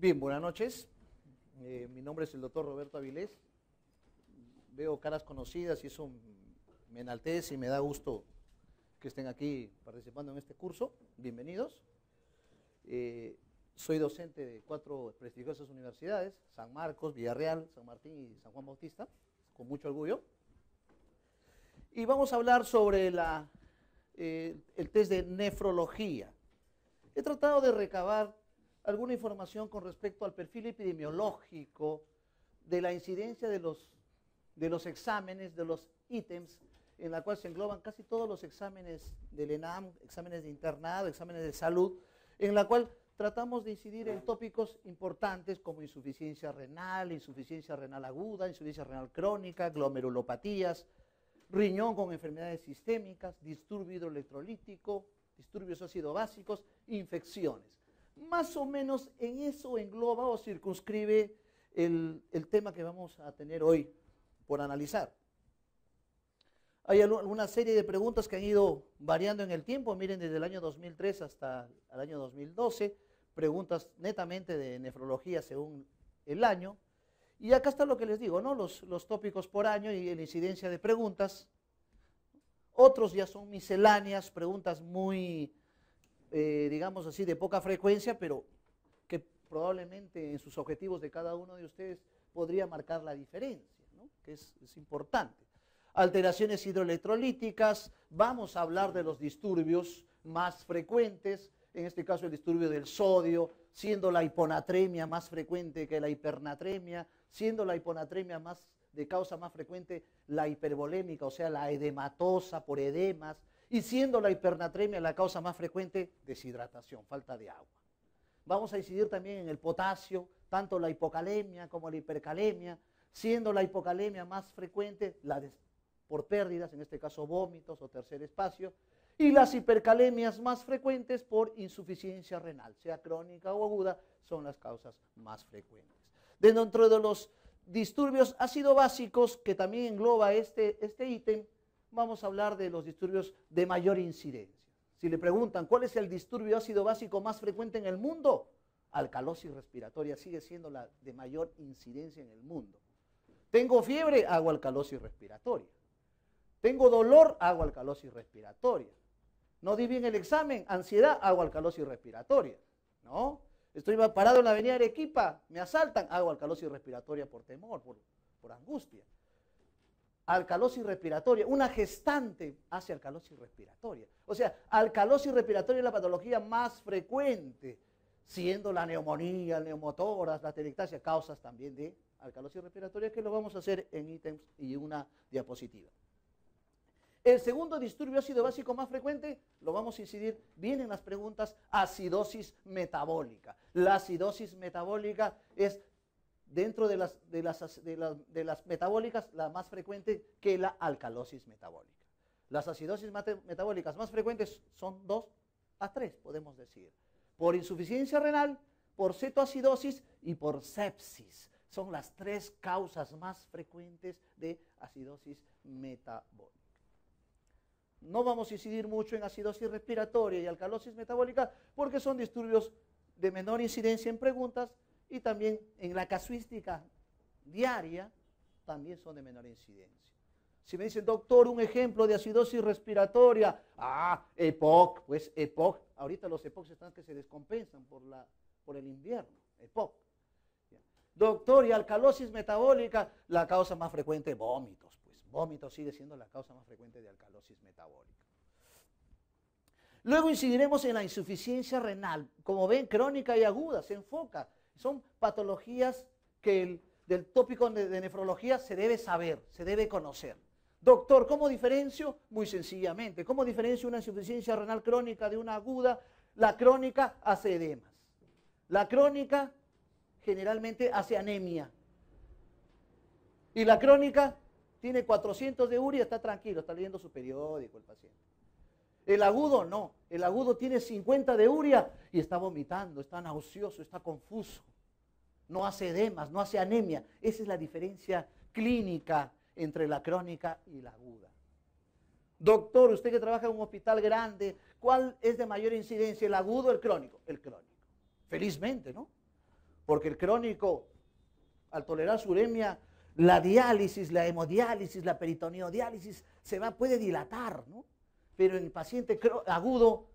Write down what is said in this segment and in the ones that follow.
Bien, buenas noches. Eh, mi nombre es el doctor Roberto Avilés. Veo caras conocidas y eso me enaltece y me da gusto que estén aquí participando en este curso. Bienvenidos. Eh, soy docente de cuatro prestigiosas universidades, San Marcos, Villarreal, San Martín y San Juan Bautista, con mucho orgullo. Y vamos a hablar sobre eh, el test de nefrología. He tratado de recabar alguna información con respecto al perfil epidemiológico, de la incidencia de los, exámenes, de los ítems, en la cual se engloban casi todos los exámenes del ENAM, exámenes de internado, exámenes de salud, en la cual tratamos de incidir en tópicos importantes como insuficiencia renal, insuficiencia renal aguda, insuficiencia renal crónica, glomerulopatías, riñón con enfermedades sistémicas, disturbio hidroelectrolítico, disturbios ácido básicos, infecciones. Más o menos en eso engloba o circunscribe el, tema que vamos a tener hoy por analizar. Hay una serie de preguntas que han ido variando en el tiempo, miren, desde el año 2003 hasta el año 2012, preguntas netamente de nefrología según el año. Y acá está lo que les digo, ¿no? Los, los tópicos por año y la incidencia de preguntas. Otros ya son misceláneas, preguntas muy eh, digamos así, de poca frecuencia, pero que probablemente en sus objetivos de cada uno de ustedes podría marcar la diferencia, que es, importante. Alteraciones hidroelectrolíticas, vamos a hablar de los disturbios más frecuentes, en este caso el disturbio del sodio, siendo la hiponatremia más frecuente que la hipernatremia, siendo la hiponatremia más de causa más frecuente la hiperbolémica, o sea, la edematosa por edemas, y siendo la hipernatremia la causa más frecuente, deshidratación, falta de agua. Vamos a incidir también en el potasio, tanto la hipocalemia como la hipercalemia, siendo la hipocalemia más frecuente por pérdidas, en este caso vómitos o tercer espacio, y las hipercalemias más frecuentes por insuficiencia renal, sea crónica o aguda, son las causas más frecuentes. Dentro de los disturbios ácido básicos, que también engloba este, este ítem, vamos a hablar de los disturbios de mayor incidencia. Si le preguntan cuál es el disturbio ácido básico más frecuente en el mundo, alcalosis respiratoria sigue siendo la de mayor incidencia en el mundo. Tengo fiebre, hago alcalosis respiratoria. Tengo dolor, hago alcalosis respiratoria. No di bien el examen, ansiedad, hago alcalosis respiratoria. ¿No? Estoy parado en la avenida Arequipa, me asaltan, hago alcalosis respiratoria por temor, por, por angustia alcalosis respiratoria, una gestante hace alcalosis respiratoria. O sea, alcalosis respiratoria es la patología más frecuente, siendo la neumonía, la neumotoras, la telectasia, causas también de alcalosis respiratoria, que lo vamos a hacer en ítems y una diapositiva. El segundo disturbio ácido básico más frecuente, lo vamos a incidir bien en las preguntas, acidosis metabólica. La acidosis metabólica es dentro de las, metabólicas, la más frecuente que la alcalosis metabólica. Las acidosis metabólicas más frecuentes son 2 a 3, podemos decir. Por insuficiencia renal, por cetoacidosis y por sepsis. Son las tres causas más frecuentes de acidosis metabólica. No vamos a incidir mucho en acidosis respiratoria y alcalosis metabólica porque son disturbios de menor incidencia en preguntas, y también en la casuística diaria también son de menor incidencia. Si me dicen, doctor, un ejemplo de acidosis respiratoria, ah, EPOC, pues EPOC, ahorita los EPOCs están que se descompensan por, la, por el invierno, EPOC. Doctor, y alcalosis metabólica, la causa más frecuente, vómitos, pues vómitos sigue siendo la causa más frecuente de alcalosis metabólica. Luego incidiremos en la insuficiencia renal, como ven, crónica y aguda, se enfoca son patologías que del tópico de, nefrología se debe saber, se debe conocer. Doctor, ¿cómo diferencio? Muy sencillamente. ¿Cómo diferencio una insuficiencia renal crónica de una aguda? La crónica hace edemas. La crónica generalmente hace anemia. Y la crónica tiene 400 de uria, está tranquilo, está leyendo su periódico el paciente. El agudo no. El agudo tiene 50 de uria y está vomitando, está nauseoso, está confuso. No hace edemas, no hace anemia. Esa es la diferencia clínica entre la crónica y la aguda. Doctor, usted que trabaja en un hospital grande, ¿cuál es de mayor incidencia, el agudo o el crónico? El crónico. Felizmente, ¿no? Porque el crónico, al tolerar su uremia, la diálisis, la hemodiálisis, la peritoneodiálisis, se va, puede dilatar, ¿no? pero en el paciente agudo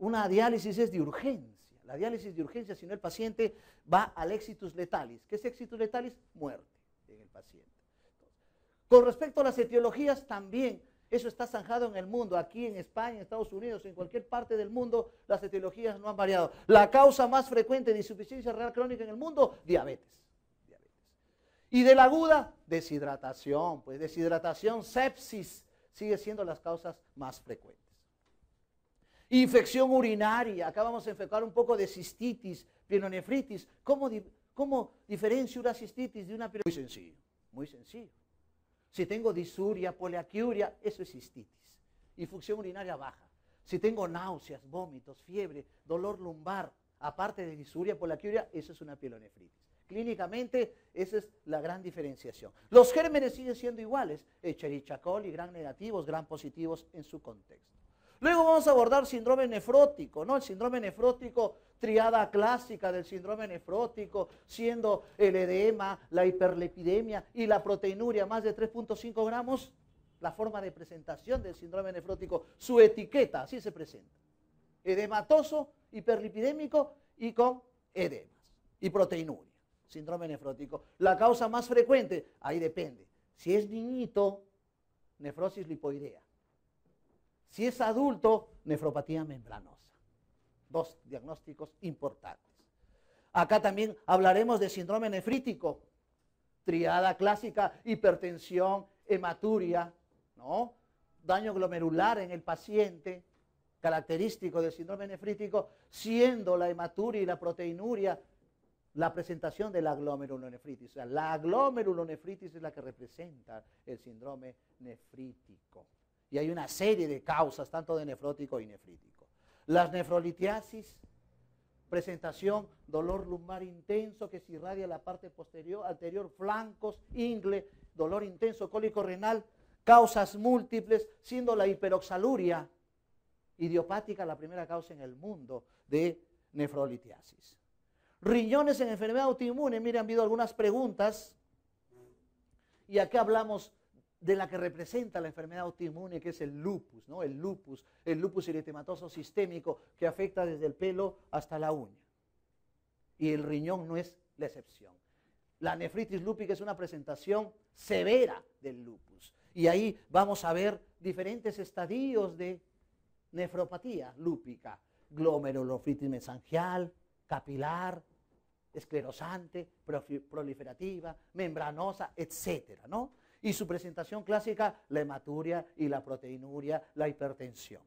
una diálisis es de urgencia. La diálisis de urgencia, si no el paciente va al éxitos letalis. ¿Qué es éxitos letalis? Muerte en el paciente. Con respecto a las etiologías, también eso está zanjado en el mundo. Aquí en España, en Estados Unidos, en cualquier parte del mundo, las etiologías no han variado. La causa más frecuente de insuficiencia real crónica en el mundo, diabetes. diabetes. Y de la aguda, deshidratación. Pues deshidratación, sepsis, sigue siendo las causas más frecuentes. Infección urinaria, acá vamos a enfocar un poco de cistitis, pielonefritis. ¿Cómo, cómo diferencio una cistitis de una pielonefritis? Muy sencillo, muy sencillo. Si tengo disuria, poliaquiuria, eso es cistitis. Y urinaria baja. Si tengo náuseas, vómitos, fiebre, dolor lumbar, aparte de disuria, poliaquiuria, eso es una pielonefritis. Clínicamente, esa es la gran diferenciación. Los gérmenes siguen siendo iguales, Echerichacoli, eh, gran negativos, gran positivos en su contexto. Luego vamos a abordar síndrome nefrótico, ¿no? El síndrome nefrótico, triada clásica del síndrome nefrótico, siendo el edema, la hiperlipidemia y la proteinuria más de 3.5 gramos, la forma de presentación del síndrome nefrótico, su etiqueta, así se presenta. Edematoso, hiperlipidémico y con edemas y proteinuria síndrome nefrótico. La causa más frecuente, ahí depende. Si es niñito, nefrosis lipoidea. Si es adulto, nefropatía membranosa. Dos diagnósticos importantes. Acá también hablaremos de síndrome nefrítico, triada clásica, hipertensión, hematuria, ¿no? daño glomerular en el paciente, característico del síndrome nefrítico, siendo la hematuria y la proteinuria la presentación de la glomerulonefritis. O sea, la glomerulonefritis es la que representa el síndrome nefrítico. Y hay una serie de causas, tanto de nefrótico y nefrítico. Las nefrolitiasis, presentación, dolor lumbar intenso que se irradia la parte posterior, anterior, flancos, ingle, dolor intenso, cólico renal, causas múltiples, siendo la hiperoxaluria idiopática la primera causa en el mundo de nefrolitiasis. Riñones en enfermedad autoinmune, miren, han habido algunas preguntas. Y aquí hablamos de la que representa la enfermedad autoinmune, que es el lupus, ¿no? El lupus, el lupus eritematoso sistémico que afecta desde el pelo hasta la uña. Y el riñón no es la excepción. La nefritis lúpica es una presentación severa del lupus. Y ahí vamos a ver diferentes estadios de nefropatía lúpica, glomerulofritis mesangial, capilar, esclerosante, proliferativa, membranosa, etcétera, Y su presentación clásica, la hematuria y la proteinuria, la hipertensión.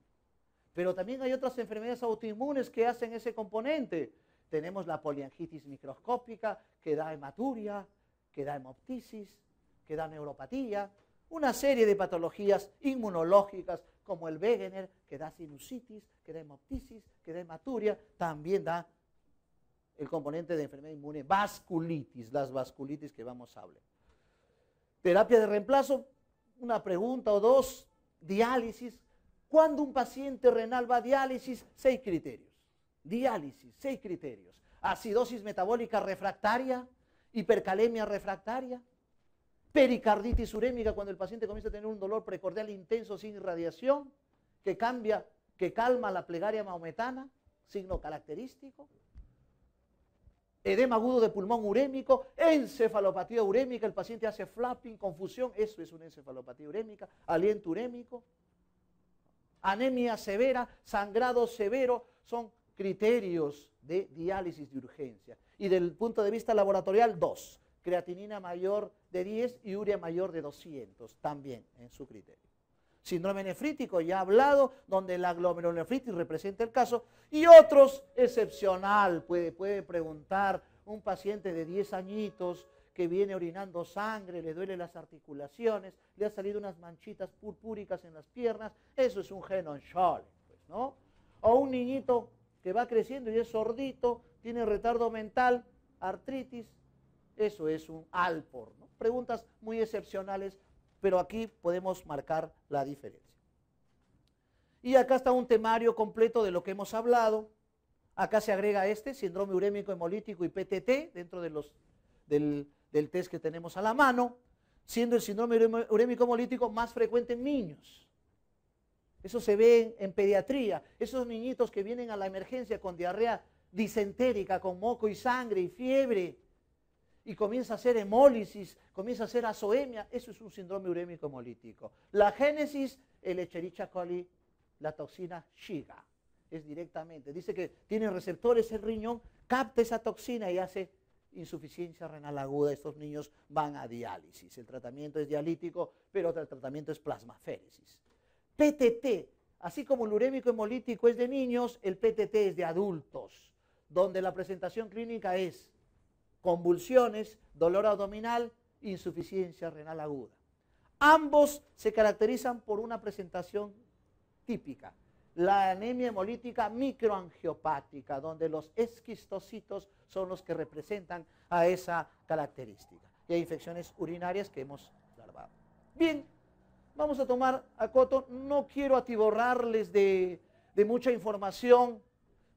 Pero también hay otras enfermedades autoinmunes que hacen ese componente. Tenemos la poliangitis microscópica, que da hematuria, que da hemoptisis, que da neuropatía, una serie de patologías inmunológicas como el Wegener, que da sinusitis, que da hemoptisis, que da hematuria, también da el componente de enfermedad inmune, vasculitis, las vasculitis que vamos a hablar. Terapia de reemplazo, una pregunta o dos, diálisis. ¿Cuándo un paciente renal va a diálisis, seis criterios. Diálisis, seis criterios. Acidosis metabólica refractaria, hipercalemia refractaria, pericarditis urémica cuando el paciente comienza a tener un dolor precordial intenso sin irradiación, que cambia, que calma la plegaria maometana, signo característico edema agudo de pulmón urémico, encefalopatía urémica, el paciente hace flapping, confusión, eso es una encefalopatía urémica, aliento urémico, anemia severa, sangrado severo, son criterios de diálisis de urgencia. Y del punto de vista laboratorial, dos, creatinina mayor de 10 y urea mayor de 200 también en su criterio síndrome nefrítico, ya hablado, donde la glomerulonefritis representa el caso, y otros excepcional, puede, puede preguntar un paciente de 10 añitos que viene orinando sangre, le duele las articulaciones, le ha salido unas manchitas purpúricas en las piernas, eso es un genon pues, ¿no? O un niñito que va creciendo y es sordito, tiene retardo mental, artritis, eso es un alpor, ¿no? Preguntas muy excepcionales pero aquí podemos marcar la diferencia. Y acá está un temario completo de lo que hemos hablado. Acá se agrega este, síndrome urémico hemolítico y PTT, dentro de los, del, test que tenemos a la mano, siendo el síndrome urémico hemolítico más frecuente en niños. Eso se ve en, en pediatría. Esos niñitos que vienen a la emergencia con diarrea disentérica, con moco y sangre y fiebre, y comienza a hacer hemólisis, comienza a hacer azoemia, eso es un síndrome urémico hemolítico. La génesis, el Echerichia coli, la toxina Shiga, es directamente. Dice que tiene receptores el riñón, capta esa toxina y hace insuficiencia renal aguda. Estos niños van a diálisis. El tratamiento es dialítico, pero otro tratamiento es plasmafénesis. PTT, así como el urémico hemolítico es de niños, el PTT es de adultos, donde la presentación clínica es convulsiones, dolor abdominal, insuficiencia renal aguda. Ambos se caracterizan por una presentación típica, la anemia hemolítica microangiopática, donde los esquistocitos son los que representan a esa característica. Y hay infecciones urinarias que hemos observado. Bien, vamos a tomar a coto. No quiero atiborrarles de, de mucha información.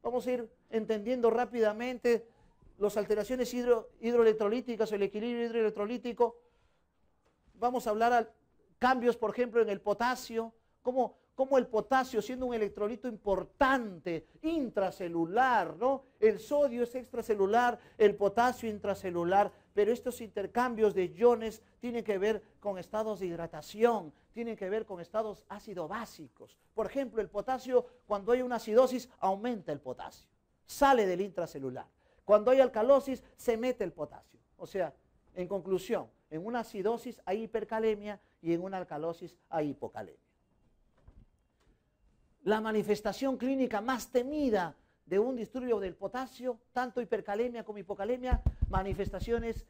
Vamos a ir entendiendo rápidamente las alteraciones hidroelectrolíticas o el equilibrio hidroelectrolítico. Vamos a hablar de cambios, por ejemplo, en el potasio, como el potasio, siendo un electrolito importante, intracelular, ¿no? El sodio es extracelular, el potasio intracelular, pero estos intercambios de iones tienen que ver con estados de hidratación, tienen que ver con estados ácido-básicos. Por ejemplo, el potasio, cuando hay una acidosis, aumenta el potasio, sale del intracelular. Cuando hay alcalosis, se mete el potasio. O sea, en conclusión, en una acidosis hay hipercalemia y en una alcalosis hay hipocalemia. La manifestación clínica más temida de un disturbio del potasio, tanto hipercalemia como hipocalemia, manifestaciones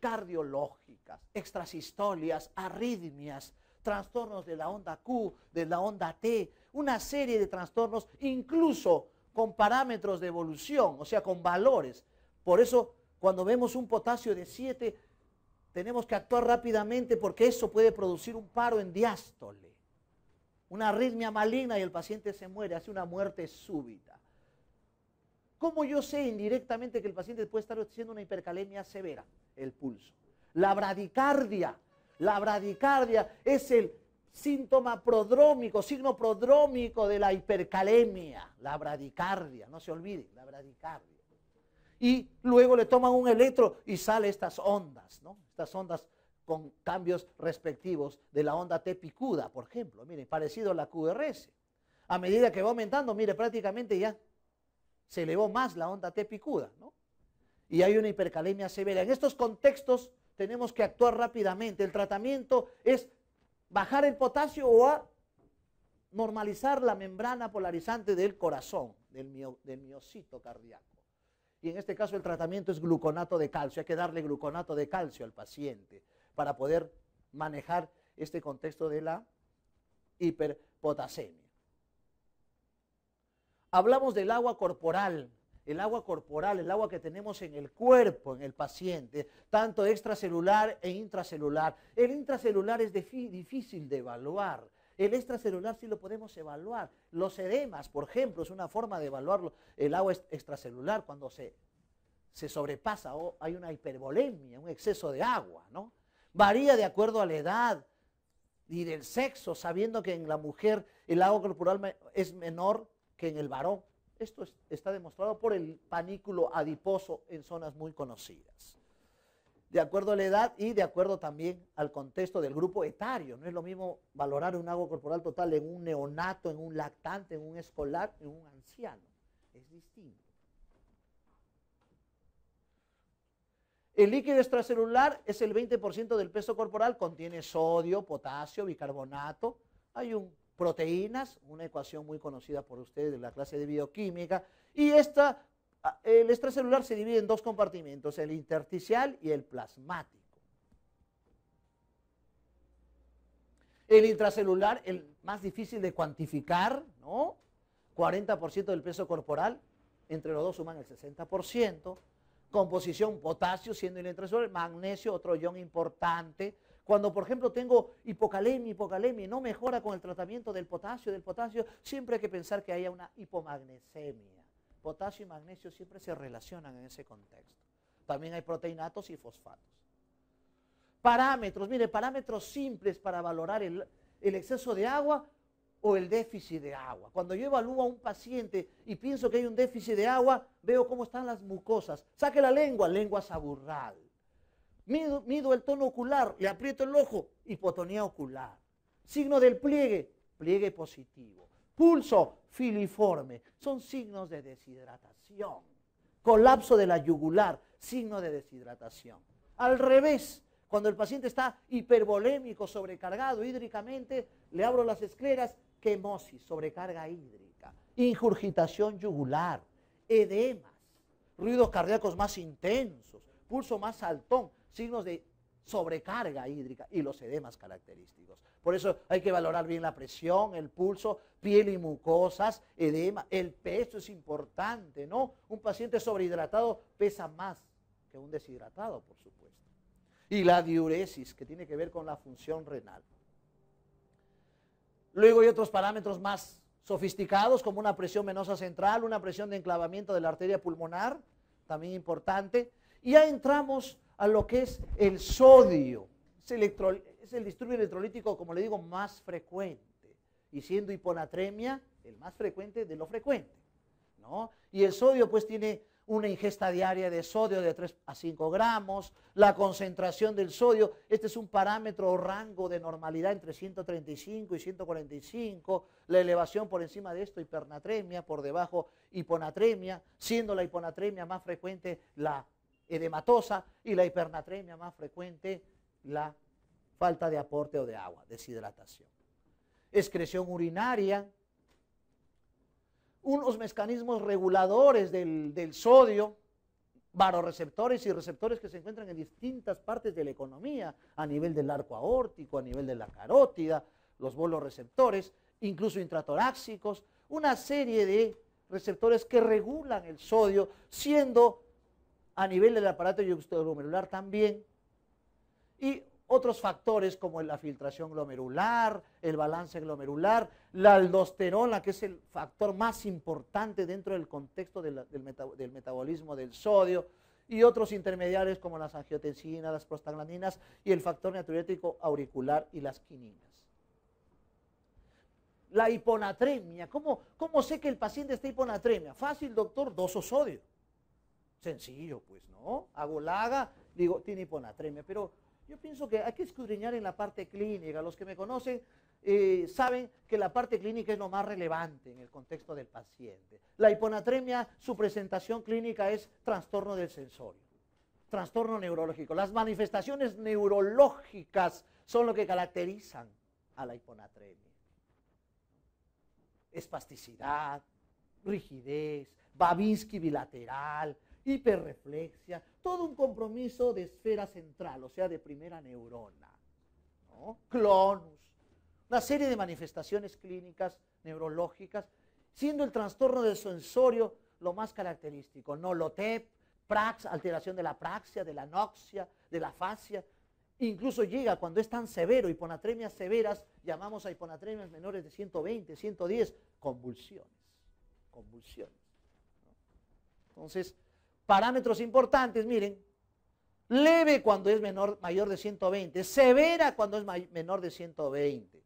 cardiológicas, extrasistolias, arritmias, trastornos de la onda Q, de la onda T, una serie de trastornos, incluso con parámetros de evolución, o sea, con valores. Por eso, cuando vemos un potasio de 7, tenemos que actuar rápidamente porque eso puede producir un paro en diástole, una arritmia maligna y el paciente se muere, hace una muerte súbita. ¿Cómo yo sé indirectamente que el paciente puede estar haciendo una hipercalemia severa? El pulso. La bradicardia. La bradicardia es el síntoma prodrómico, signo prodrómico de la hipercalemia, la bradicardia, no se olvide, la bradicardia. Y luego le toman un electro y sale estas ondas, ¿no? Estas ondas con cambios respectivos de la onda T picuda, por ejemplo, miren, parecido a la QRS. A medida que va aumentando, mire, prácticamente ya se elevó más la onda T picuda, ¿no? Y hay una hipercalemia severa. En estos contextos tenemos que actuar rápidamente. El tratamiento es bajar el potasio o a normalizar la membrana polarizante del corazón, del, del miocito cardíaco. Y en este caso el tratamiento es gluconato de calcio. Hay que darle gluconato de calcio al paciente para poder manejar este contexto de la hiperpotasemia. Hablamos del agua corporal el agua corporal, el agua que tenemos en el cuerpo, en el paciente, tanto extracelular e intracelular. El intracelular es difícil de evaluar. El extracelular sí lo podemos evaluar. Los edemas, por ejemplo, es una forma de evaluarlo. El agua extracelular cuando se, se sobrepasa o hay una hipervolemia, un exceso de agua, ¿no? Varía de acuerdo a la edad y del sexo, sabiendo que en la mujer el agua corporal es menor que en el varón. Esto está demostrado por el panículo adiposo en zonas muy conocidas. De acuerdo a la edad y de acuerdo también al contexto del grupo etario. No es lo mismo valorar un agua corporal total en un neonato, en un lactante, en un escolar, en un anciano. Es distinto. El líquido extracelular es el 20% del peso corporal, contiene sodio, potasio, bicarbonato. Hay un proteínas, una ecuación muy conocida por ustedes de la clase de bioquímica, y esta, el extracelular se divide en dos compartimentos, el intersticial y el plasmático. El intracelular, el más difícil de cuantificar, ¿no? 40% del peso corporal, entre los dos suman el 60%. Composición potasio siendo el intracelular, magnesio, otro ion importante, cuando, por ejemplo, tengo hipocalemia, hipocalemia, no mejora con el tratamiento del potasio, del potasio, siempre hay que pensar que haya una hipomagnesemia. Potasio y magnesio siempre se relacionan en ese contexto. También hay proteinatos y fosfatos. Parámetros, mire, parámetros simples para valorar el, exceso de agua o el déficit de agua. Cuando yo evalúo a un paciente y pienso que hay un déficit de agua, veo cómo están las mucosas. Saque la lengua, lengua saburral. Mido, el tono ocular, le aprieto el ojo, hipotonía ocular. Signo del pliegue, pliegue positivo. Pulso, filiforme, son signos de deshidratación. Colapso de la yugular, signo de deshidratación. Al revés, cuando el paciente está hiperbolémico, sobrecargado hídricamente, le abro las escleras, quemosis, sobrecarga hídrica, injurgitación yugular, edemas, ruidos cardíacos más intensos, pulso más saltón signos de sobrecarga hídrica y los edemas característicos. Por eso hay que valorar bien la presión, el pulso, piel y mucosas, edema, el peso es importante, ¿no? Un paciente sobrehidratado pesa más que un deshidratado, por supuesto. Y la diuresis, que tiene que ver con la función renal. Luego hay otros parámetros más sofisticados, como una presión venosa central, una presión de enclavamiento de la arteria pulmonar, también importante. Y ya entramos a lo que es el sodio. Es, el disturbio electrolítico, como le digo, más frecuente. Y siendo hiponatremia, el más frecuente de lo frecuente. ¿no? Y el sodio pues tiene una ingesta diaria de sodio de 3 a 5 gramos, la concentración del sodio, este es un parámetro o rango de normalidad entre 135 y 145, la elevación por encima de esto hipernatremia, por debajo hiponatremia, siendo la hiponatremia más frecuente la edematosa y la hipernatremia más frecuente, la falta de aporte o de agua, deshidratación. Excreción urinaria, unos mecanismos reguladores del, sodio, varoreceptores y receptores que se encuentran en distintas partes de la economía, a nivel del arco aórtico, a nivel de la carótida, los receptores, incluso intratoráxicos, una serie de receptores que regulan el sodio, siendo a nivel del aparato glomerular también. Y otros factores como la filtración glomerular, el balance glomerular, la aldosterona, que es el factor más importante dentro del contexto del, metabolismo del sodio, y otros intermediarios como las angiotensinas, las prostaglandinas y el factor natriurético auricular y las quininas. La hiponatremia, ¿cómo, cómo sé que el paciente está hiponatremia? Fácil, doctor, doso sodio. Sencillo, pues, ¿no? Hago laga, digo, tiene hiponatremia. Pero yo pienso que hay que escudriñar en la parte clínica. Los que me conocen eh, saben que la parte clínica es lo más relevante en el contexto del paciente. La hiponatremia, su presentación clínica es trastorno del sensorio, trastorno neurológico. Las manifestaciones neurológicas son lo que caracterizan a la hiponatremia. Espasticidad, rigidez, Babinski bilateral, hiperreflexia, todo un compromiso de esfera central, o sea, de primera neurona, clonus, una serie de manifestaciones clínicas neurológicas, siendo el trastorno del sensorio lo más característico, nolotep, prax, alteración de la praxia, de la anoxia, de la fascia, incluso llega cuando es tan severo, hiponatremias severas, llamamos a hiponatremias menores de 120, 110, convulsiones, convulsiones. Entonces, Parámetros importantes, miren. Leve cuando es menor, mayor de 120. Severa cuando es menor de 120.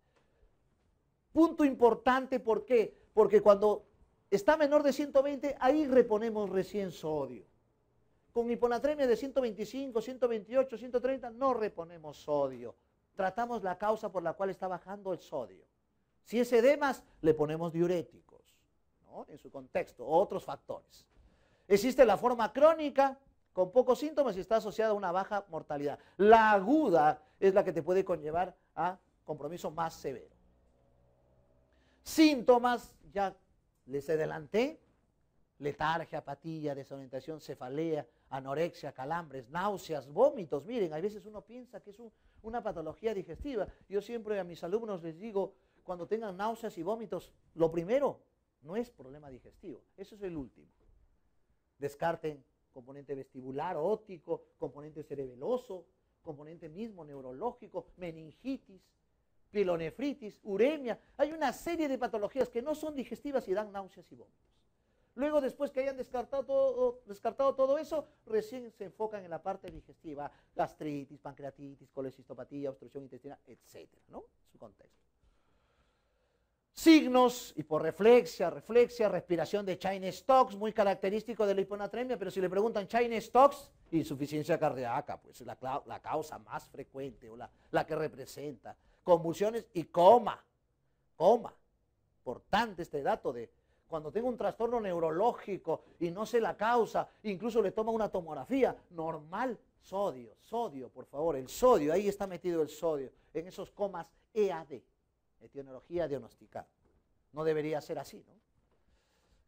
Punto importante, ¿por qué? Porque cuando está menor de 120, ahí reponemos recién sodio. Con hiponatremia de 125, 128, 130, no reponemos sodio. Tratamos la causa por la cual está bajando el sodio. Si es edemas, le ponemos diuréticos, ¿no? en su contexto, otros factores. Existe la forma crónica, con pocos síntomas y está asociada a una baja mortalidad. La aguda es la que te puede conllevar a compromiso más severo. Síntomas, ya les adelanté, letargia, apatía, desorientación, cefalea, anorexia, calambres, náuseas, vómitos. Miren, a veces uno piensa que es una patología digestiva. Yo siempre a mis alumnos les digo, cuando tengan náuseas y vómitos, lo primero no es problema digestivo, eso es el último. Descarten componente vestibular, óptico, componente cerebeloso, componente mismo neurológico, meningitis, pilonefritis, uremia. Hay una serie de patologías que no son digestivas y dan náuseas y vómitos. Luego, después que hayan descartado todo, descartado todo eso, recién se enfocan en la parte digestiva, gastritis, pancreatitis, colecistopatía, obstrucción intestinal, etcétera, ¿no? Su contexto signos, hiporreflexia, reflexia, respiración de Chinese Stocks, muy característico de la hiponatremia, pero si le preguntan Chinese Stocks, insuficiencia cardíaca, pues la, la causa más frecuente o la, la, que representa, convulsiones y coma, coma. Importante este dato de cuando tengo un trastorno neurológico y no sé la causa, incluso le toma una tomografía, normal, sodio, sodio, por favor, el sodio, ahí está metido el sodio, en esos comas EAD. Etiología diagnosticada. No debería ser así, ¿no?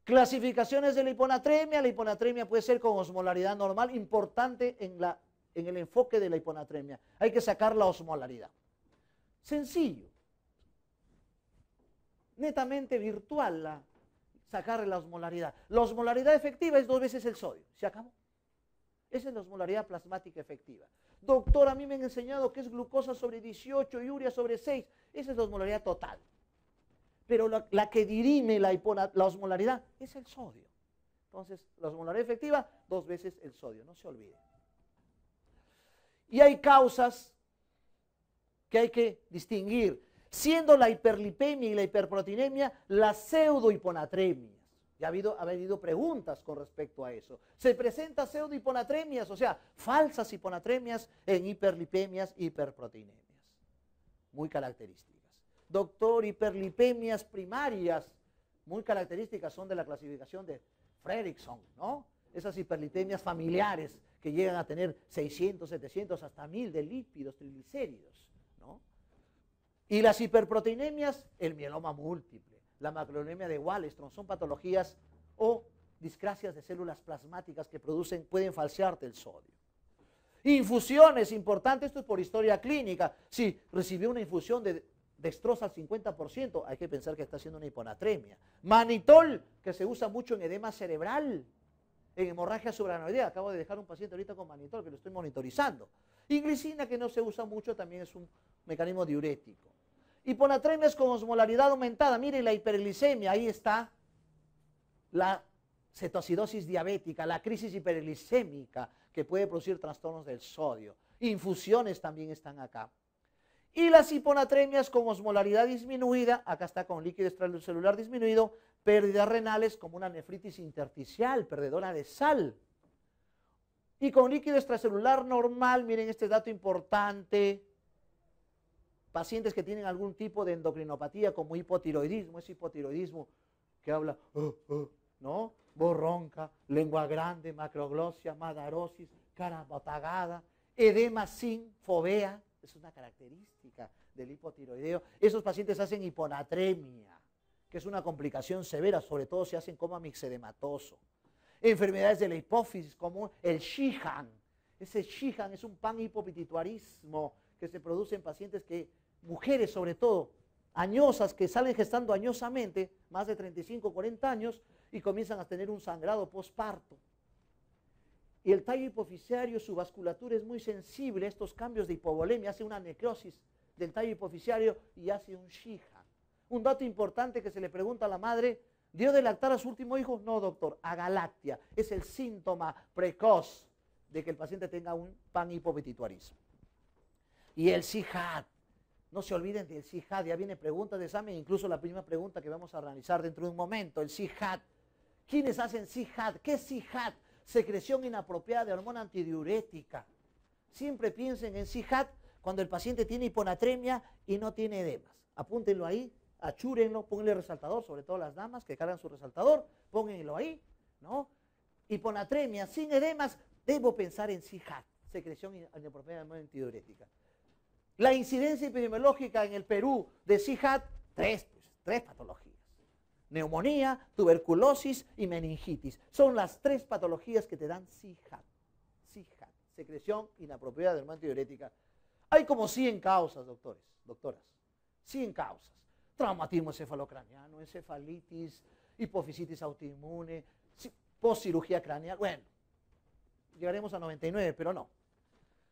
Clasificaciones de la hiponatremia. La hiponatremia puede ser con osmolaridad normal, importante en, la, en el enfoque de la hiponatremia. Hay que sacar la osmolaridad. Sencillo. Netamente virtual la, sacar la osmolaridad. La osmolaridad efectiva es dos veces el sodio. ¿Se acabó? Esa es la osmolaridad plasmática efectiva. Doctor, a mí me han enseñado que es glucosa sobre 18 y urea sobre 6. Esa es la osmolaridad total. Pero la, que dirime la, la osmolaridad es el sodio. Entonces, la osmolaridad efectiva, dos veces el sodio, no se olvide. Y hay causas que hay que distinguir, siendo la hiperlipemia y la hiperprotinemia, las pseudohiponatremias. Ya ha habido, ha preguntas con respecto a eso. Se presentan pseudohiponatremias, o sea, falsas hiponatremias en hiperlipemias y muy características. Doctor, hiperlipemias primarias muy características son de la clasificación de Fredrickson, ¿no? Esas hiperlipemias familiares que llegan a tener 600, 700, hasta 1000 de lípidos, triglicéridos, ¿no? Y las hiperproteinemias, el mieloma múltiple, la macronemia de Wallenstrom, son patologías o discracias de células plasmáticas que producen, pueden falsearte el sodio. Infusiones, importante, esto es por historia clínica. Si recibió una infusión de destroza al 50%, hay que pensar que está haciendo una hiponatremia. Manitol, que se usa mucho en edema cerebral, en hemorragia subaracnoidea. Acabo de dejar un paciente ahorita con manitol, que lo estoy monitorizando. Inglicina, que no se usa mucho, también es un mecanismo diurético. Hiponatremia es con osmolaridad aumentada. Miren la hiperglicemia, ahí está la cetoacidosis diabética, la crisis hiperglicémica, que puede producir trastornos del sodio. Infusiones también están acá. Y las hiponatremias con osmolaridad disminuida, acá está con líquido extracelular disminuido, pérdidas renales como una nefritis intersticial, perdedora de sal. Y con líquido extracelular normal, miren este dato importante, pacientes que tienen algún tipo de endocrinopatía como hipotiroidismo, es hipotiroidismo que habla, oh, oh", ¿no? borronca, lengua grande, macroglosia, madarosis, cara botagada, edema sin fobea. Es una característica del hipotiroideo. Esos pacientes hacen hiponatremia, que es una complicación severa, sobre todo si hacen coma mixedematoso. Enfermedades de la hipófisis como el Sheehan. Ese Sheehan es un pan panhipopituitarismo que se produce en pacientes que, mujeres sobre todo, añosas, que salen gestando añosamente, más de 35, 40 años, y comienzan a tener un sangrado posparto. Y el tallo hipoficiario, su vasculatura es muy sensible a estos cambios de hipovolemia, hace una necrosis del tallo hipoficiario y hace un shija. Un dato importante que se le pregunta a la madre, ¿dio de lactar a su último hijo? No, doctor, agalactia. Es el síntoma precoz de que el paciente tenga un pan hipopetituarismo. Y el shijat. No se olviden del SIHAD. Ya viene preguntas de examen, incluso la primera pregunta que vamos a realizar dentro de un momento, el sijat. ¿Quiénes hacen CIHAT? ¿Qué es CIHAT? Secreción inapropiada de hormona antidiurética. Siempre piensen en CIHAT cuando el paciente tiene hiponatremia y no tiene edemas. Apúntenlo ahí, achúrenlo, pónganle resaltador, sobre todo las damas que cargan su resaltador, pónganlo ahí, ¿no? Hiponatremia sin edemas, debo pensar en CIHAT, secreción inapropiada de hormona antidiurética. La incidencia epidemiológica en el Perú de CIHAT, tres, pues, tres patologías. Neumonía, tuberculosis y meningitis. Son las tres patologías que te dan CIHAT. SIHAT. secreción inapropiada de manto diurética. Hay como 100 causas, doctores, doctoras. 100 causas. Traumatismo encefalocraniano, encefalitis, hipofisitis autoinmune, poscirugía craneal. Bueno, llegaremos a 99, pero no.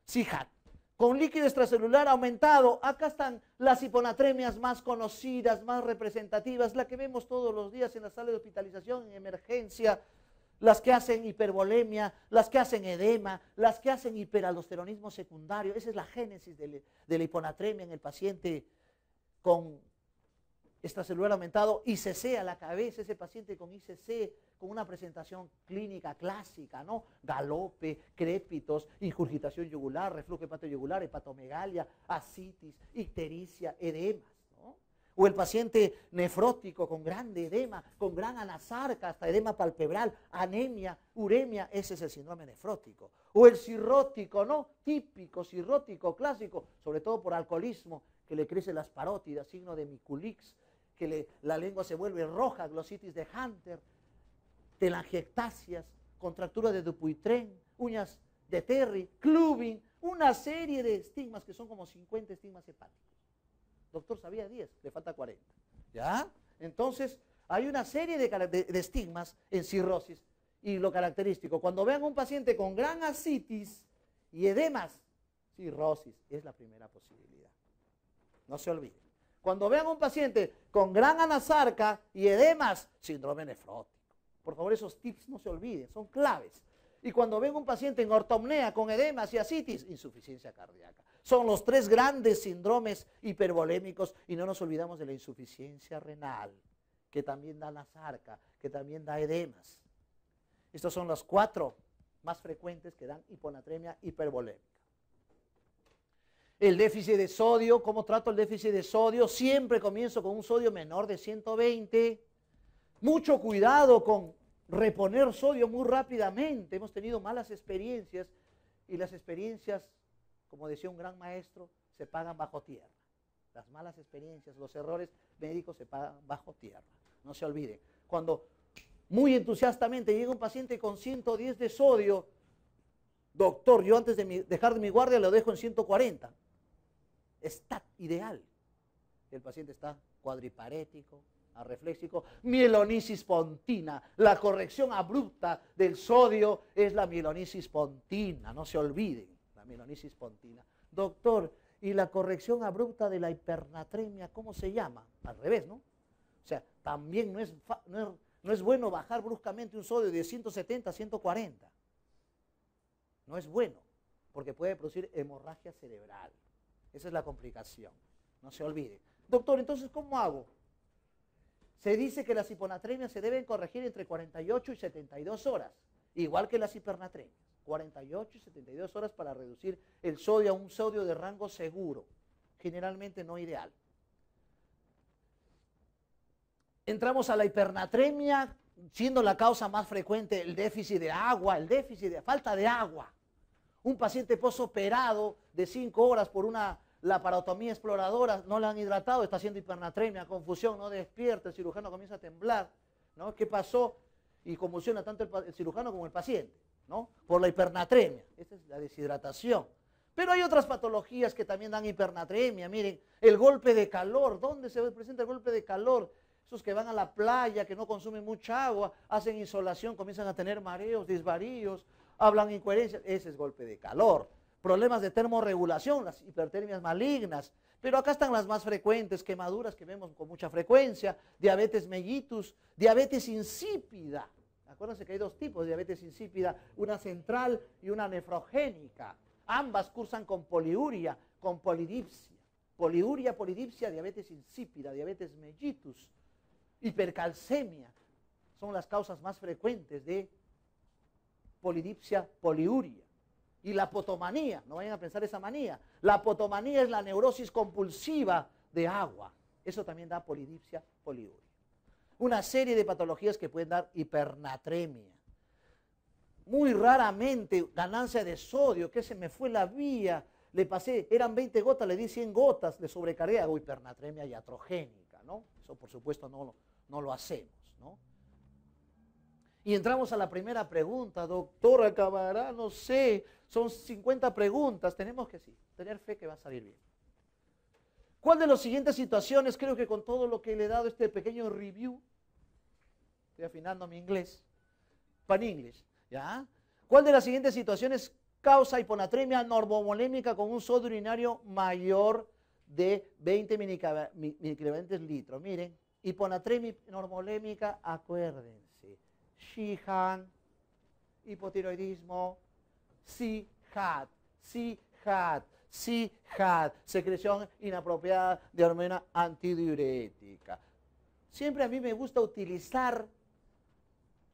CIHAT con líquido extracelular aumentado. Acá están las hiponatremias más conocidas, más representativas, la que vemos todos los días en la sala de hospitalización, en emergencia, las que hacen hipervolemia, las que hacen edema, las que hacen hiperaldosteronismo secundario. Esa es la génesis de, la hiponatremia en el paciente con esta extracelular aumentado, ICC a la cabeza, ese paciente con ICC, con una presentación clínica clásica, ¿no? Galope, crépitos, injurgitación yugular, reflujo hepatoyugular, hepatomegalia, ascitis, ictericia, edemas, ¿no? O el paciente nefrótico con grande edema, con gran anasarca, hasta edema palpebral, anemia, uremia, ese es el síndrome nefrótico. O el cirrótico, ¿no? Típico, cirrótico, clásico, sobre todo por alcoholismo, que le crece las parótidas, signo de miculix, que la lengua se vuelve roja, glositis de Hunter, telangiectasias, contractura de Dupuytren, uñas de Terry, clubbing, una serie de estigmas que son como 50 estigmas hepáticos. Doctor, sabía 10, le falta 40. ¿Ya? Entonces, hay una serie de, estigmas en cirrosis y lo característico, cuando vean un paciente con gran ascitis y edemas, cirrosis es la primera posibilidad. No se olviden. Cuando vean un paciente con gran anasarca y edemas, síndrome nefrótico. Por favor, esos tips no se olviden, son claves. Y cuando ven un paciente en ortomnea con edemas y asitis, insuficiencia cardíaca. Son los tres grandes síndromes hiperbolémicos y no nos olvidamos de la insuficiencia renal, que también da anasarca, que también da edemas. Estos son los cuatro más frecuentes que dan hiponatremia hiperbolémica el déficit de sodio, ¿cómo trato el déficit de sodio? Siempre comienzo con un sodio menor de 120. Mucho cuidado con reponer sodio muy rápidamente. Hemos tenido malas experiencias y las experiencias, como decía un gran maestro, se pagan bajo tierra. Las malas experiencias, los errores médicos se pagan bajo tierra. No se olvide. Cuando muy entusiastamente llega un paciente con 110 de sodio, doctor, yo antes de dejar de mi guardia lo dejo en 140 está ideal. El paciente está cuadriparético, arrefléxico, mielonisis pontina. La corrección abrupta del sodio es la mielonisis pontina, no se olviden, la mielonisis pontina. Doctor, ¿y la corrección abrupta de la hipernatremia cómo se llama? Al revés, ¿no? O sea, también no es, no es, no es bueno bajar bruscamente un sodio de 170 a 140. No es bueno, porque puede producir hemorragia cerebral. Esa es la complicación. No se olvide. Doctor, entonces, ¿cómo hago? Se dice que las hiponatremias se deben corregir entre 48 y 72 horas, igual que las hipernatremias. 48 y 72 horas para reducir el sodio a un sodio de rango seguro, generalmente no ideal. Entramos a la hipernatremia, siendo la causa más frecuente el déficit de agua, el déficit de falta de agua. Un paciente posoperado de cinco horas por una laparotomía exploradora, no la han hidratado, está haciendo hipernatremia, confusión, no despierta, el cirujano comienza a temblar, ¿no? ¿Qué pasó? Y convulsiona tanto el, cirujano como el paciente, ¿no? Por la hipernatremia, esta es la deshidratación. Pero hay otras patologías que también dan hipernatremia, miren, el golpe de calor, ¿dónde se presenta el golpe de calor? Esos que van a la playa, que no consumen mucha agua, hacen insolación, comienzan a tener mareos, desvaríos, hablan incoherencias, ese es golpe de calor problemas de termorregulación, las hipertermias malignas. Pero acá están las más frecuentes, quemaduras que vemos con mucha frecuencia, diabetes mellitus, diabetes insípida. Acuérdense que hay dos tipos de diabetes insípida, una central y una nefrogénica. Ambas cursan con poliuria, con polidipsia. Poliuria, polidipsia, diabetes insípida, diabetes mellitus, hipercalcemia. Son las causas más frecuentes de polidipsia, poliuria y la potomanía. No vayan a pensar esa manía. La potomanía es la neurosis compulsiva de agua. Eso también da polidipsia poliuria. Una serie de patologías que pueden dar hipernatremia. Muy raramente ganancia de sodio, que se me fue la vía, le pasé, eran 20 gotas, le di 100 gotas, de sobrecarga, hago hipernatremia iatrogénica, ¿no? Eso por supuesto no, no lo hacemos, ¿no? Y entramos a la primera pregunta, doctor, acabará, no sé, son 50 preguntas, tenemos que sí, tener fe que va a salir bien. ¿Cuál de las siguientes situaciones, creo que con todo lo que le he dado este pequeño review, estoy afinando mi inglés, pan inglés, ¿ya? ¿Cuál de las siguientes situaciones causa hiponatremia normomolémica con un sodio urinario mayor de 20 miligramos litros? Miren, hiponatremia normolémica acuérdense Shihan, hipotiroidismo, Sihat, Sihat, Sihat, secreción inapropiada de hormona antidiurética. Siempre a mí me gusta utilizar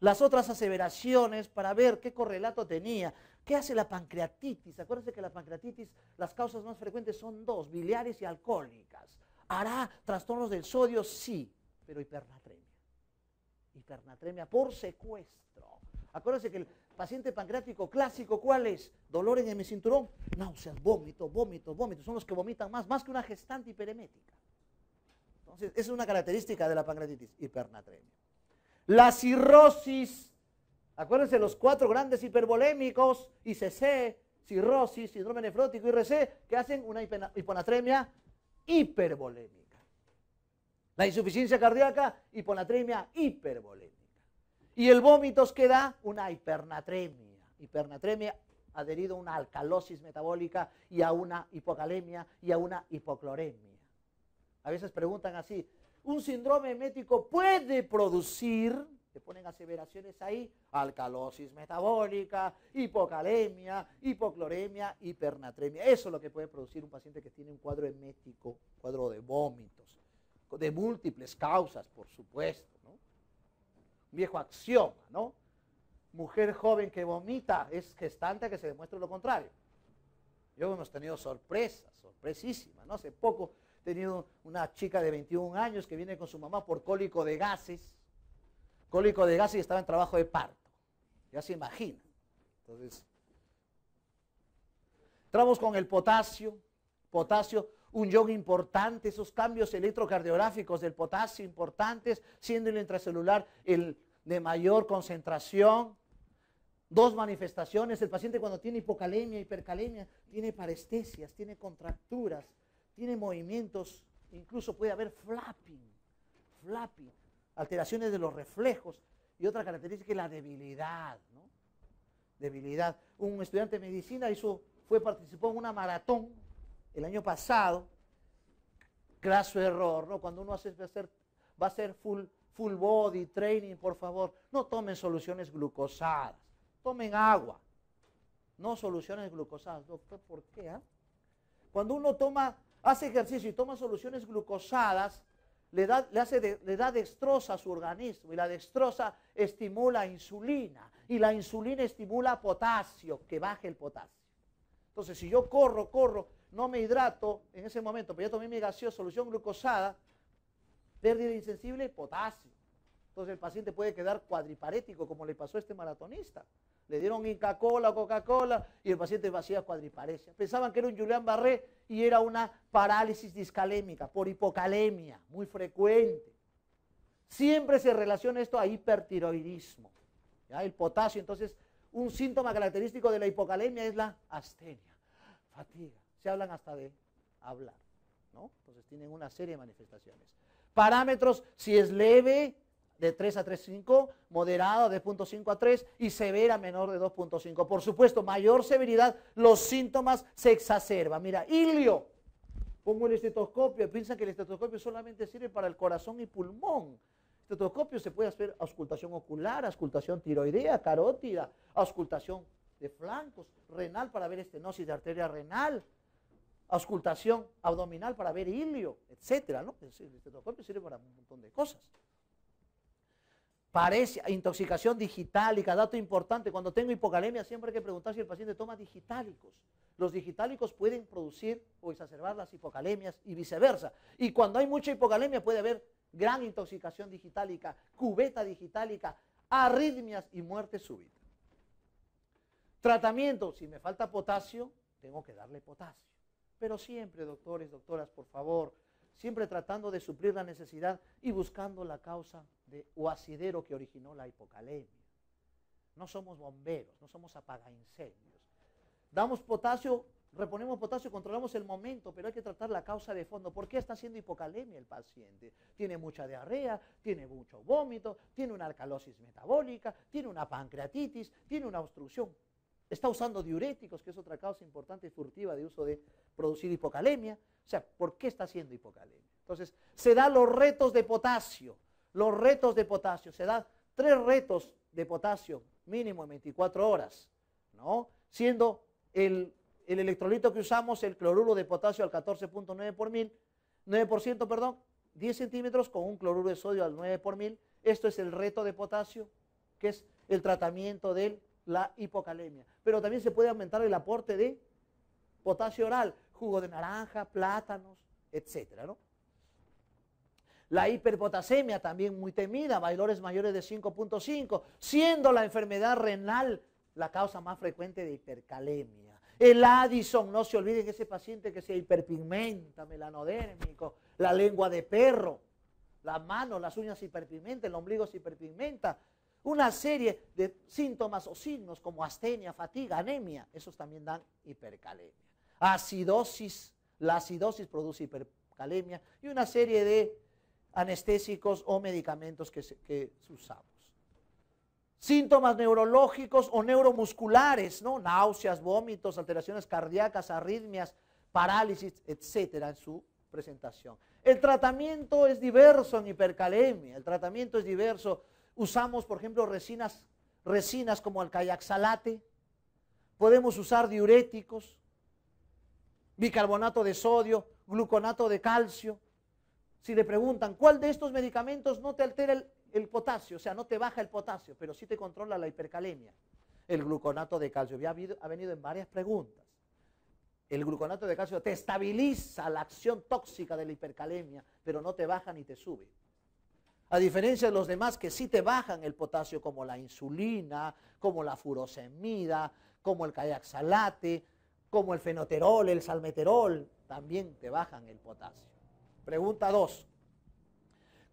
las otras aseveraciones para ver qué correlato tenía. ¿Qué hace la pancreatitis? Acuérdense que la pancreatitis, las causas más frecuentes son dos, biliares y alcohólicas. ¿Hará trastornos del sodio? Sí, pero hipernatremia. Hipernatremia por secuestro. Acuérdense que el paciente pancreático clásico, ¿cuál es? Dolor en mi cinturón, náuseas, vómitos, vómitos, vómitos. Son los que vomitan más, más que una gestante hiperemética. Entonces, esa es una característica de la pancreatitis, hipernatremia. La cirrosis, acuérdense los cuatro grandes hipervolémicos, ICC, cirrosis, síndrome nefrótico, y IRC, que hacen una hiponatremia hipervolémica. La insuficiencia cardíaca, hiponatremia hiperbolémica. Y el vómito que da una hipernatremia. Hipernatremia adherido a una alcalosis metabólica y a una hipocalemia y a una hipocloremia. A veces preguntan así, ¿un síndrome hemético puede producir, te ponen aseveraciones ahí, alcalosis metabólica, hipocalemia, hipocloremia, hipernatremia? Eso es lo que puede producir un paciente que tiene un cuadro hemético, cuadro de vómitos de múltiples causas, por supuesto. ¿no? Un viejo axioma, ¿no? Mujer joven que vomita es gestante que se demuestre lo contrario. Yo hemos tenido sorpresas, sorpresísimas, ¿no? Hace poco he tenido una chica de 21 años que viene con su mamá por cólico de gases, cólico de gases y estaba en trabajo de parto. Ya se imagina. Entonces, entramos con el potasio, potasio un yoga importante, esos cambios electrocardiográficos del potasio importantes, siendo el intracelular el de mayor concentración. Dos manifestaciones, el paciente cuando tiene hipocalemia, hipercalemia, tiene parestesias, tiene contracturas, tiene movimientos, incluso puede haber flapping, flapping, alteraciones de los reflejos. Y otra característica es la debilidad, Debilidad. Un estudiante de medicina fue, participó en una maratón el año pasado, su error, ¿no? Cuando uno hace, va a hacer, va a full, full body training, por favor, no tomen soluciones glucosadas, tomen agua, no soluciones glucosadas. Doctor, ¿por qué? Ah? Cuando uno toma, hace ejercicio y toma soluciones glucosadas, le da, le, hace le da destroza a su organismo y la destroza estimula insulina y la insulina estimula potasio, que baje el potasio. Entonces, si yo corro, corro no me hidrato en ese momento, pero ya tomé mi gaseosa, solución glucosada, pérdida insensible potasio. Entonces el paciente puede quedar cuadriparético, como le pasó a este maratonista. Le dieron Inca Cola o Coca-Cola y el paciente vacía cuadriparecia. Pensaban que era un Julián Barré y era una parálisis discalémica por hipocalemia, muy frecuente. Siempre se relaciona esto a hipertiroidismo. El potasio, entonces, un síntoma característico de la hipocalemia es la astenia, fatiga se hablan hasta de hablar, ¿no? Entonces tienen una serie de manifestaciones. Parámetros, si es leve, de 3 a 3.5, moderada, de 0.5 a 3 y severa menor de 2.5. Por supuesto, mayor severidad, los síntomas se exacerban. Mira, ilio, pongo el estetoscopio, piensan que el estetoscopio solamente sirve para el corazón y pulmón. Estetoscopio se puede hacer auscultación ocular, auscultación tiroidea, carótida, auscultación de flancos, renal para ver estenosis de arteria renal, auscultación abdominal para ver ilio, etcétera, ¿no? El estetoscopio sirve para un montón de cosas. Parece intoxicación digitálica, dato importante. Cuando tengo hipocalemia siempre hay que preguntar si el paciente toma digitálicos. Los digitálicos pueden producir o exacerbar las hipocalemias y viceversa. Y cuando hay mucha hipocalemia puede haber gran intoxicación digitalica, cubeta digitalica, arritmias y muerte súbita. Tratamiento, si me falta potasio, tengo que darle potasio. Pero siempre, doctores, doctoras, por favor, siempre tratando de suplir la necesidad y buscando la causa de, o asidero que originó la hipocalemia. No somos bomberos, no somos apagaincendios. Damos potasio, reponemos potasio, controlamos el momento, pero hay que tratar la causa de fondo. ¿Por qué está haciendo hipocalemia el paciente? Tiene mucha diarrea, tiene mucho vómito, tiene una alcalosis metabólica, tiene una pancreatitis, tiene una obstrucción. Está usando diuréticos, que es otra causa importante y furtiva de uso de producir hipocalemia. O sea, ¿por qué está haciendo hipocalemia? Entonces, se da los retos de potasio, los retos de potasio, se dan tres retos de potasio mínimo en 24 horas, ¿no? Siendo el, el electrolito que usamos, el cloruro de potasio al 14.9 por mil, 9%, perdón, 10 centímetros con un cloruro de sodio al 9 por mil. Esto es el reto de potasio, que es el tratamiento de la hipocalemia. Pero también se puede aumentar el aporte de potasio oral, jugo de naranja, plátanos, etc. ¿no? La hiperpotasemia también muy temida, valores mayores de 5.5, siendo la enfermedad renal la causa más frecuente de hipercalemia. El Addison, no se olviden ese paciente que se hiperpigmenta, melanodérmico, la lengua de perro, la mano, las uñas se hiperpigmentan, el ombligo se hiperpigmenta. Una serie de síntomas o signos como astenia, fatiga, anemia, esos también dan hipercalemia acidosis, la acidosis produce hipercalemia y una serie de anestésicos o medicamentos que, usamos. Síntomas neurológicos o neuromusculares, ¿no? náuseas, vómitos, alteraciones cardíacas, arritmias, parálisis, etcétera, en su presentación. El tratamiento es diverso en hipercalemia, el tratamiento es diverso. Usamos, por ejemplo, resinas, resinas como el podemos usar diuréticos, bicarbonato de sodio, gluconato de calcio. Si le preguntan, ¿cuál de estos medicamentos no te altera el, potasio? O sea, no te baja el potasio, pero sí te controla la hipercalemia. El gluconato de calcio. ha, venido en varias preguntas. El gluconato de calcio te estabiliza la acción tóxica de la hipercalemia, pero no te baja ni te sube. A diferencia de los demás que sí te bajan el potasio, como la insulina, como la furosemida, como el cayaxalate, como el fenoterol, el salmeterol, también te bajan el potasio. Pregunta 2.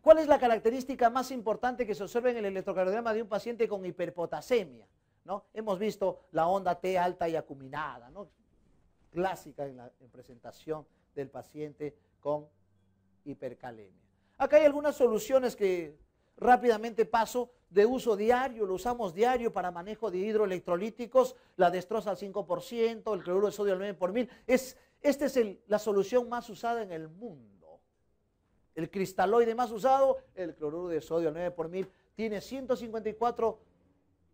¿Cuál es la característica más importante que se observa en el electrocardiograma de un paciente con hiperpotasemia? ¿No? Hemos visto la onda T alta y acuminada, ¿no? clásica en la presentación del paciente con hipercalemia. Acá hay algunas soluciones que Rápidamente paso de uso diario, lo usamos diario para manejo de hidroelectrolíticos, la destroza al 5%, el cloruro de sodio al 9 por mil. Es, esta es la solución más usada en el mundo. El cristaloide más usado, el cloruro de sodio al 9 por mil, tiene 154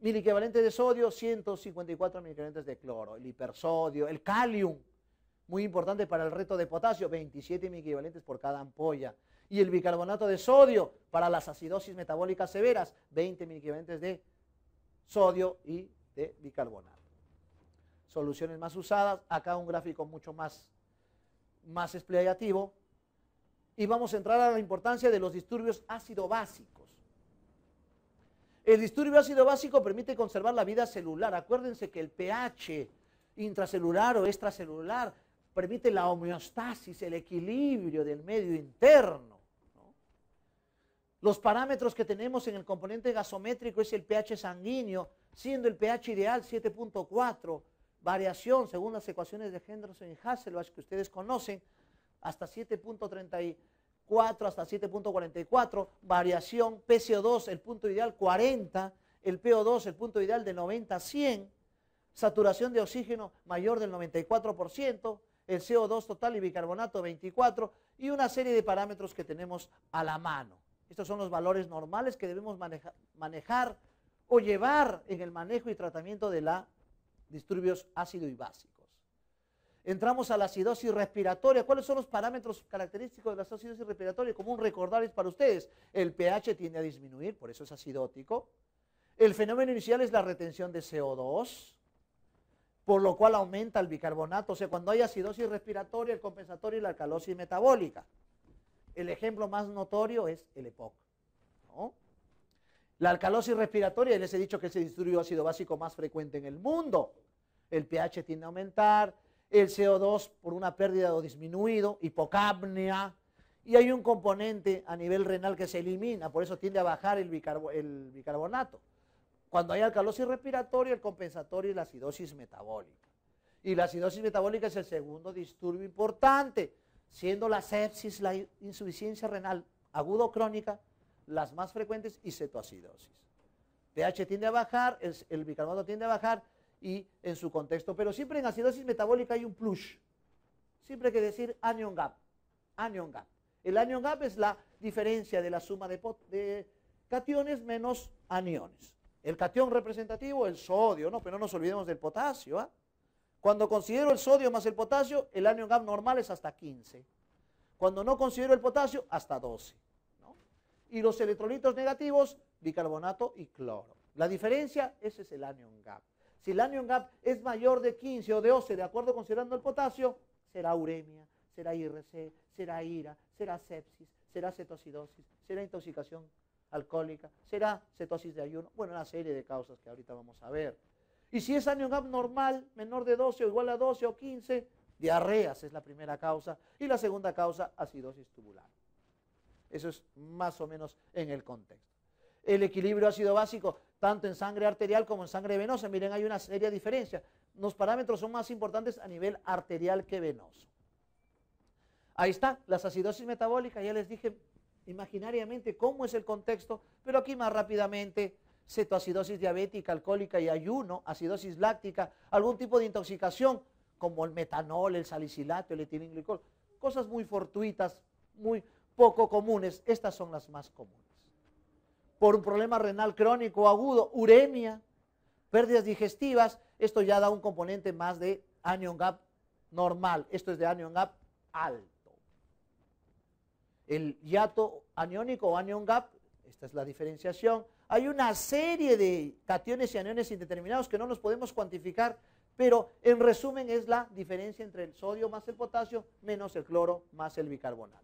mil equivalentes de sodio, 154 mil de cloro, el hipersodio, el calium, muy importante para el reto de potasio, 27 mil equivalentes por cada ampolla y el bicarbonato de sodio para las acidosis metabólicas severas, 20 miligramos de sodio y de bicarbonato. Soluciones más usadas, acá un gráfico mucho más, más explicativo. Y vamos a entrar a la importancia de los disturbios ácido-básicos. El disturbio ácido básico permite conservar la vida celular. Acuérdense que el pH intracelular o extracelular permite la homeostasis, el equilibrio del medio interno. Los parámetros que tenemos en el componente gasométrico es el pH sanguíneo, siendo el pH ideal 7.4, variación según las ecuaciones de Henderson y Hasselbach que ustedes conocen, hasta 7.34 hasta 7.44, variación PCO2 el punto ideal 40, el PO2 el punto ideal de 90 a 100, saturación de oxígeno mayor del 94%, el CO2 total y bicarbonato 24 y una serie de parámetros que tenemos a la mano. Estos son los valores normales que debemos manejar o llevar en el manejo y tratamiento de la disturbios ácido y básicos. Entramos a la acidosis respiratoria. ¿Cuáles son los parámetros característicos de la acidosis respiratoria? Como un recordarles para ustedes, el pH tiende a disminuir, por eso es acidótico. El fenómeno inicial es la retención de CO2, por lo cual aumenta el bicarbonato. O sea, cuando hay acidosis respiratoria, el compensatorio y la alcalosis metabólica. El ejemplo más notorio es el EPOC. La alcalosis respiratoria, les he dicho que es el disturbio ácido básico más frecuente en el mundo. El pH tiende a aumentar, el CO2 por una pérdida o disminuido, hipocapnia, y hay un componente a nivel renal que se elimina, por eso tiende a bajar el, bicarbonato. Cuando hay alcalosis respiratoria, el compensatorio es la acidosis metabólica. Y la acidosis metabólica es el segundo disturbio importante siendo la sepsis, la insuficiencia renal aguda o crónica, las más frecuentes y cetoacidosis. pH tiende a bajar, el, bicarbonato tiende a bajar y en su contexto, pero siempre en acidosis metabólica hay un plush Siempre hay que decir anion gap, anion gap. El anion gap es la diferencia de la suma de, cationes menos aniones. El cation representativo, el sodio, ¿no? Pero no nos olvidemos del potasio, ¿ah? Cuando considero el sodio más el potasio, el anion gap normal es hasta 15. Cuando no considero el potasio, hasta 12. Y los electrolitos negativos, bicarbonato y cloro. La diferencia, ese es el anion gap. Si el anion gap es mayor de 15 o de 12, de acuerdo considerando el potasio, será uremia, será IRC, será ira, será sepsis, será cetocidosis, será intoxicación alcohólica, será cetosis de ayuno, bueno, una serie de causas que ahorita vamos a ver. Y si es año abnormal, menor de 12 o igual a 12 o 15, diarreas es la primera causa. Y la segunda causa, acidosis tubular. Eso es más o menos en el contexto. El equilibrio ácido básico, tanto en sangre arterial como en sangre venosa. Miren, hay una seria diferencia. Los parámetros son más importantes a nivel arterial que venoso. Ahí está, las acidosis metabólicas, ya les dije imaginariamente cómo es el contexto, pero aquí más rápidamente cetoacidosis diabética, alcohólica y ayuno, acidosis láctica, algún tipo de intoxicación como el metanol, el salicilato, el etilenglicol, cosas muy fortuitas, muy poco comunes, estas son las más comunes. Por un problema renal crónico o agudo, uremia, pérdidas digestivas, esto ya da un componente más de anion gap normal, esto es de anion gap alto. El hiato aniónico o anion gap, esta es la diferenciación, hay una serie de cationes y aniones indeterminados que no los podemos cuantificar, pero en resumen es la diferencia entre el sodio más el potasio menos el cloro más el bicarbonato.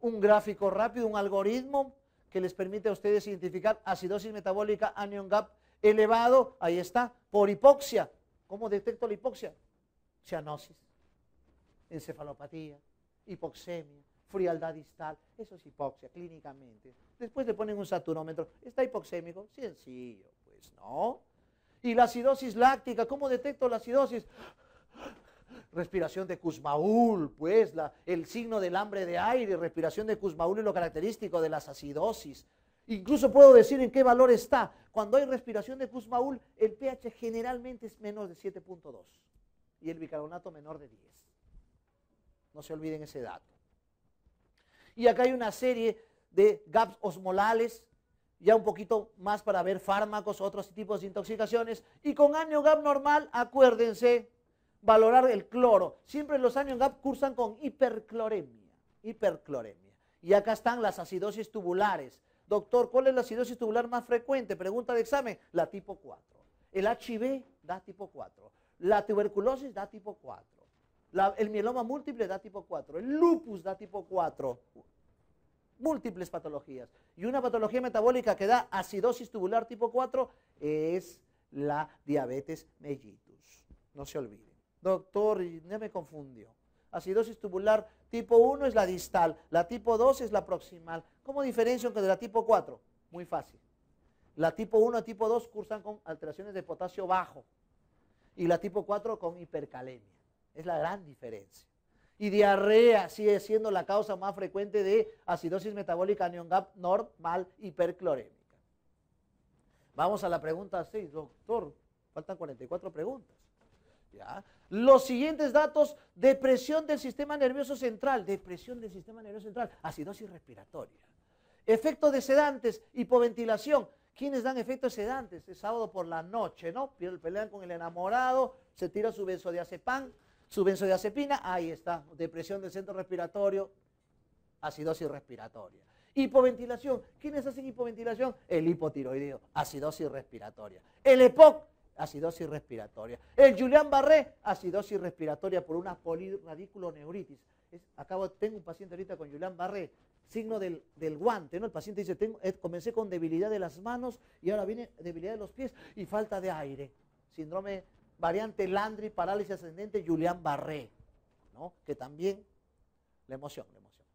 Un gráfico rápido, un algoritmo que les permite a ustedes identificar acidosis metabólica anion gap elevado, ahí está, por hipoxia. ¿Cómo detecto la hipoxia? Cianosis, encefalopatía, hipoxemia, frialdad distal, eso es hipoxia clínicamente. Después le ponen un saturómetro, ¿está hipoxémico? Sencillo, pues no. Y la acidosis láctica, ¿cómo detecto la acidosis? Respiración de Kuzmaul, pues la, el signo del hambre de aire, respiración de Kuzmaul es lo característico de las acidosis. Incluso puedo decir en qué valor está. Cuando hay respiración de Kuzmaul, el pH generalmente es menos de 7.2 y el bicarbonato menor de 10. No se olviden ese dato. Y acá hay una serie de gaps osmolales, ya un poquito más para ver fármacos, otros tipos de intoxicaciones. Y con anion-gap normal, acuérdense, valorar el cloro. Siempre los anion-gap cursan con hipercloremia, hipercloremia. Y acá están las acidosis tubulares. Doctor, ¿cuál es la acidosis tubular más frecuente? Pregunta de examen, la tipo 4. El HIV da tipo 4. La tuberculosis da tipo 4 el mieloma múltiple da tipo 4, el lupus da tipo 4, múltiples patologías. Y una patología metabólica que da acidosis tubular tipo 4 es la diabetes mellitus. No se olviden. Doctor, no me confundió. Acidosis tubular tipo 1 es la distal, la tipo 2 es la proximal. ¿Cómo diferencio de la tipo 4? Muy fácil. La tipo 1 y tipo 2 cursan con alteraciones de potasio bajo y la tipo 4 con hipercalemia. Es la gran diferencia. Y diarrea sigue siendo la causa más frecuente de acidosis metabólica gap normal hiperclorémica. Vamos a la pregunta 6, doctor. Faltan 44 preguntas. Los siguientes datos, depresión del sistema nervioso central, depresión del sistema nervioso central, acidosis respiratoria. Efectos de sedantes, hipoventilación. ¿Quiénes dan efectos sedantes? Es sábado por la noche, ¿no? Pelean con el enamorado, se tira su benzodiazepam, de benzodiazepina, ahí está, depresión del centro respiratorio, acidosis respiratoria. Hipoventilación, ¿quiénes hacen hipoventilación? El hipotiroideo, acidosis respiratoria. El EPOC, acidosis respiratoria. El Julián Barré, acidosis respiratoria por una polirradiculoneuritis. Es, acabo, tengo un paciente ahorita con Julián Barré, signo del, guante, ¿no? El paciente dice, eh, comencé con debilidad de las manos y ahora viene debilidad de los pies y falta de aire. Síndrome variante Landry, parálisis ascendente, Julián Barré, ¿no? que también la emoción, la emoción.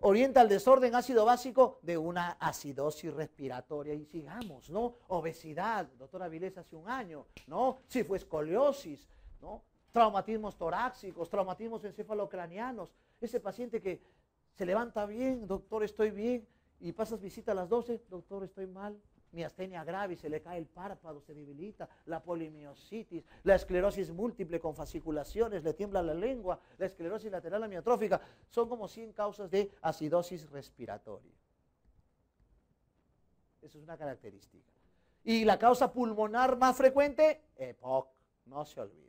Orienta al desorden ácido básico de una acidosis respiratoria y sigamos, ¿no? Obesidad, doctora Vilés hace un año, ¿no? Si fue escoliosis, ¿no? Traumatismos torácicos, traumatismos encefalocranianos. Ese paciente que se levanta bien, doctor, estoy bien, y pasas visita a las 12, doctor, estoy mal, miastenia grave, se le cae el párpado, se debilita, la polimiositis, la esclerosis múltiple con fasciculaciones, le tiembla la lengua, la esclerosis lateral amiotrófica. Son como 100 causas de acidosis respiratoria. Esa es una característica. Y la causa pulmonar más frecuente, EPOC, no se olvide.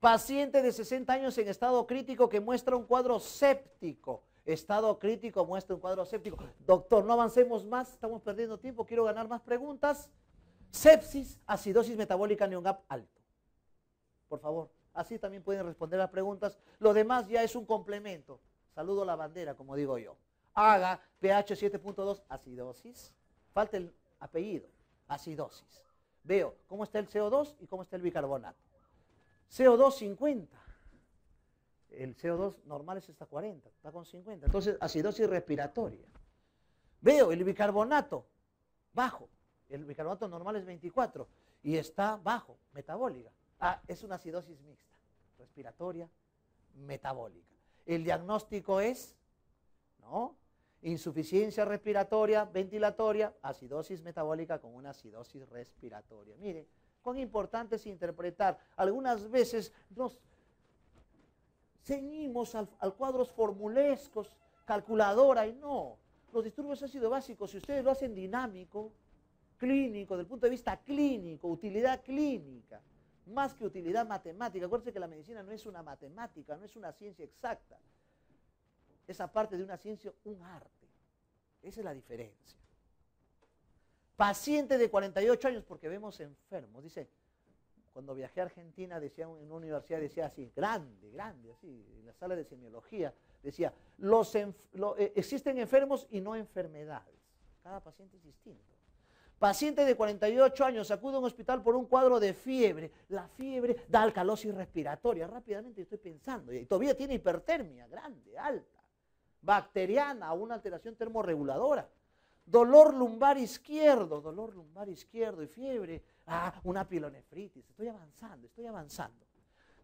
Paciente de 60 años en estado crítico que muestra un cuadro séptico Estado crítico muestra un cuadro séptico. Doctor, no avancemos más, estamos perdiendo tiempo, quiero ganar más preguntas. Sepsis, acidosis metabólica, gap alto. Por favor, así también pueden responder las preguntas. Lo demás ya es un complemento. Saludo la bandera, como digo yo. Haga pH 7.2, acidosis. Falta el apellido, acidosis. Veo cómo está el CO2 y cómo está el bicarbonato. CO2 50, el CO2 normal es hasta 40, está con 50. Entonces, acidosis respiratoria. Veo el bicarbonato bajo, el bicarbonato normal es 24 y está bajo, metabólica. Ah, es una acidosis mixta, respiratoria, metabólica. El diagnóstico es, ¿no? Insuficiencia respiratoria, ventilatoria, acidosis metabólica con una acidosis respiratoria. Mire, cuán importante es interpretar. Algunas veces nos ceñimos al, al cuadros formulescos, calculadora y no. Los disturbios han sido básicos. Si ustedes lo hacen dinámico, clínico, del punto de vista clínico, utilidad clínica, más que utilidad matemática. Acuérdense que la medicina no es una matemática, no es una ciencia exacta. Es aparte de una ciencia, un arte. Esa es la diferencia. Paciente de 48 años, porque vemos enfermos, dice, cuando viajé a Argentina, decía, en una universidad decía así, grande, grande, así, en la sala de semiología, decía, eh, existen enfermos y no enfermedades. Cada paciente es distinto. Paciente de 48 años acude a un hospital por un cuadro de fiebre. La fiebre da alcalosis respiratoria. Rápidamente estoy pensando. Y todavía tiene hipertermia grande, alta. Bacteriana, una alteración termorreguladora. Dolor lumbar izquierdo, dolor lumbar izquierdo y fiebre Ah, una pilonefritis. Estoy avanzando, estoy avanzando.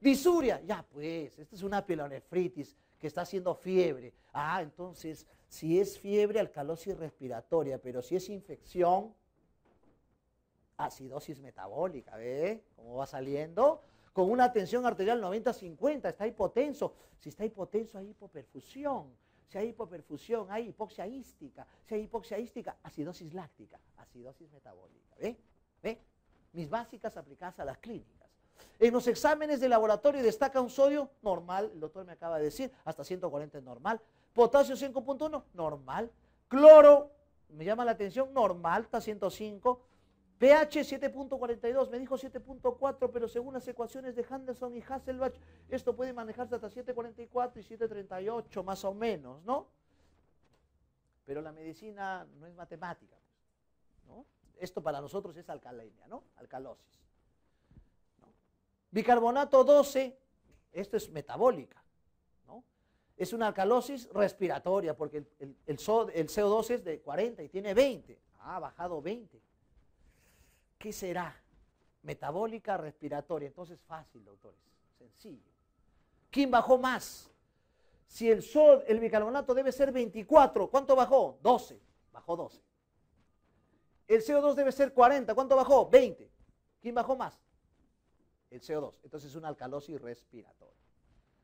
Disuria, ya pues, esta es una pielonefritis que está haciendo fiebre. Ah, entonces, si es fiebre, alcalosis respiratoria, pero si es infección, acidosis metabólica, ¿ve? ¿Cómo va saliendo? Con una tensión arterial 90-50, está hipotenso. Si está hipotenso, hay hipoperfusión. Si hay hipoperfusión, hay hipoxiaística. Si hay hipoxiaística, acidosis láctica, acidosis metabólica, ¿ve? ¿Ve? mis básicas aplicadas a las clínicas. En los exámenes de laboratorio destaca un sodio normal, el doctor me acaba de decir, hasta 140 es normal. Potasio 5.1, normal. Cloro, me llama la atención, normal, está 105. pH 7.42, me dijo 7.4, pero según las ecuaciones de Henderson y Hasselbach, esto puede manejarse hasta 7.44 y 7.38 más o menos, ¿no? Pero la medicina no es matemática, pues, ¿no? Esto para nosotros es alcalemia, ¿no? Alcalosis. Bicarbonato 12, esto es metabólica, ¿no? Es una alcalosis respiratoria, porque el, CO2 es de 40 y tiene 20. Ah, ha bajado 20. ¿Qué será? Metabólica respiratoria. Entonces fácil, doctores, sencillo. ¿Quién bajó más? Si el sol, el bicarbonato debe ser 24, ¿cuánto bajó? 12, bajó 12. El CO2 debe ser 40. ¿Cuánto bajó? 20. ¿Quién bajó más? El CO2. Entonces es una alcalosis respiratoria.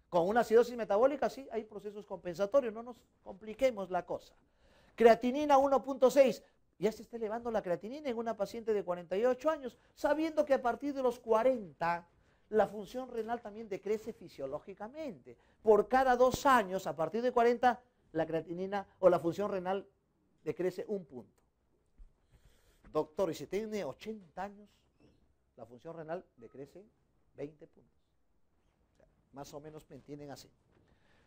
Con una acidosis metabólica, sí, hay procesos compensatorios. No nos compliquemos la cosa. Creatinina 1.6. Ya se está elevando la creatinina en una paciente de 48 años, sabiendo que a partir de los 40 la función renal también decrece fisiológicamente. Por cada dos años, a partir de 40, la creatinina o la función renal decrece un punto. Doctor, y si tiene 80 años, la función renal decrece 20 puntos. más o menos me entienden así.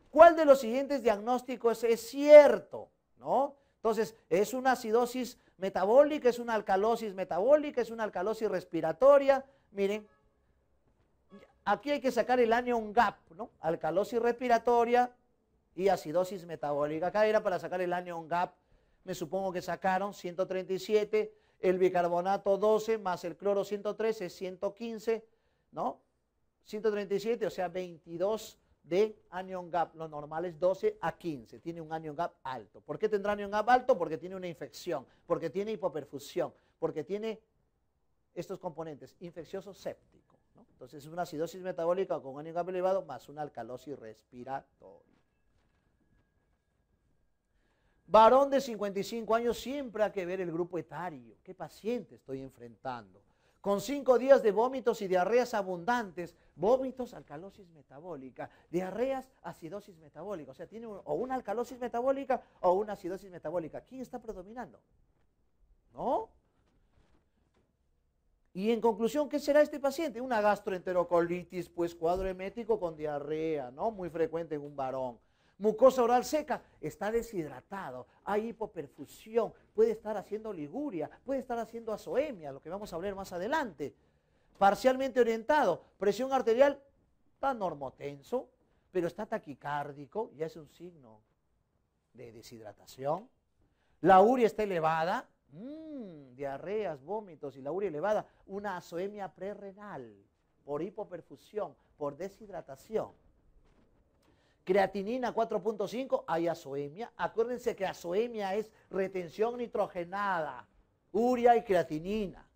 ¿Cuál de los siguientes diagnósticos es cierto? ¿No? Entonces, es una acidosis metabólica, es una alcalosis metabólica, es una alcalosis respiratoria. Miren, aquí hay que sacar el anion gap, ¿no? Alcalosis respiratoria y acidosis metabólica. Acá era para sacar el anion gap, me supongo que sacaron 137, el bicarbonato 12 más el cloro 113 es 115, ¿no? 137, o sea, 22 de anion gap. Lo normal es 12 a 15, tiene un anion gap alto. ¿Por qué tendrá anion gap alto? Porque tiene una infección, porque tiene hipoperfusión, porque tiene estos componentes, infeccioso séptico. Entonces es una acidosis metabólica con anion gap elevado más una alcalosis respiratoria. Varón de 55 años, siempre hay que ver el grupo etario. ¿Qué paciente estoy enfrentando? Con cinco días de vómitos y diarreas abundantes, vómitos, alcalosis metabólica, diarreas, acidosis metabólica. O sea, tiene o una alcalosis metabólica o una acidosis metabólica. ¿Quién está predominando? ¿No? Y en conclusión, ¿qué será este paciente? Una gastroenterocolitis, pues cuadro hemético con diarrea, ¿no? Muy frecuente en un varón. Mucosa oral seca, está deshidratado, hay hipoperfusión, puede estar haciendo liguria, puede estar haciendo azoemia, lo que vamos a hablar más adelante. Parcialmente orientado, presión arterial está normotenso, pero está taquicárdico, ya es un signo de deshidratación. La uria está elevada, mmm, diarreas, vómitos y la uria elevada, una azoemia prerrenal por hipoperfusión, por deshidratación. Creatinina 4.5, hay azoemia. Acuérdense que azoemia es retención nitrogenada, urea y creatinina.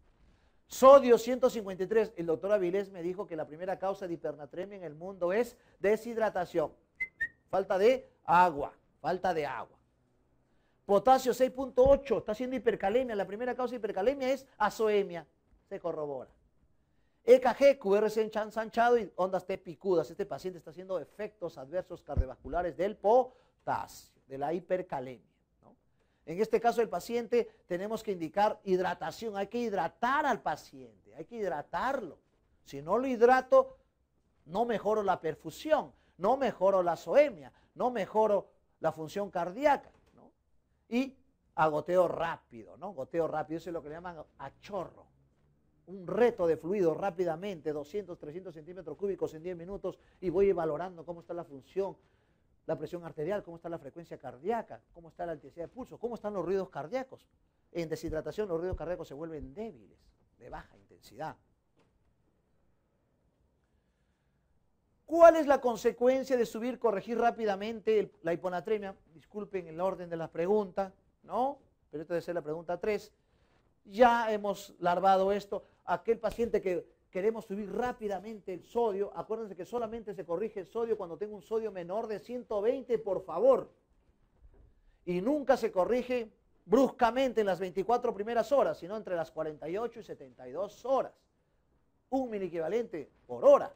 Sodio 153, el doctor Avilés me dijo que la primera causa de hipernatremia en el mundo es deshidratación, falta de agua, falta de agua. Potasio 6.8, está haciendo hipercalemia, la primera causa de hipercalemia es azoemia, se corrobora. EKG, QRS ensanchado y ondas T picudas. Este paciente está haciendo efectos adversos cardiovasculares del potasio, de la hipercalemia. En este caso del paciente tenemos que indicar hidratación. Hay que hidratar al paciente, hay que hidratarlo. Si no lo hidrato, no mejoro la perfusión, no mejoro la soemia, no mejoro la función cardíaca. ¿no? Y agoteo rápido, ¿no? Goteo rápido, eso es lo que le llaman achorro un reto de fluido rápidamente, 200, 300 centímetros cúbicos en 10 minutos, y voy valorando cómo está la función, la presión arterial, cómo está la frecuencia cardíaca, cómo está la intensidad de pulso, cómo están los ruidos cardíacos. En deshidratación los ruidos cardíacos se vuelven débiles, de baja intensidad. ¿Cuál es la consecuencia de subir, corregir rápidamente la hiponatremia? Disculpen el orden de las preguntas, ¿no? Pero esta debe ser la pregunta 3. Ya hemos larvado esto aquel paciente que queremos subir rápidamente el sodio, acuérdense que solamente se corrige el sodio cuando tengo un sodio menor de 120, por favor. Y nunca se corrige bruscamente en las 24 primeras horas, sino entre las 48 y 72 horas. Un equivalente por hora.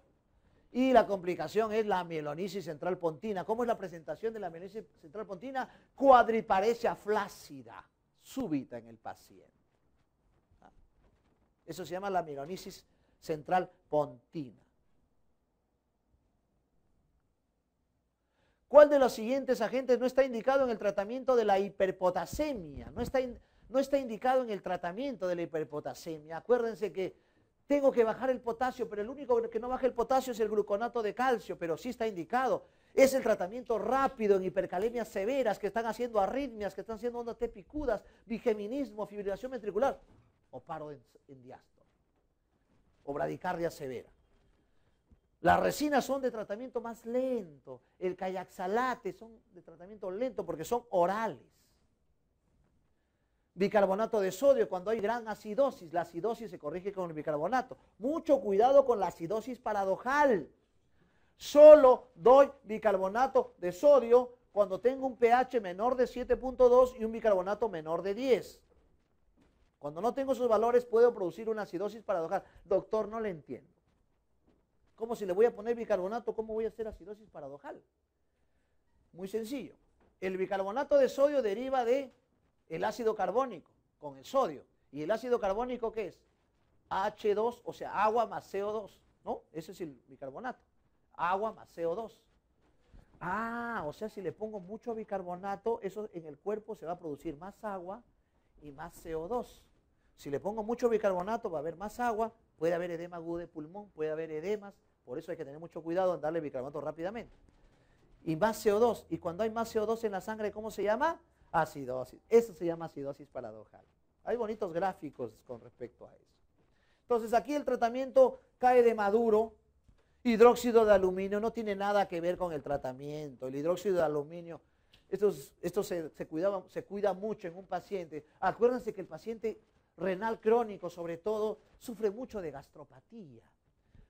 Y la complicación es la mielonisis central pontina. ¿Cómo es la presentación de la mielonisis central pontina? Cuadriparecia flácida, súbita en el paciente. Eso se llama la mielonisis central pontina. ¿Cuál de los siguientes agentes no está indicado en el tratamiento de la hiperpotasemia? No está, no está indicado en el tratamiento de la hiperpotasemia. Acuérdense que tengo que bajar el potasio, pero el único que no baja el potasio es el gluconato de calcio, pero sí está indicado. Es el tratamiento rápido en hipercalemias severas que están haciendo arritmias, que están haciendo ondas tepicudas, bigeminismo, fibrilación ventricular o paro en, diastol o bradicardia severa. Las resinas son de tratamiento más lento, el cayaxalate son de tratamiento lento porque son orales. Bicarbonato de sodio, cuando hay gran acidosis, la acidosis se corrige con el bicarbonato. Mucho cuidado con la acidosis paradojal. Solo doy bicarbonato de sodio cuando tengo un pH menor de 7.2 y un bicarbonato menor de 10. Cuando no tengo esos valores puedo producir una acidosis paradojal. Doctor, no le entiendo. ¿Cómo si le voy a poner bicarbonato? ¿Cómo voy a hacer acidosis paradojal? Muy sencillo. El bicarbonato de sodio deriva de el ácido carbónico con el sodio. ¿Y el ácido carbónico qué es? H2, o sea, agua más CO2, ¿no? Ese es el bicarbonato. Agua más CO2. Ah, o sea, si le pongo mucho bicarbonato, eso en el cuerpo se va a producir más agua y más CO2. Si le pongo mucho bicarbonato va a haber más agua, puede haber edema agudo de pulmón, puede haber edemas, por eso hay que tener mucho cuidado en darle bicarbonato rápidamente. Y más CO2, y cuando hay más CO2 en la sangre, ¿cómo se llama? Acidosis. Eso se llama acidosis paradojal. Hay bonitos gráficos con respecto a eso. Entonces aquí el tratamiento cae de maduro. Hidróxido de aluminio no tiene nada que ver con el tratamiento. El hidróxido de aluminio, esto, se cuida mucho en un paciente. Acuérdense que el paciente renal crónico sobre todo, sufre mucho de gastropatía,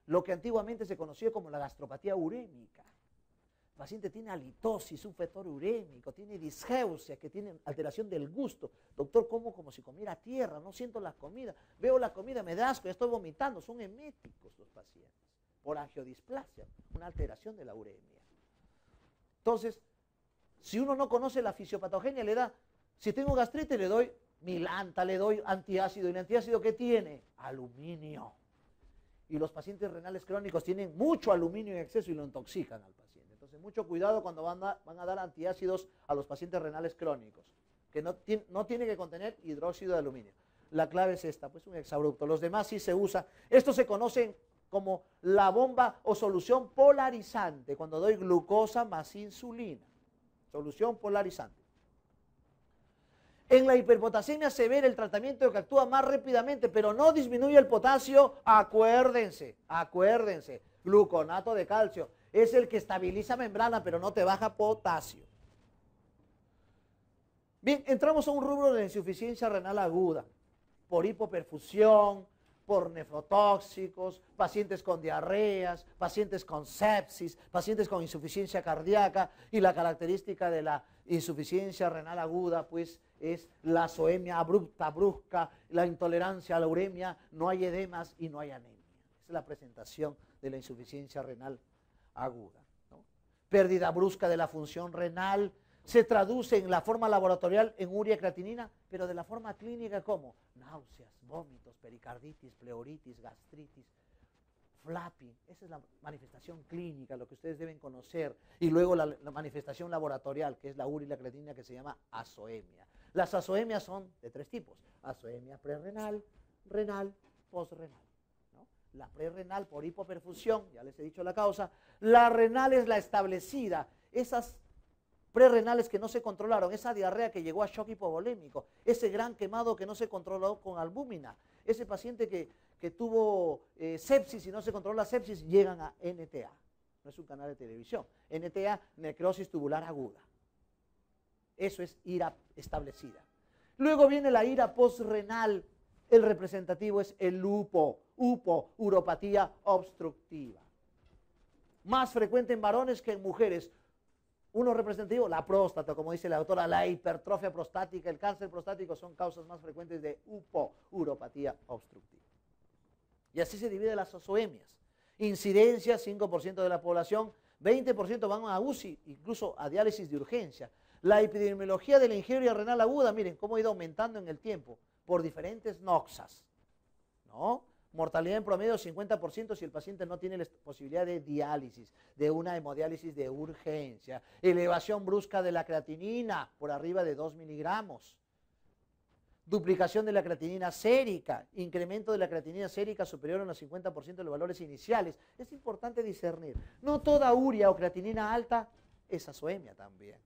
lo que antiguamente se conocía como la gastropatía urémica. El paciente tiene halitosis, un fetor urémico, tiene disgeusia, que tiene alteración del gusto. Doctor, como como si comiera tierra, no siento la comida, veo la comida, me da asco, ya estoy vomitando. Son heméticos los pacientes por angiodisplasia, una alteración de la uremia. Entonces, si uno no conoce la fisiopatogenia, le da, si tengo gastritis, le doy milanta, le doy antiácido. ¿Y el antiácido qué tiene? Aluminio. Y los pacientes renales crónicos tienen mucho aluminio en exceso y lo intoxican al paciente. Entonces, mucho cuidado cuando van a, dar antiácidos a los pacientes renales crónicos, que no, no tiene que contener hidróxido de aluminio. La clave es esta, pues un exabrupto. Los demás sí se usa. esto se conocen como la bomba o solución polarizante, cuando doy glucosa más insulina. Solución polarizante. En la hiperpotasemia severa el tratamiento que actúa más rápidamente, pero no disminuye el potasio, acuérdense, acuérdense, gluconato de calcio es el que estabiliza membrana, pero no te baja potasio. Bien, entramos a un rubro de insuficiencia renal aguda, por hipoperfusión, por nefrotóxicos, pacientes con diarreas, pacientes con sepsis, pacientes con insuficiencia cardíaca y la característica de la insuficiencia renal aguda, pues es la soemia abrupta, brusca, la intolerancia, a la uremia, no hay edemas y no hay anemia. Es la presentación de la insuficiencia renal aguda. Pérdida brusca de la función renal se traduce en la forma laboratorial en uria creatinina, pero de la forma clínica como náuseas, vómitos, pericarditis, pleuritis, gastritis, flapping. Esa es la manifestación clínica, lo que ustedes deben conocer. Y luego la, manifestación laboratorial, que es la uria y creatinina, que se llama azoemia. Las azoemias son de tres tipos. Azoemia prerrenal, renal, postrenal. La prerrenal por hipoperfusión, ya les he dicho la causa. La renal es la establecida. Esas prerrenales que no se controlaron, esa diarrea que llegó a shock hipovolémico, ese gran quemado que no se controló con albúmina, ese paciente que, tuvo eh, sepsis y no se controló la sepsis, llegan a NTA. No es un canal de televisión. NTA, necrosis tubular aguda. Eso es ira establecida. Luego viene la ira postrenal. El representativo es el upo, upo, uropatía obstructiva. Más frecuente en varones que en mujeres. Uno representativo, la próstata, como dice la autora, la hipertrofia prostática, el cáncer prostático son causas más frecuentes de upo, uropatía obstructiva. Y así se divide las ozoemias. Incidencia, 5% de la población, 20% van a UCI, incluso a diálisis de urgencia. La epidemiología de la injuria renal aguda, miren cómo ha ido aumentando en el tiempo por diferentes noxas. ¿no? Mortalidad en promedio 50% si el paciente no tiene la posibilidad de diálisis, de una hemodiálisis de urgencia, elevación brusca de la creatinina por arriba de 2 miligramos, duplicación de la creatinina sérica, incremento de la creatinina sérica superior a los 50% de los valores iniciales. Es importante discernir. No toda urea o creatinina alta es azoemia también.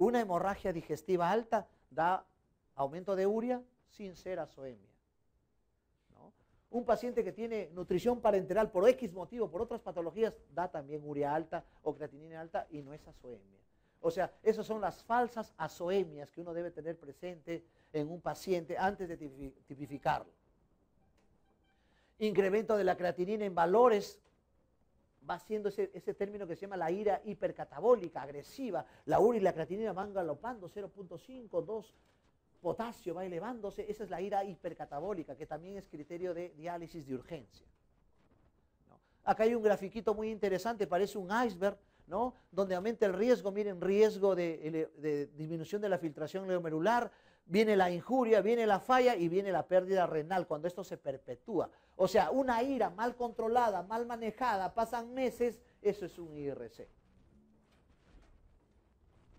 Una hemorragia digestiva alta da aumento de urea sin ser azoemia. Un paciente que tiene nutrición parenteral por X motivo, por otras patologías, da también urea alta o creatinina alta y no es azoemia. O sea, esas son las falsas azoemias que uno debe tener presente en un paciente antes de tipificarlo. Incremento de la creatinina en valores va siendo ese, término que se llama la ira hipercatabólica, agresiva. La ura y la creatinina van galopando, 0.5, 2 potasio va elevándose. Esa es la ira hipercatabólica, que también es criterio de diálisis de urgencia. Acá hay un grafiquito muy interesante, parece un iceberg, ¿no? donde aumenta el riesgo, miren, riesgo de, de disminución de la filtración glomerular, viene la injuria, viene la falla y viene la pérdida renal cuando esto se perpetúa. O sea, una ira mal controlada, mal manejada, pasan meses, eso es un IRC.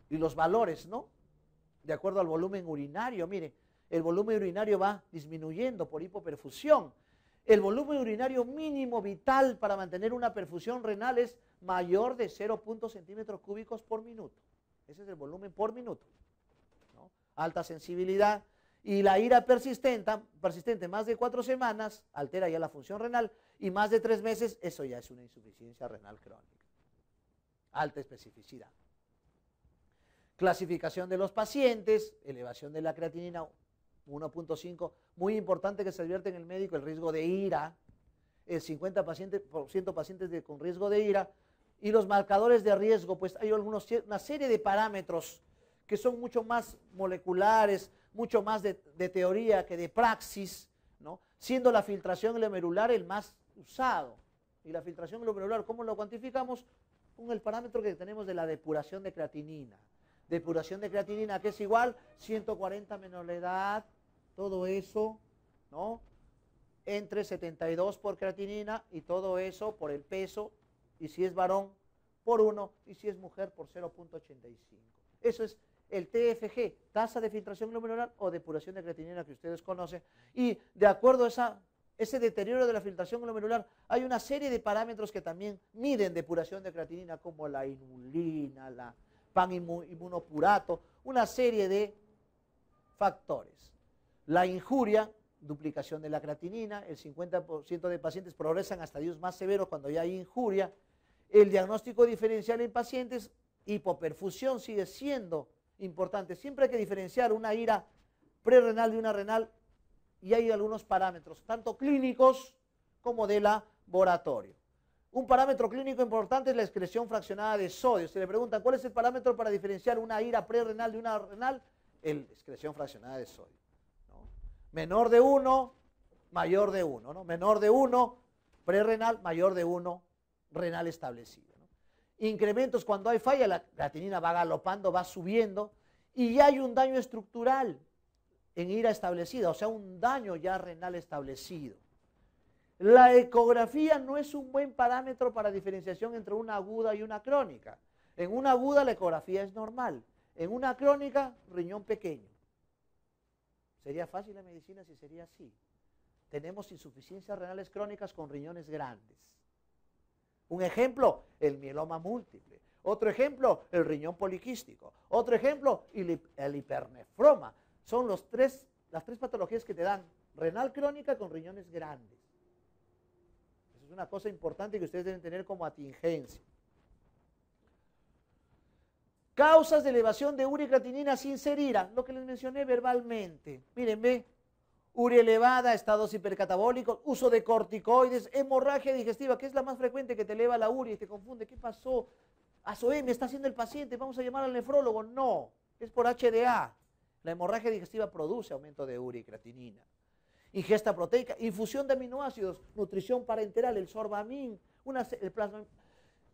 Y los valores, ¿no? De acuerdo al volumen urinario, mire, el volumen urinario va disminuyendo por hipoperfusión. El volumen urinario mínimo vital para mantener una perfusión renal es mayor de 0.0 centímetros cúbicos por minuto. Ese es el volumen por minuto alta sensibilidad. Y la ira persistente, persistente más de cuatro semanas altera ya la función renal y más de tres meses, eso ya es una insuficiencia renal crónica. Alta especificidad. Clasificación de los pacientes, elevación de la creatinina 1.5, muy importante que se advierte en el médico el riesgo de ira, el 50% de pacientes con riesgo de ira, y los marcadores de riesgo, pues hay una serie de parámetros que son mucho más moleculares, mucho más de, teoría que de praxis, ¿no? siendo la filtración glomerular el más usado. Y la filtración glomerular, ¿cómo lo cuantificamos? Con el parámetro que tenemos de la depuración de creatinina. Depuración de creatinina que es igual 140 menor la edad, todo eso, ¿no? Entre 72 por creatinina y todo eso por el peso, y si es varón por 1 y si es mujer por 0.85. Eso es el TFG, tasa de filtración glomerular o depuración de creatinina que ustedes conocen, y de acuerdo a ese deterioro de la filtración glomerular, hay una serie de parámetros que también miden depuración de creatinina, como la inulina, la pan inmunopurato, una serie de factores. La injuria, duplicación de la creatinina, el 50% de pacientes progresan hasta Dios más severos cuando ya hay injuria. El diagnóstico diferencial en pacientes, hipoperfusión sigue siendo importante. Siempre hay que diferenciar una ira prerenal de una renal y hay algunos parámetros, tanto clínicos como de laboratorio. Un parámetro clínico importante es la excreción fraccionada de sodio. Se le preguntan, ¿cuál es el parámetro para diferenciar una ira prerenal de una renal? El excreción fraccionada de sodio. Menor de 1, mayor de 1. ¿no? Menor de 1, prerenal, mayor de 1, renal establecido incrementos cuando hay falla, la creatinina va galopando, va subiendo y ya hay un daño estructural en ira establecida, o sea, un daño ya renal establecido. La ecografía no es un buen parámetro para diferenciación entre una aguda y una crónica. En una aguda la ecografía es normal, en una crónica riñón pequeño. Sería fácil la medicina si sería así. Tenemos insuficiencias renales crónicas con riñones grandes. Un ejemplo, el mieloma múltiple. Otro ejemplo, el riñón poliquístico. Otro ejemplo, el hipernefroma. Son los tres, las tres patologías que te dan renal crónica con riñones grandes. Esa es una cosa importante que ustedes deben tener como atingencia. Causas de elevación de uricratinina sin ira. lo que les mencioné verbalmente. Mírenme. Uria elevada, estados hipercatabólicos, uso de corticoides, hemorragia digestiva, que es la más frecuente que te eleva la urea y te confunde. ¿Qué pasó? ASOE, me está haciendo el paciente, vamos a llamar al nefrólogo. No, es por HDA. La hemorragia digestiva produce aumento de uria y creatinina. Ingesta proteica, infusión de aminoácidos, nutrición parenteral, el sorbamin, el, plasma,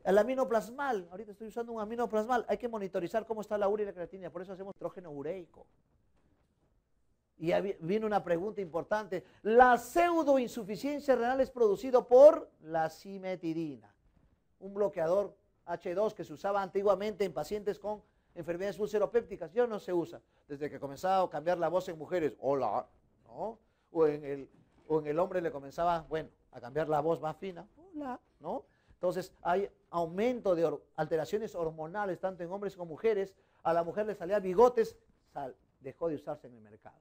el aminoplasmal. Ahorita estoy usando un aminoplasmal. Hay que monitorizar cómo está la urea y la creatinina, por eso hacemos trógeno ureico. Y ahí viene una pregunta importante. La pseudoinsuficiencia renal es producido por la cimetidina, un bloqueador H2 que se usaba antiguamente en pacientes con enfermedades ulceropépticas. Ya no se usa. Desde que comenzaba a cambiar la voz en mujeres, hola, ¿no? O en el, hombre le comenzaba, bueno, a cambiar la voz más fina, hola, ¿no? Entonces hay aumento de alteraciones hormonales tanto en hombres como mujeres. A la mujer le salía bigotes, dejó de usarse en el mercado.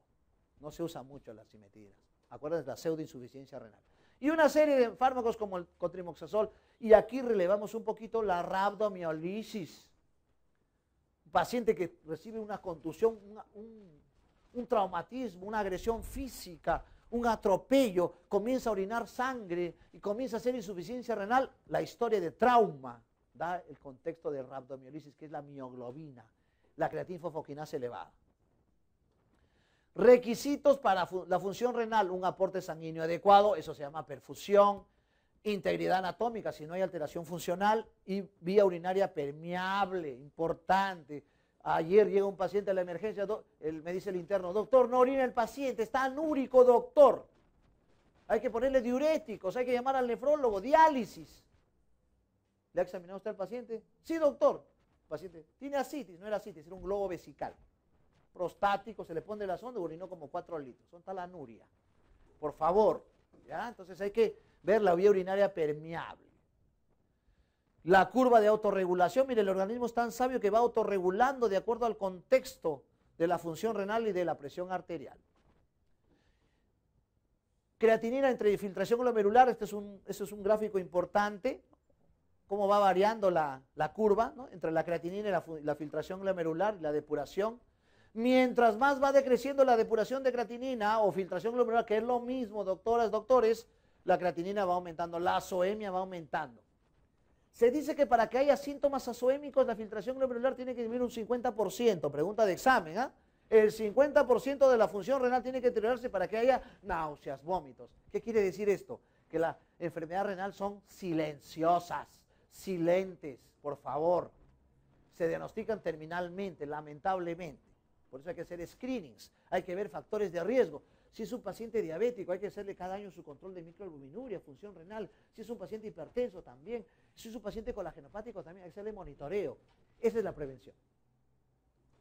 No se usa mucho las simetidas. Acuérdense, la pseudoinsuficiencia renal. Y una serie de fármacos como el cotrimoxazol. Y aquí relevamos un poquito la rabdomiolisis. Un paciente que recibe una contusión, un, traumatismo, una agresión física, un atropello, comienza a orinar sangre y comienza a hacer insuficiencia renal, la historia de trauma da el contexto de rabdomiolisis, que es la mioglobina, la fofoquinase elevada. Requisitos para la función renal, un aporte sanguíneo adecuado, eso se llama perfusión, integridad anatómica, si no hay alteración funcional, y vía urinaria permeable, importante. Ayer llega un paciente a la emergencia, el me dice el interno, doctor, no orina el paciente, está anúrico, doctor. Hay que ponerle diuréticos, hay que llamar al nefrólogo, diálisis. ¿Le ha examinado usted al paciente? Sí, doctor. El paciente, tiene asitis, no era asitis, era un globo vesical prostático, se le pone la sonda urinó como 4 litros. Son talanuria. Por favor. ¿ya? Entonces hay que ver la vía urinaria permeable. La curva de autorregulación, mire, el organismo es tan sabio que va autorregulando de acuerdo al contexto de la función renal y de la presión arterial. Creatinina entre filtración glomerular, este es un, este es un gráfico importante, cómo va variando la, curva entre la creatinina y la, la filtración glomerular, la depuración. Mientras más va decreciendo la depuración de creatinina o filtración glomerular, que es lo mismo, doctoras, doctores, la creatinina va aumentando, la azoemia va aumentando. Se dice que para que haya síntomas azoémicos, la filtración glomerular tiene que disminuir un 50%. Pregunta de examen, ¿ah? El 50% de la función renal tiene que deteriorarse para que haya náuseas, vómitos. ¿Qué quiere decir esto? Que la enfermedad renal son silenciosas, silentes, por favor. Se diagnostican terminalmente, lamentablemente. Por eso hay que hacer screenings, hay que ver factores de riesgo. Si es un paciente diabético, hay que hacerle cada año su control de microalbuminuria, función renal. Si es un paciente hipertenso, también. Si es un paciente colagenopático, también hay que hacerle monitoreo. Esa es la prevención.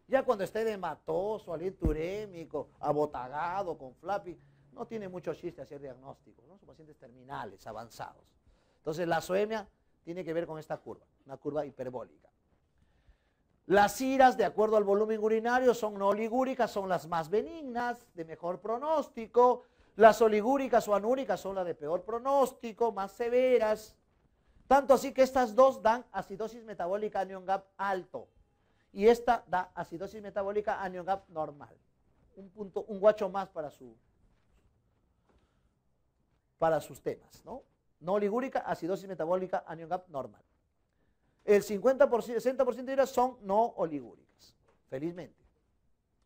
Ya cuando esté dematoso, aliturémico, abotagado, con flappy, no tiene mucho chiste hacer diagnóstico. ¿no? Son pacientes terminales, avanzados. Entonces, la soemia tiene que ver con esta curva, una curva hiperbólica. Las iras, de acuerdo al volumen urinario, son no oligúricas, son las más benignas, de mejor pronóstico. Las oligúricas o anúricas son las de peor pronóstico, más severas. Tanto así que estas dos dan acidosis metabólica anion gap alto. Y esta da acidosis metabólica anion gap normal. Un punto, un guacho más para su para sus temas, ¿no? No oligúrica, acidosis metabólica anion gap normal el 50%, 60% de IRA son no oligúricas, felizmente.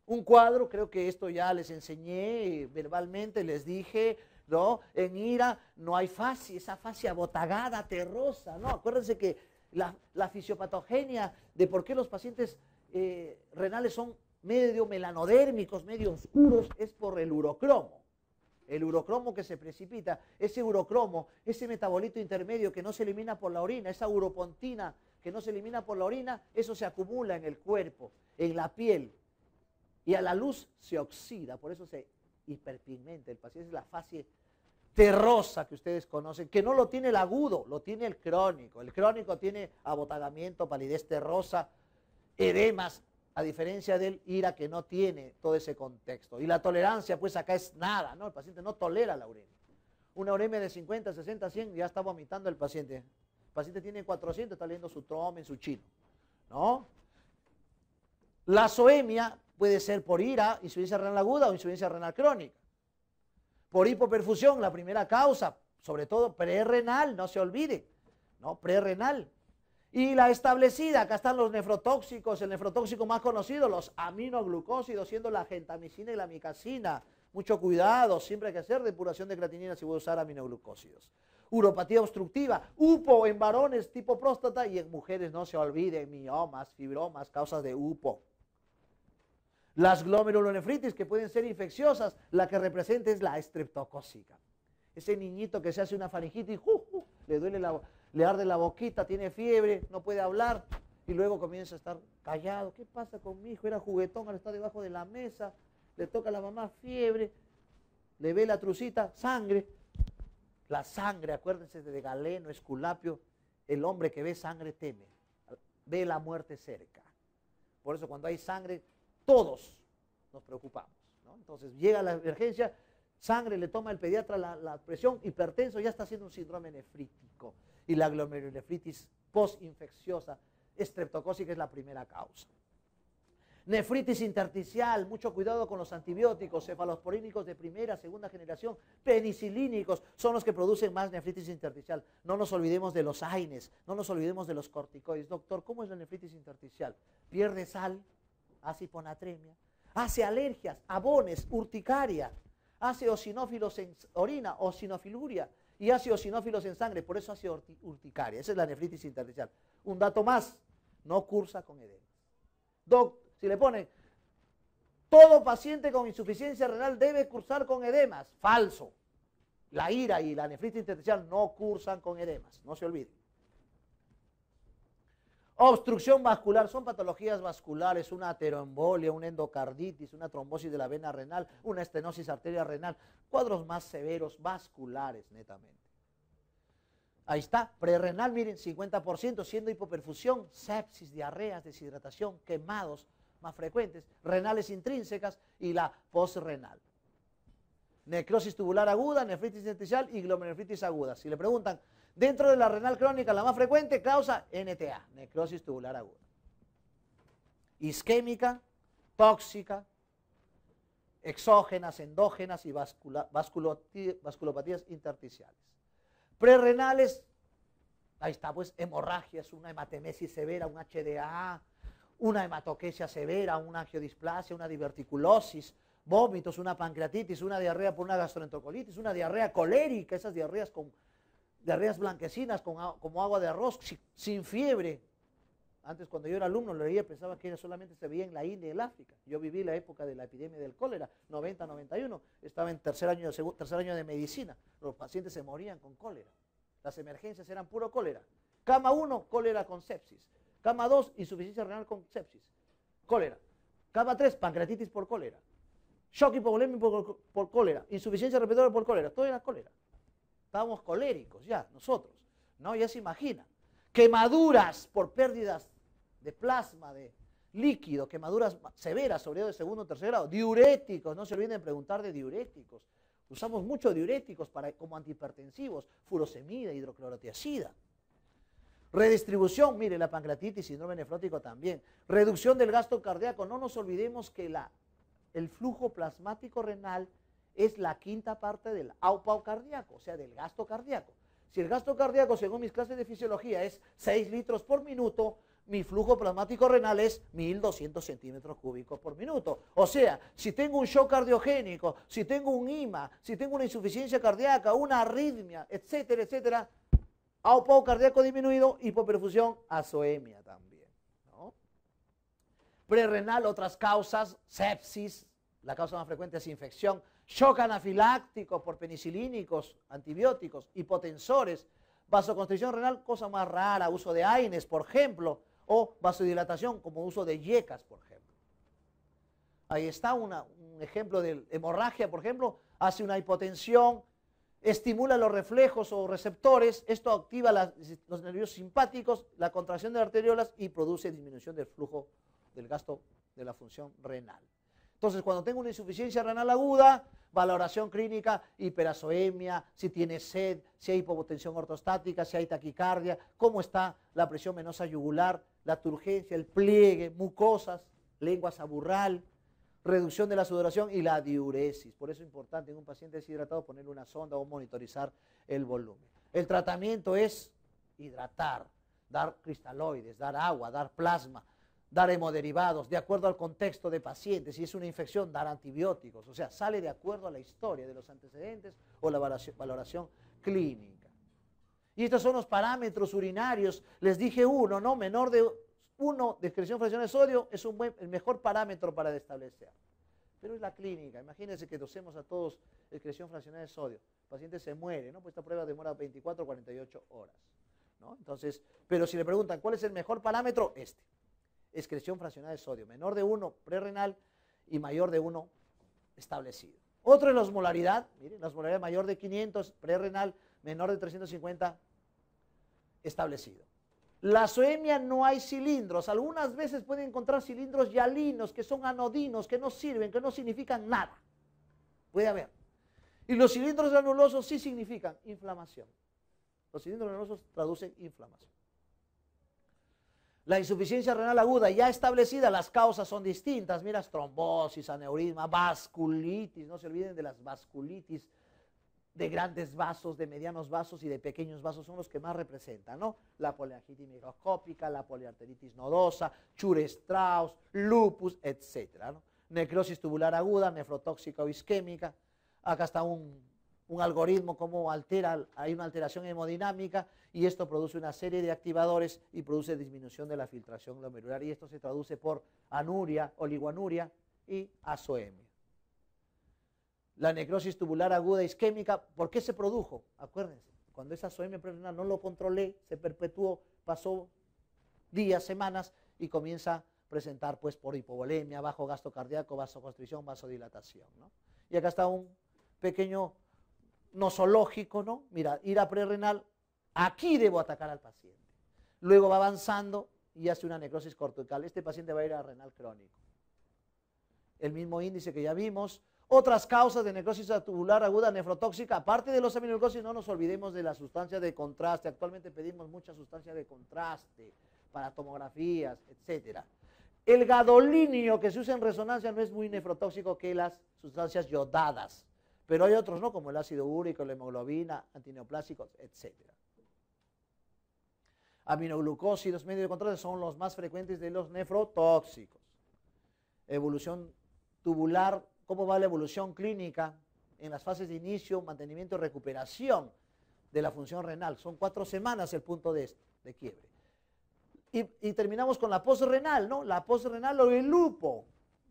Un cuadro, creo que esto ya les enseñé eh, verbalmente, les dije, ¿no? En ira no hay fascia, esa fase botagada, terrosa, ¿no? Acuérdense que la, fisiopatogenia de por qué los pacientes eh, renales son medio melanodérmicos, medio oscuros, es por el urocromo. El urocromo que se precipita, ese urocromo, ese metabolito intermedio que no se elimina por la orina, esa uropontina que no se elimina por la orina, eso se acumula en el cuerpo, en la piel. Y a la luz se oxida, por eso se hiperpigmenta. El paciente es la fase terrosa que ustedes conocen, que no lo tiene el agudo, lo tiene el crónico. El crónico tiene abotagamiento, palidez terrosa, edemas, a diferencia del ira que no tiene todo ese contexto. Y la tolerancia, pues acá es nada, ¿no? El paciente no tolera la uremia. Una uremia de 50, 60, 100, ya está vomitando el paciente. El paciente tiene 400, está leyendo su troma en su chino. ¿No? La zoemia puede ser por ira, insuficiencia renal aguda o insuficiencia renal crónica. Por hipoperfusión, la primera causa, sobre todo prerrenal, no se olvide, ¿no? Prerrenal. Y la establecida, acá están los nefrotóxicos, el nefrotóxico más conocido, los aminoglucósidos, siendo la gentamicina y la micacina. Mucho cuidado, siempre hay que hacer depuración de creatinina si voy a usar aminoglucósidos uropatía obstructiva, UPO en varones tipo próstata y en mujeres, no se olvide miomas, fibromas, causas de UPO. Las glomerulonefritis que pueden ser infecciosas, la que representa es la estreptocócica. Ese niñito que se hace una faringitis, y uh, uh, le duele le arde la boquita, tiene fiebre, no puede hablar y luego comienza a estar callado. ¿Qué pasa con mi hijo? Era juguetón, ahora está debajo de la mesa, le toca a la mamá fiebre, le ve la trucita, sangre, la sangre, acuérdense de Galeno, Esculapio, el hombre que ve sangre teme, ve la muerte cerca. Por eso cuando hay sangre, todos nos preocupamos. Entonces llega la emergencia, sangre, le toma el pediatra la, presión, hipertenso, ya está haciendo un síndrome nefrítico. Y la glomerulonefritis postinfecciosa, estreptocócica es la primera causa nefritis intersticial, mucho cuidado con los antibióticos, cefalosporínicos de primera, segunda generación, penicilínicos, son los que producen más nefritis intersticial. No nos olvidemos de los AINES, no nos olvidemos de los corticoides. Doctor, ¿cómo es la nefritis intersticial? Pierde sal, hace hiponatremia, hace alergias, abones, urticaria, hace osinófilos en orina, osinofiluria, y hace osinófilos en sangre, por eso hace urticaria. Esa es la nefritis intersticial. Un dato más, no cursa con edema. Doctor, si le pone, todo paciente con insuficiencia renal debe cursar con edemas. Falso. La ira y la nefritis intersticial no cursan con edemas, no se olviden. Obstrucción vascular son patologías vasculares, una ateroembolia, una endocarditis, una trombosis de la vena renal, una estenosis arteria renal, cuadros más severos vasculares netamente. Ahí está, prerrenal, miren, 50%, siendo hipoperfusión, sepsis, diarreas, deshidratación, quemados, más frecuentes, renales intrínsecas y la postrenal. Necrosis tubular aguda, nefritis intersticial y glomerulonefritis aguda. Si le preguntan, dentro de la renal crónica, la más frecuente causa NTA, necrosis tubular aguda. Isquémica, tóxica, exógenas, endógenas y vasculopatías intersticiales. Prerrenales, ahí está, pues hemorragias, una hematemesis severa, un HDA, una hematoquesia severa, una angiodisplasia, una diverticulosis, vómitos, una pancreatitis, una diarrea por una gastroenterocolitis, una diarrea colérica, esas diarreas con diarreas blanquecinas como agua de arroz, sin fiebre. Antes cuando yo era alumno lo leía, pensaba que solamente se veía en la India y el África. Yo viví la época de la epidemia del cólera, 90-91, estaba en tercer año, de, tercer año de medicina, los pacientes se morían con cólera. Las emergencias eran puro cólera. Cama 1, cólera con sepsis. Cama 2, insuficiencia renal con sepsis. Cólera. Cama 3, pancreatitis por cólera. Shock hipovolémico por, cólera. Insuficiencia respiratoria por cólera. Todo era cólera. Estábamos coléricos ya, nosotros. ¿No? Ya se imagina. Quemaduras por pérdidas de plasma, de líquido, quemaduras severas, sobre todo de segundo o tercer grado. Diuréticos, no se olviden de preguntar de diuréticos. Usamos mucho diuréticos para, como antihipertensivos, furosemida, hidroclorotiacida. Redistribución, mire, la pancreatitis, síndrome nefrótico también. Reducción del gasto cardíaco. No nos olvidemos que el flujo plasmático renal es la quinta parte del aupao cardíaco, o sea, del gasto cardíaco. Si el gasto cardíaco, según mis clases de fisiología, es 6 litros por minuto, mi flujo plasmático renal es 1200 centímetros cúbicos por minuto. O sea, si tengo un shock cardiogénico, si tengo un IMA, si tengo una insuficiencia cardíaca, una arritmia, etcétera, etcétera, ao cardíaco disminuido, hipoperfusión, azoemia también. ¿no? Prerrenal, otras causas, sepsis, la causa más frecuente es infección, shock anafiláctico por penicilínicos, antibióticos, hipotensores, vasoconstricción renal, cosa más rara, uso de AINES, por ejemplo, o vasodilatación como uso de yecas, por ejemplo. Ahí está un ejemplo de hemorragia, por ejemplo, hace una hipotensión, estimula los reflejos o receptores, esto activa los nervios simpáticos, la contracción de arteriolas y produce disminución del flujo del gasto de la función renal. Entonces, cuando tengo una insuficiencia renal aguda, valoración clínica, hiperazoemia, si tiene sed, si hay hipotensión ortostática, si hay taquicardia, cómo está la presión venosa yugular, la turgencia, el pliegue, mucosas, lengua aburral reducción de la sudoración y la diuresis. Por eso es importante en un paciente deshidratado ponerle una sonda o monitorizar el volumen. El tratamiento es hidratar, dar cristaloides, dar agua, dar plasma, dar hemoderivados, de acuerdo al contexto de pacientes. Si es una infección, dar antibióticos. O sea, sale de acuerdo a la historia de los antecedentes o la valoración, valoración clínica. Y estos son los parámetros urinarios. Les dije uno, ¿no? Menor de uno, de excreción fraccional de sodio es el mejor parámetro para establecer. Pero es la clínica. Imagínense que dosemos a todos excreción fraccional de sodio. El paciente se muere, ¿no? Pues esta prueba demora 24 o 48 horas. ¿no? Entonces, pero si le preguntan cuál es el mejor parámetro, este. Excreción fraccional de sodio. Menor de 1 prerrenal y mayor de 1 establecido. Otro es la osmolaridad. Miren, la osmolaridad mayor de 500 prerrenal, menor de 350 establecido. La zoemia no hay cilindros. Algunas veces pueden encontrar cilindros yalinos que son anodinos, que no sirven, que no significan nada. Puede haber. Y los cilindros granulosos sí significan inflamación. Los cilindros granulosos traducen inflamación. La insuficiencia renal aguda ya establecida, las causas son distintas. Miras, trombosis, aneurisma, vasculitis. No se olviden de las vasculitis de grandes vasos, de medianos vasos y de pequeños vasos son los que más representan, ¿no? La poliagitis microscópica, la poliarteritis nodosa, churestraus, lupus, etcétera, ¿no? Necrosis tubular aguda, nefrotóxica o isquémica. Acá está un, un algoritmo como altera, hay una alteración hemodinámica y esto produce una serie de activadores y produce disminución de la filtración glomerular y esto se traduce por anuria, oliguanuria y azoemia la necrosis tubular aguda isquémica, ¿por qué se produjo? Acuérdense, cuando esa pre-renal no lo controlé, se perpetuó, pasó días, semanas y comienza a presentar pues por hipovolemia, bajo gasto cardíaco, vasoconstricción, vasodilatación, ¿no? Y acá está un pequeño nosológico, ¿no? Mira, ira prerenal aquí debo atacar al paciente. Luego va avanzando y hace una necrosis cortical. Este paciente va a ir a renal crónico. El mismo índice que ya vimos, otras causas de necrosis tubular aguda nefrotóxica, aparte de los aminoglucosis, no nos olvidemos de la sustancia de contraste. Actualmente pedimos mucha sustancia de contraste para tomografías, etc. El gadolinio que se usa en resonancia no es muy nefrotóxico que las sustancias yodadas, pero hay otros no, como el ácido úrico, la hemoglobina, antineoplásicos, etc. Aminoglucosis y los medios de contraste son los más frecuentes de los nefrotóxicos. Evolución tubular cómo va la evolución clínica en las fases de inicio, mantenimiento y recuperación de la función renal. Son cuatro semanas el punto de, quiebre. Y, terminamos con la posrenal, ¿no? La posrenal o el lupo.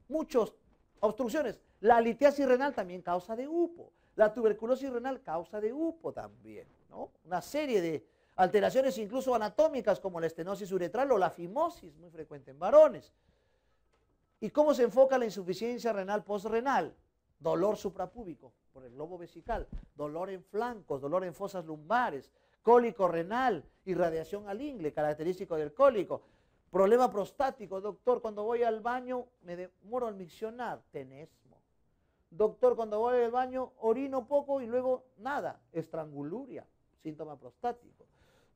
Muchas obstrucciones. La litiasis renal también causa de upo. La tuberculosis renal causa de upo también, ¿no? Una serie de alteraciones incluso anatómicas como la estenosis uretral o la fimosis, muy frecuente en varones. ¿Y cómo se enfoca la insuficiencia renal postrenal? Dolor suprapúbico por el globo vesical, dolor en flancos, dolor en fosas lumbares, cólico renal, irradiación al ingle, característico del cólico. Problema prostático, doctor, cuando voy al baño me demoro al miccionar, tenesmo. Doctor, cuando voy al baño orino poco y luego nada, estranguluria, síntoma prostático.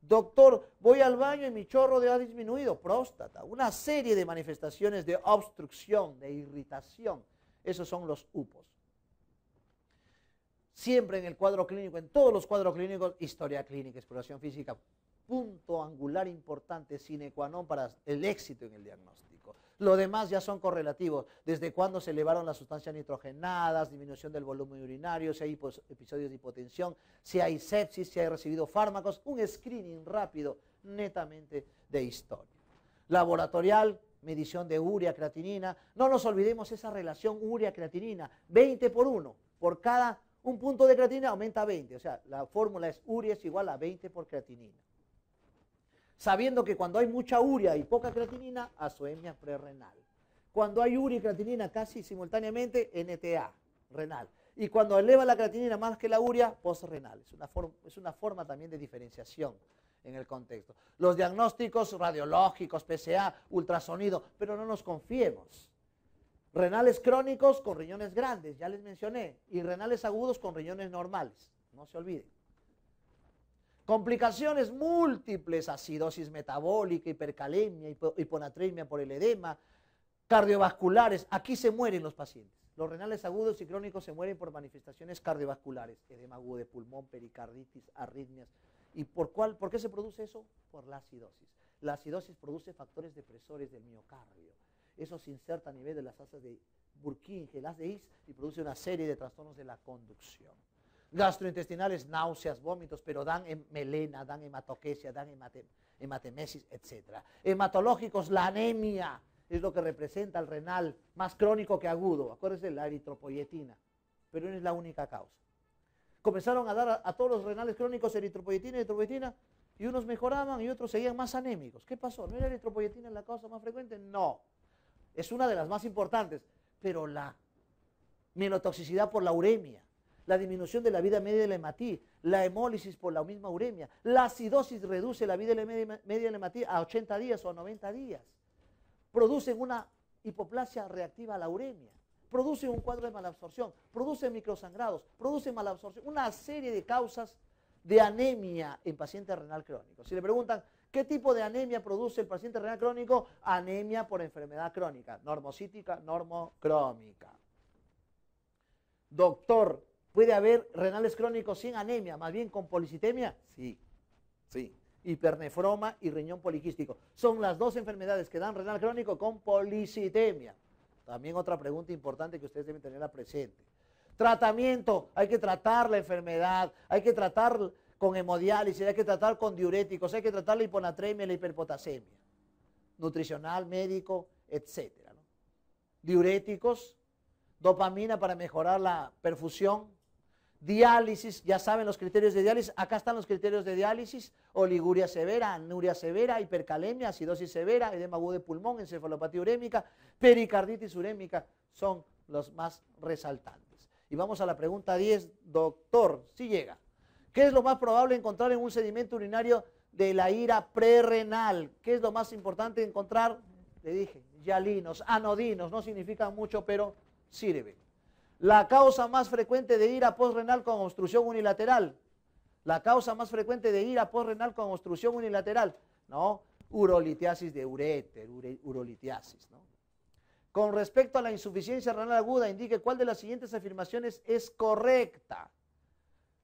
Doctor, voy al baño y mi chorro de ha disminuido. Próstata. Una serie de manifestaciones de obstrucción, de irritación. Esos son los upos. Siempre en el cuadro clínico, en todos los cuadros clínicos, historia clínica, exploración física, punto angular importante sine qua non para el éxito en el diagnóstico. Lo demás ya son correlativos. Desde cuándo se elevaron las sustancias nitrogenadas, disminución del volumen urinario, si hay episodios de hipotensión, si hay sepsis, si hay recibido fármacos. Un screening rápido, netamente de historia. Laboratorial, medición de urea, creatinina. No nos olvidemos esa relación urea-creatinina. 20 por 1. Por cada un punto de creatinina aumenta 20. O sea, la fórmula es urea es igual a 20 por creatinina sabiendo que cuando hay mucha urea y poca creatinina, azoemia prerrenal. Cuando hay uria y creatinina casi simultáneamente, NTA, renal. Y cuando eleva la creatinina más que la urea, postrenal. Es una, es una forma también de diferenciación en el contexto. Los diagnósticos radiológicos, PCA, ultrasonido, pero no nos confiemos. Renales crónicos con riñones grandes, ya les mencioné, y renales agudos con riñones normales, no se olviden. Complicaciones múltiples, acidosis metabólica, hipercalemia, hiponatremia por el edema, cardiovasculares. Aquí se mueren los pacientes. Los renales agudos y crónicos se mueren por manifestaciones cardiovasculares, edema agudo de pulmón, pericarditis, arritmias. ¿Y por, qué se produce eso? Por la acidosis. La acidosis produce factores depresores del miocardio. Eso se inserta a nivel de las asas de Burkinje, las de y produce una serie de trastornos de la conducción gastrointestinales, náuseas, vómitos, pero dan melena, dan hematoquesia, dan hematemesis, etc. Hematológicos, la anemia es lo que representa el renal, más crónico que agudo. Acuérdense, la eritropoyetina, pero no es la única causa. Comenzaron a dar a, todos los renales crónicos eritropoyetina, eritropoyetina, y unos mejoraban y otros seguían más anémicos. ¿Qué pasó? ¿No era eritropoyetina la causa más frecuente? No. Es una de las más importantes, pero la menotoxicidad por la uremia la disminución de la vida media de la hematía, la hemólisis por la misma uremia, la acidosis reduce la vida media de la a 80 días o a 90 días, producen una hipoplasia reactiva a la uremia, producen un cuadro de malabsorción, producen microsangrados, producen malabsorción, una serie de causas de anemia en paciente renal crónico. Si le preguntan, ¿Qué tipo de anemia produce el paciente renal crónico? Anemia por enfermedad crónica, normocítica, normocrómica. Doctor, ¿Puede haber renales crónicos sin anemia, más bien con policitemia? Sí, sí. Hipernefroma y riñón poliquístico. Son las dos enfermedades que dan renal crónico con policitemia. También otra pregunta importante que ustedes deben tener presente. Tratamiento, hay que tratar la enfermedad, hay que tratar con hemodiálisis, hay que tratar con diuréticos, hay que tratar la hiponatremia y la hiperpotasemia. Nutricional, médico, etcétera. Diuréticos, dopamina para mejorar la perfusión, diálisis, ya saben los criterios de diálisis, acá están los criterios de diálisis, oliguria severa, anuria severa, hipercalemia, acidosis severa, edema agudo de pulmón, encefalopatía urémica, pericarditis urémica, son los más resaltantes. Y vamos a la pregunta 10, doctor, si llega. ¿Qué es lo más probable encontrar en un sedimento urinario de la ira prerrenal? ¿Qué es lo más importante encontrar? Le dije, yalinos, anodinos, no significan mucho, pero sirve. La causa más frecuente de ira postrenal con obstrucción unilateral. La causa más frecuente de ira postrenal con obstrucción unilateral, ¿no? Urolitiasis de ureter, urolitiasis, ¿no? Con respecto a la insuficiencia renal aguda, indique cuál de las siguientes afirmaciones es correcta.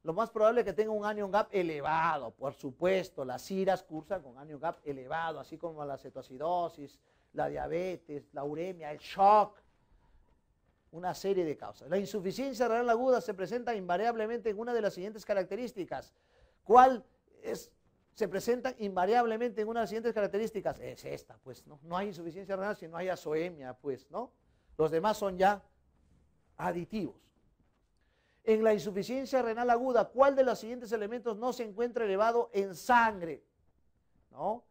Lo más probable es que tenga un anion gap elevado, por supuesto. Las iras cursan con anion gap elevado, así como la cetoacidosis, la diabetes, la uremia, el shock, una serie de causas. La insuficiencia renal aguda se presenta invariablemente en una de las siguientes características. ¿Cuál es? Se presenta invariablemente en una de las siguientes características. Es esta, pues, ¿no? No hay insuficiencia renal si no hay azoemia, pues, ¿no? Los demás son ya aditivos. En la insuficiencia renal aguda, ¿cuál de los siguientes elementos no se encuentra elevado en sangre? ¿No?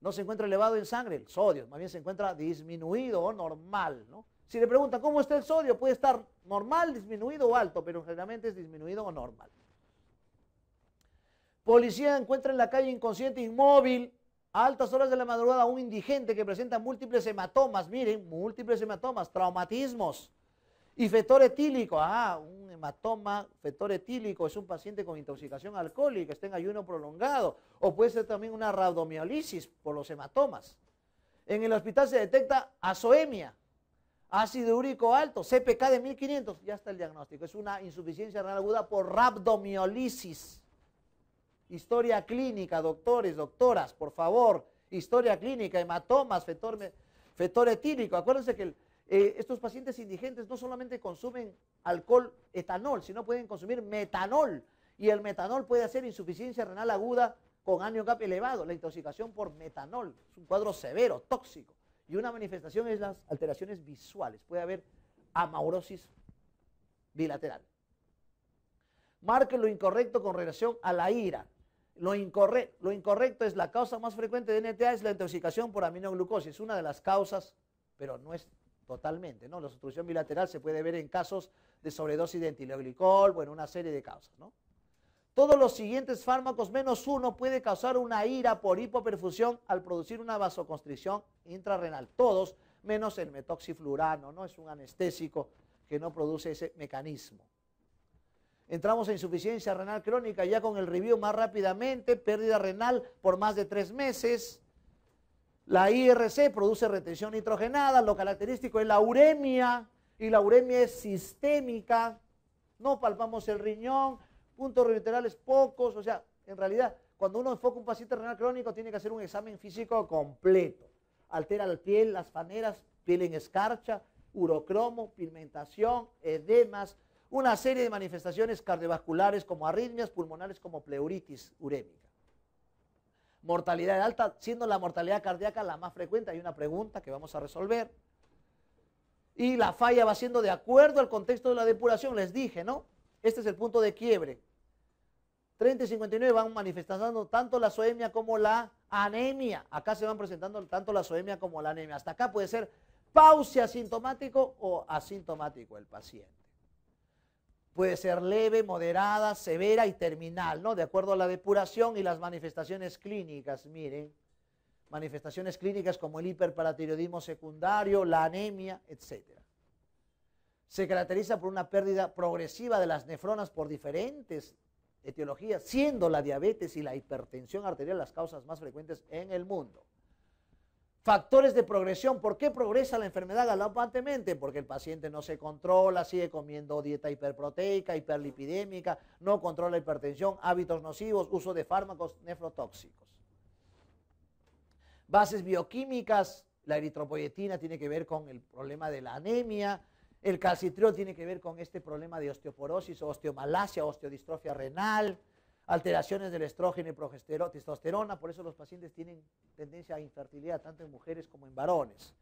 No se encuentra elevado en sangre, el sodio, más bien se encuentra disminuido o normal, ¿no? Si le preguntan cómo está el sodio, puede estar normal, disminuido o alto, pero generalmente es disminuido o normal. Policía encuentra en la calle inconsciente, inmóvil, a altas horas de la madrugada, un indigente que presenta múltiples hematomas, miren, múltiples hematomas, traumatismos. Y fetor etílico, ah, un hematoma fetor etílico es un paciente con intoxicación alcohólica, está en ayuno prolongado, o puede ser también una raudomiolisis por los hematomas. En el hospital se detecta azoemia, ácido úrico alto, CPK de 1500, ya está el diagnóstico. Es una insuficiencia renal aguda por rhabdomiolisis. Historia clínica, doctores, doctoras, por favor. Historia clínica, hematomas, fetor, etílico. Acuérdense que eh, estos pacientes indigentes no solamente consumen alcohol etanol, sino pueden consumir metanol. Y el metanol puede hacer insuficiencia renal aguda con anion gap elevado, la intoxicación por metanol. Es un cuadro severo, tóxico. Y una manifestación es las alteraciones visuales. Puede haber amaurosis bilateral. Marque lo incorrecto con relación a la ira. Lo, lo incorrecto es la causa más frecuente de NTA, es la intoxicación por aminoglucosis. Es una de las causas, pero no es totalmente. ¿no? La obstrucción bilateral se puede ver en casos de sobredosis de o bueno, una serie de causas. ¿no? Todos los siguientes fármacos menos uno puede causar una ira por hipoperfusión al producir una vasoconstricción intrarrenal. Todos menos el metoxiflurano, ¿no? Es un anestésico que no produce ese mecanismo. Entramos en insuficiencia renal crónica ya con el review más rápidamente, pérdida renal por más de tres meses. La IRC produce retención nitrogenada, lo característico es la uremia, y la uremia es sistémica. No palpamos el riñón, puntos renales pocos, o sea, en realidad, cuando uno enfoca un paciente renal crónico, tiene que hacer un examen físico completo. Altera la piel, las faneras, piel en escarcha, urocromo, pigmentación, edemas, una serie de manifestaciones cardiovasculares como arritmias, pulmonares como pleuritis urémica. Mortalidad alta, siendo la mortalidad cardíaca la más frecuente, hay una pregunta que vamos a resolver. Y la falla va siendo de acuerdo al contexto de la depuración, les dije, ¿no? Este es el punto de quiebre. 30 y 59 van manifestando tanto la soemia como la anemia. Acá se van presentando tanto la soemia como la anemia. Hasta acá puede ser pausa asintomático o asintomático el paciente. Puede ser leve, moderada, severa y terminal, ¿no? De acuerdo a la depuración y las manifestaciones clínicas, miren. Manifestaciones clínicas como el hiperparatiroidismo secundario, la anemia, etc. se caracteriza por una pérdida progresiva de las nefronas por diferentes Etiología, siendo la diabetes y la hipertensión arterial las causas más frecuentes en el mundo. Factores de progresión. ¿Por qué progresa la enfermedad galopantemente? Porque el paciente no se controla, sigue comiendo dieta hiperproteica, hiperlipidémica, no controla hipertensión, hábitos nocivos, uso de fármacos nefrotóxicos. Bases bioquímicas. La eritropoyetina tiene que ver con el problema de la anemia, el calcitriol tiene que ver con este problema de osteoporosis, osteomalacia, osteodistrofia renal, alteraciones del estrógeno y testosterona, por eso los pacientes tienen tendencia a infertilidad tanto en mujeres como en varones.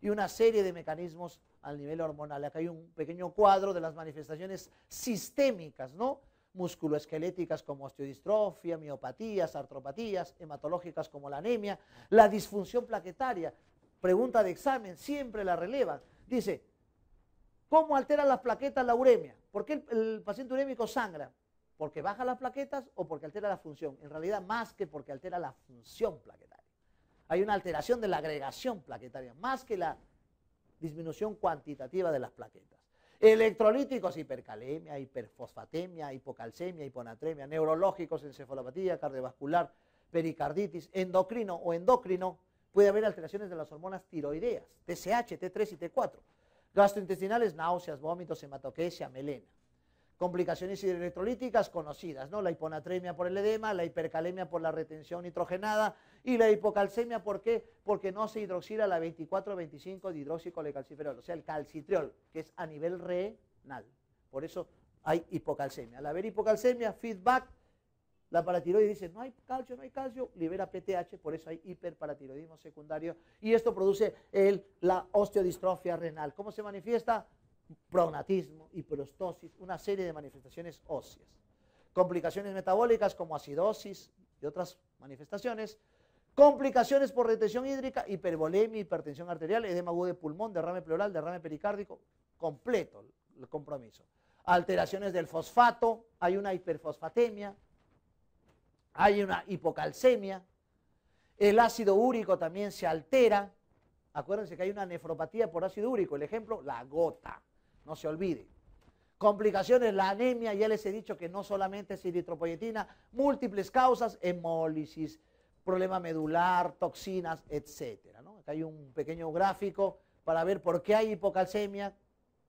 Y una serie de mecanismos al nivel hormonal. Acá hay un pequeño cuadro de las manifestaciones sistémicas, ¿no? musculoesqueléticas como osteodistrofia, miopatías, artropatías, hematológicas como la anemia, la disfunción plaquetaria, pregunta de examen, siempre la relevan. Dice, ¿Cómo altera las plaquetas la uremia? ¿Por qué el, paciente urémico sangra? ¿Porque baja las plaquetas o porque altera la función? En realidad, más que porque altera la función plaquetaria. Hay una alteración de la agregación plaquetaria, más que la disminución cuantitativa de las plaquetas. Electrolíticos, hipercalemia, hiperfosfatemia, hipocalcemia, hiponatremia, neurológicos, encefalopatía, cardiovascular, pericarditis, endocrino o endocrino, puede haber alteraciones de las hormonas tiroideas, TSH, T3 y T4. Gastrointestinales, náuseas, vómitos, hematoquesia, melena. Complicaciones hidroelectrolíticas conocidas, ¿no? La hiponatremia por el edema, la hipercalemia por la retención nitrogenada y la hipocalcemia, ¿por qué? Porque no se hidroxila la 24-25 dihidroxicolecalciferol, o sea, el calcitriol, que es a nivel renal. Por eso hay hipocalcemia. Al haber hipocalcemia, feedback la paratiroide dice, no hay calcio, no hay calcio, libera PTH, por eso hay hiperparatiroidismo secundario. Y esto produce la osteodistrofia renal. ¿Cómo se manifiesta? Prognatismo, hiperostosis, una serie de manifestaciones óseas. Complicaciones metabólicas como acidosis y otras manifestaciones. Complicaciones por retención hídrica, hipervolemia, hipertensión arterial, edema agudo de pulmón, derrame pleural, derrame pericárdico, completo el compromiso. Alteraciones del fosfato, hay una hiperfosfatemia, hay una hipocalcemia, el ácido úrico también se altera. Acuérdense que hay una nefropatía por ácido úrico, el ejemplo, la gota, no se olvide. Complicaciones, la anemia, ya les he dicho que no solamente es eritropoyetina, múltiples causas, hemólisis, problema medular, toxinas, etc. Acá hay un pequeño gráfico para ver por qué hay hipocalcemia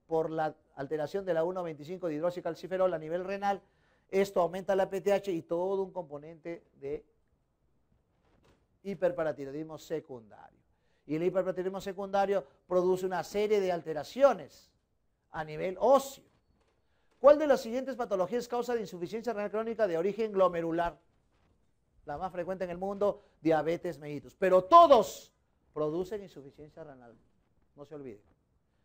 por la alteración de la 1,25 de hidroxicalciferol a nivel renal esto aumenta la PTH y todo un componente de hiperparatiroidismo secundario. Y el hiperparatiroidismo secundario produce una serie de alteraciones a nivel óseo. ¿Cuál de las siguientes patologías causa de insuficiencia renal crónica de origen glomerular? La más frecuente en el mundo, diabetes mellitus. Pero todos producen insuficiencia renal. No se olviden.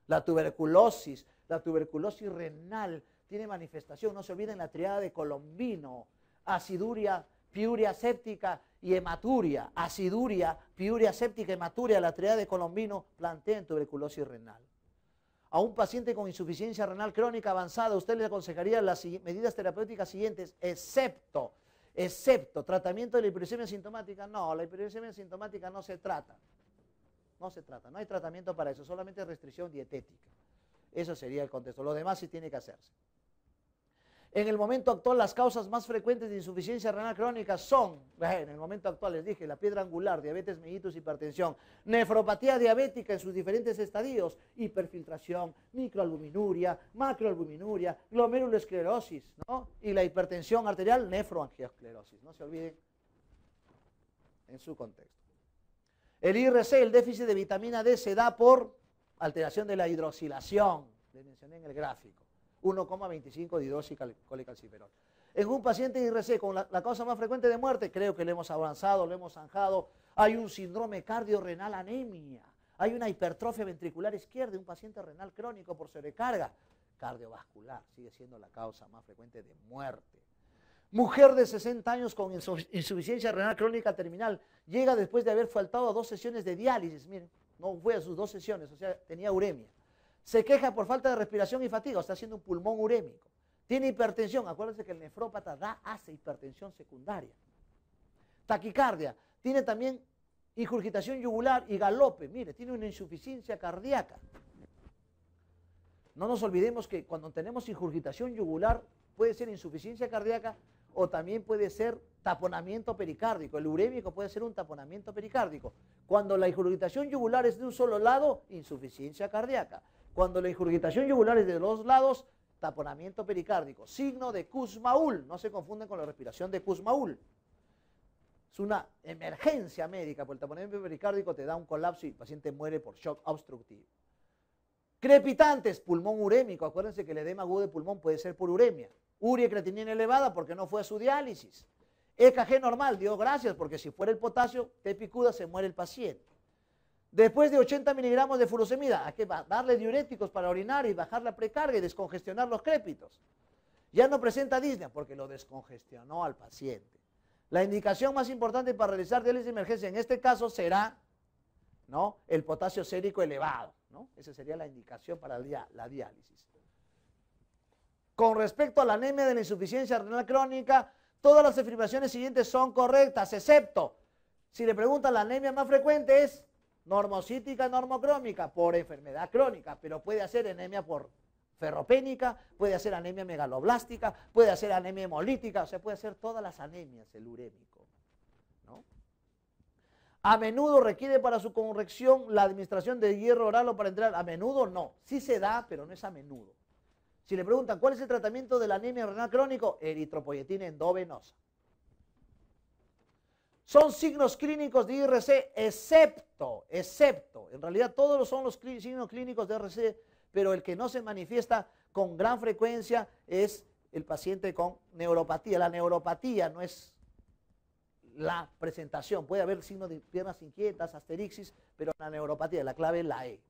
La tuberculosis, la tuberculosis renal tiene manifestación. No se olviden la triada de Colombino, aciduria, Piuria séptica y hematuria. Aciduria, Piuria séptica, y hematuria, la triada de Colombino plantea tuberculosis renal. A un paciente con insuficiencia renal crónica avanzada, usted le aconsejaría las medidas terapéuticas siguientes, excepto, excepto tratamiento de la hiperisemia sintomática. No, la hiperisemia sintomática no se trata. No se trata, no hay tratamiento para eso, solamente restricción dietética. Eso sería el contexto. Lo demás sí tiene que hacerse. En el momento actual, las causas más frecuentes de insuficiencia renal crónica son, eh, en el momento actual les dije, la piedra angular, diabetes mellitus, hipertensión, nefropatía diabética en sus diferentes estadios, hiperfiltración, microalbuminuria, macroalbuminuria, glomerulosclerosis, ¿no? Y la hipertensión arterial, nefroangiosclerosis, no se olviden en su contexto. El IRC, el déficit de vitamina D, se da por alteración de la hidroxilación, les mencioné en el gráfico 1,25 de calciferol. En un paciente IRC con la, causa más frecuente de muerte, creo que le hemos avanzado, lo hemos zanjado, hay un síndrome cardiorrenal anemia, hay una hipertrofia ventricular izquierda un paciente renal crónico por sobrecarga cardiovascular, sigue siendo la causa más frecuente de muerte. Mujer de 60 años con insuficiencia renal crónica terminal llega después de haber faltado a dos sesiones de diálisis. Miren, no fue a sus dos sesiones, o sea, tenía uremia. Se queja por falta de respiración y fatiga, o está haciendo un pulmón urémico. Tiene hipertensión, acuérdense que el nefrópata da, hace hipertensión secundaria. Taquicardia, tiene también injurgitación yugular y galope, mire, tiene una insuficiencia cardíaca. No nos olvidemos que cuando tenemos injurgitación yugular puede ser insuficiencia cardíaca o también puede ser taponamiento pericárdico. El urémico puede ser un taponamiento pericárdico. Cuando la injurgitación yugular es de un solo lado, insuficiencia cardíaca. Cuando la injurgitación yugular es de los lados, taponamiento pericárdico. Signo de Kuzmaul. No se confunden con la respiración de Kuzmaul. Es una emergencia médica, porque el taponamiento pericárdico te da un colapso y el paciente muere por shock obstructivo. Crepitantes, pulmón urémico. Acuérdense que el edema agudo de pulmón puede ser por uremia. Uria creatinina elevada porque no fue a su diálisis. EKG normal, Dios gracias, porque si fuera el potasio, te picuda, se muere el paciente. Después de 80 miligramos de furosemida, ¿a qué va? Darle diuréticos para orinar y bajar la precarga y descongestionar los crépitos. Ya no presenta disnea porque lo descongestionó al paciente. La indicación más importante para realizar diálisis de emergencia en este caso será ¿no? el potasio sérico elevado. ¿no? Esa sería la indicación para la diálisis. Con respecto a la anemia de la insuficiencia renal crónica, todas las afirmaciones siguientes son correctas, excepto si le preguntan la anemia más frecuente es normocítica, normocrómica, por enfermedad crónica, pero puede hacer anemia por ferropénica, puede hacer anemia megaloblástica, puede hacer anemia hemolítica, o sea, puede hacer todas las anemias el urémico. A menudo requiere para su corrección la administración de hierro oral o para entrar. A menudo no, sí se da, pero no es a menudo. Si le preguntan cuál es el tratamiento de la anemia renal crónico, eritropoyetina endovenosa son signos clínicos de IRC, excepto, excepto, en realidad todos son los signos clínicos de IRC, pero el que no se manifiesta con gran frecuencia es el paciente con neuropatía. La neuropatía no es la presentación, puede haber signos de piernas inquietas, asterixis, pero la neuropatía, la clave es la E.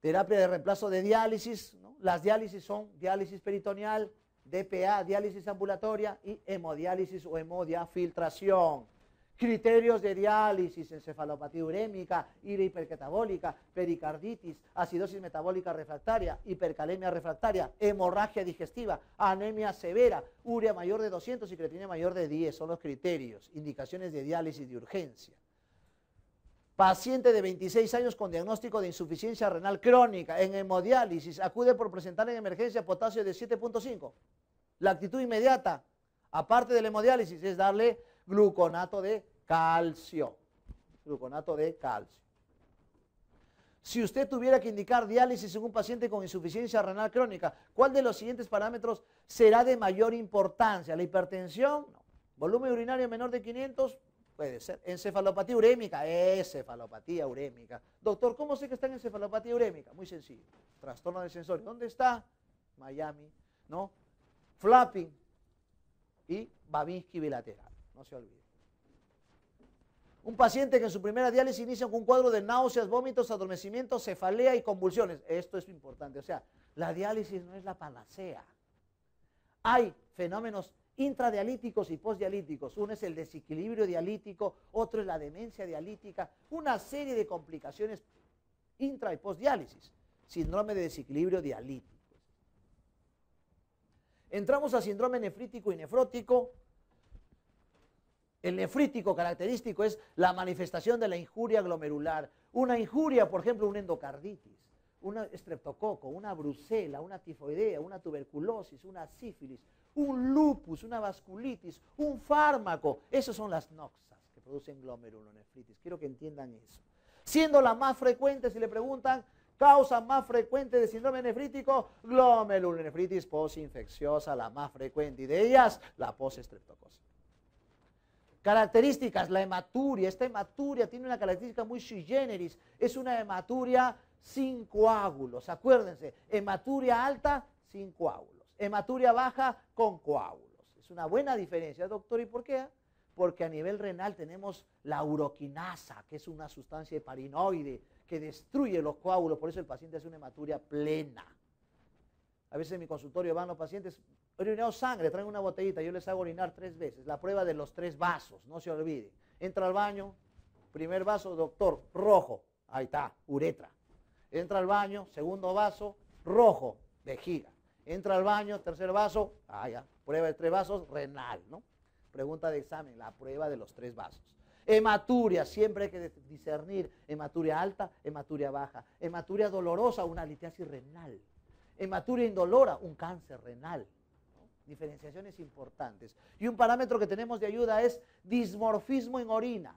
Terapia de reemplazo de diálisis, las diálisis son diálisis peritoneal, DPA, diálisis ambulatoria y hemodiálisis o hemodiafiltración. Criterios de diálisis, encefalopatía urémica, ira hipercatabólica, pericarditis, acidosis metabólica refractaria, hipercalemia refractaria, hemorragia digestiva, anemia severa, urea mayor de 200 y creatinina mayor de 10. Son los criterios, indicaciones de diálisis de urgencia. Paciente de 26 años con diagnóstico de insuficiencia renal crónica en hemodiálisis acude por presentar en emergencia potasio de 7.5. La actitud inmediata, aparte del hemodiálisis, es darle gluconato de calcio. Gluconato de calcio. Si usted tuviera que indicar diálisis en un paciente con insuficiencia renal crónica, ¿cuál de los siguientes parámetros será de mayor importancia? ¿La hipertensión? No. ¿Volumen urinario menor de 500? Puede ser. ¿Encefalopatía urémica? Encefalopatía urémica. Doctor, ¿cómo sé que está en encefalopatía urémica? Muy sencillo. Trastorno de sensorio. ¿Dónde está? Miami. ¿No? flapping y Babinski bilateral. No se olvide. Un paciente que en su primera diálisis inicia con un cuadro de náuseas, vómitos, adormecimiento, cefalea y convulsiones. Esto es importante. O sea, la diálisis no es la panacea. Hay fenómenos intradialíticos y postdialíticos. Uno es el desequilibrio dialítico, otro es la demencia dialítica, una serie de complicaciones intra y postdiálisis. Síndrome de desequilibrio dialítico. Entramos a síndrome nefrítico y nefrótico. El nefrítico característico es la manifestación de la injuria glomerular. Una injuria, por ejemplo, una endocarditis, un estreptococo, una brucela, una tifoidea, una tuberculosis, una sífilis, un lupus, una vasculitis, un fármaco. Esas son las noxas que producen glomerulonefritis. Quiero que entiendan eso. Siendo la más frecuente, si le preguntan, Causa más frecuente de síndrome nefrítico, glomerulonefritis posinfecciosa, la más frecuente, y de ellas la posestreptocócica. Características, la hematuria. Esta hematuria tiene una característica muy sui generis. Es una hematuria sin coágulos. Acuérdense, hematuria alta sin coágulos. Hematuria baja con coágulos. Es una buena diferencia, doctor. ¿Y por qué? Porque a nivel renal tenemos la uroquinasa, que es una sustancia heparinoide que destruye los coágulos, por eso el paciente hace una hematuria plena. A veces en mi consultorio van los pacientes, orinado sangre, traen una botellita, yo les hago orinar tres veces, la prueba de los tres vasos, no se olvide. Entra al baño, primer vaso, doctor, rojo, ahí está, uretra. Entra al baño, segundo vaso, rojo, vejiga. Entra al baño, tercer vaso, ah, ya, prueba de tres vasos, renal, ¿no? Pregunta de examen, la prueba de los tres vasos. Hematuria, siempre hay que discernir hematuria alta, hematuria baja. Hematuria dolorosa, una litiasis renal. Hematuria indolora, un cáncer renal. Diferenciaciones importantes. Y un parámetro que tenemos de ayuda es dismorfismo en orina,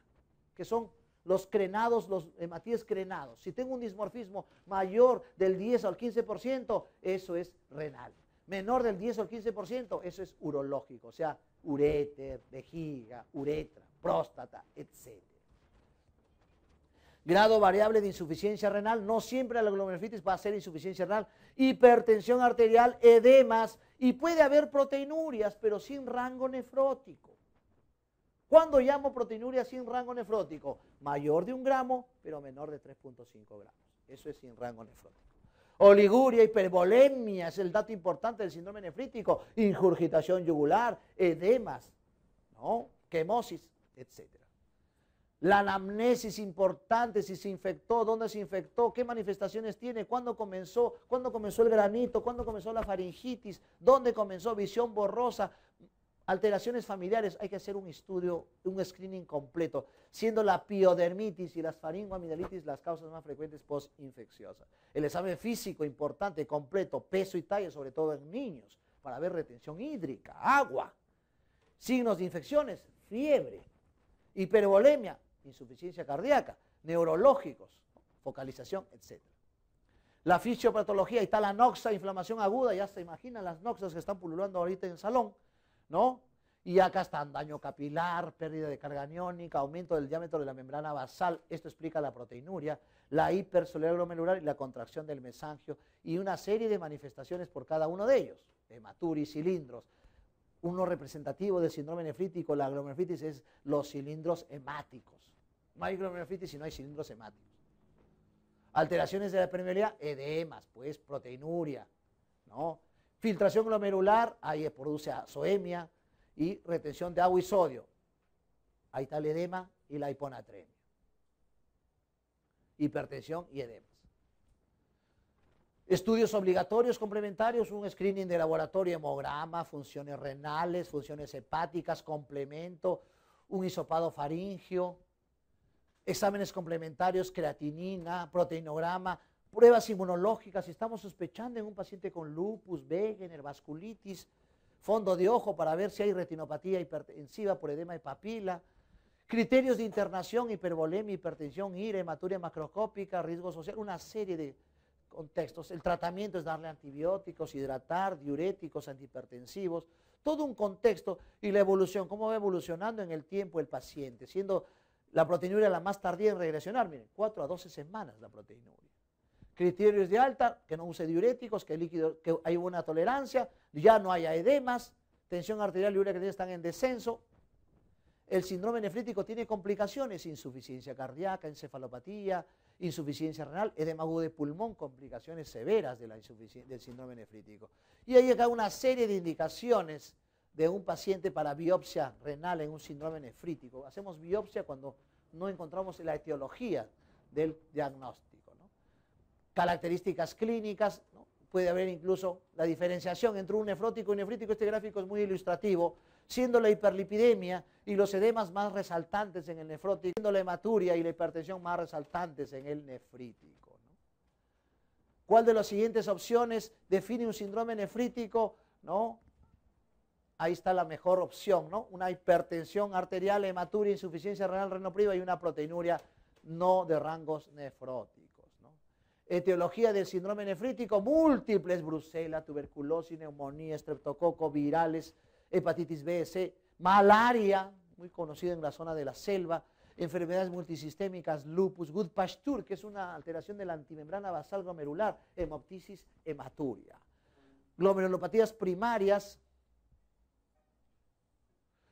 que son los crenados, los hematíes crenados. Si tengo un dismorfismo mayor del 10 al 15%, eso es renal. Menor del 10 al 15%, eso es urológico, o sea, ureter, vejiga, uretra próstata, etc. Grado variable de insuficiencia renal, no siempre la glomerulitis va a ser insuficiencia renal, hipertensión arterial, edemas y puede haber proteinurias, pero sin rango nefrótico. ¿Cuándo llamo proteinuria sin rango nefrótico? Mayor de un gramo, pero menor de 3.5 gramos. Eso es sin rango nefrótico. Oliguria, hipervolemia, es el dato importante del síndrome nefrítico, Injurgitación yugular, edemas, ¿no? quemosis etcétera La anamnesis importante, si se infectó, dónde se infectó, qué manifestaciones tiene, cuándo comenzó, cuándo comenzó el granito, cuándo comenzó la faringitis, dónde comenzó visión borrosa, alteraciones familiares. Hay que hacer un estudio, un screening completo, siendo la piodermitis y las faringoamidalitis las causas más frecuentes postinfecciosas. El examen físico importante, completo, peso y talla, sobre todo en niños, para ver retención hídrica, agua. Signos de infecciones, fiebre, hipervolemia, insuficiencia cardíaca, neurológicos, focalización, etc. La fisiopatología, ahí está la noxa, inflamación aguda, ya se imaginan las noxas que están pululando ahorita en el salón, ¿no? Y acá están daño capilar, pérdida de carga aniónica, aumento del diámetro de la membrana basal, esto explica la proteinuria, la hipercelular y la contracción del mesangio y una serie de manifestaciones por cada uno de ellos, hematuris, cilindros, uno representativo del síndrome nefrítico, la glomerulitis es los cilindros hemáticos. No hay si no hay cilindros hemáticos. Alteraciones de la permeabilidad, edemas, pues proteinuria, ¿no? Filtración glomerular, ahí produce azoemia y retención de agua y sodio. Ahí está el edema y la hiponatremia. Hipertensión y edema. Estudios obligatorios complementarios, un screening de laboratorio, hemograma, funciones renales, funciones hepáticas, complemento, un hisopado faringio, exámenes complementarios, creatinina, proteinograma, pruebas inmunológicas, si estamos sospechando en un paciente con lupus, Wegener, vasculitis, fondo de ojo para ver si hay retinopatía hipertensiva por edema de papila, criterios de internación, hipervolemia, hipertensión, ira, hematuria macroscópica, riesgo social, una serie de contextos, el tratamiento es darle antibióticos, hidratar, diuréticos, antihipertensivos, todo un contexto y la evolución, cómo va evolucionando en el tiempo el paciente, siendo la proteinuria la más tardía en regresionar, miren, 4 a 12 semanas la proteinuria. Criterios de alta, que no use diuréticos, que, líquido, que hay buena tolerancia, ya no haya edemas, tensión arterial y urea que están en descenso. El síndrome nefrítico tiene complicaciones, insuficiencia cardíaca, encefalopatía, insuficiencia renal, edema agudo de pulmón, complicaciones severas de del síndrome nefrítico. Y hay acá una serie de indicaciones de un paciente para biopsia renal en un síndrome nefrítico. Hacemos biopsia cuando no encontramos la etiología del diagnóstico. Características clínicas, puede haber incluso la diferenciación entre un nefrótico y un nefrítico. Este gráfico es muy ilustrativo siendo la hiperlipidemia y los edemas más resaltantes en el nefrótico, siendo la hematuria y la hipertensión más resaltantes en el nefrítico. ¿Cuál de las siguientes opciones define un síndrome nefrítico? ¿No? Ahí está la mejor opción, ¿no? Una hipertensión arterial, hematuria, insuficiencia renal renopriva y una proteinuria no de rangos nefróticos. Etiología del síndrome nefrítico, múltiples, brucela, tuberculosis, neumonía, estreptococo, virales, hepatitis B, C, malaria, muy conocida en la zona de la selva, enfermedades multisistémicas, lupus, good pasture, que es una alteración de la antimembrana basal glomerular, hemoptisis hematuria. Glomerulopatías primarias,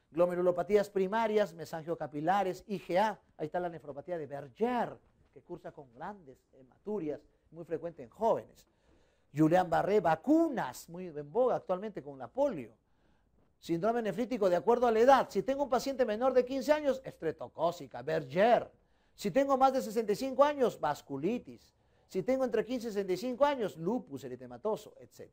glomerulopatías primarias, mesangiocapilares, IgA, ahí está la nefropatía de Berger, que cursa con grandes hematurias, muy frecuente en jóvenes. Julián Barré, vacunas, muy en boga actualmente con la polio síndrome nefrítico de acuerdo a la edad. Si tengo un paciente menor de 15 años, estreptocócica, Berger. Si tengo más de 65 años, vasculitis. Si tengo entre 15 y 65 años, lupus eritematoso, etc.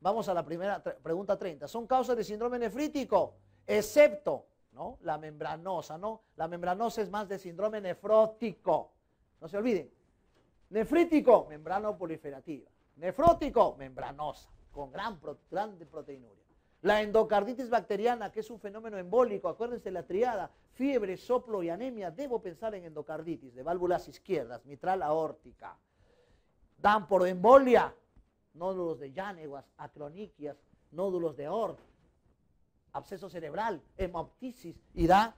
Vamos a la primera pregunta 30. Son causas de síndrome nefrítico, excepto ¿no? la membranosa. ¿no? La membranosa es más de síndrome nefrótico. No se olviden. Nefrítico, membrano proliferativa. Nefrótico, membranosa, con gran, gran proteinuria. La endocarditis bacteriana, que es un fenómeno embólico, acuérdense la triada, fiebre, soplo y anemia, debo pensar en endocarditis de válvulas izquierdas, mitral aórtica. Dan por embolia, nódulos de llaneguas, acroniquias, nódulos de or, absceso cerebral, hemoptisis y da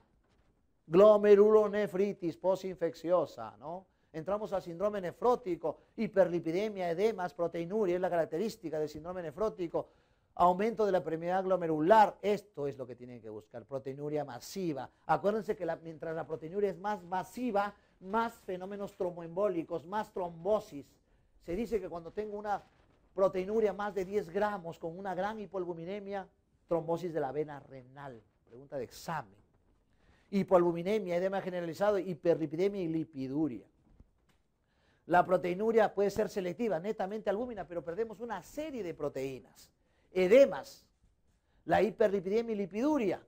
glomerulonefritis posinfecciosa, ¿no? Entramos al síndrome nefrótico, hiperlipidemia, edemas, proteinuria, es la característica del síndrome nefrótico, aumento de la permeabilidad glomerular. Esto es lo que tienen que buscar, proteinuria masiva. Acuérdense que la, mientras la proteinuria es más masiva, más fenómenos tromboembólicos, más trombosis. Se dice que cuando tengo una proteinuria más de 10 gramos con una gran hipoalbuminemia, trombosis de la vena renal. Pregunta de examen. Hipoalbuminemia, edema generalizado, hiperlipidemia y lipiduria. La proteinuria puede ser selectiva, netamente albúmina, pero perdemos una serie de proteínas edemas, la hiperlipidemia y lipiduria,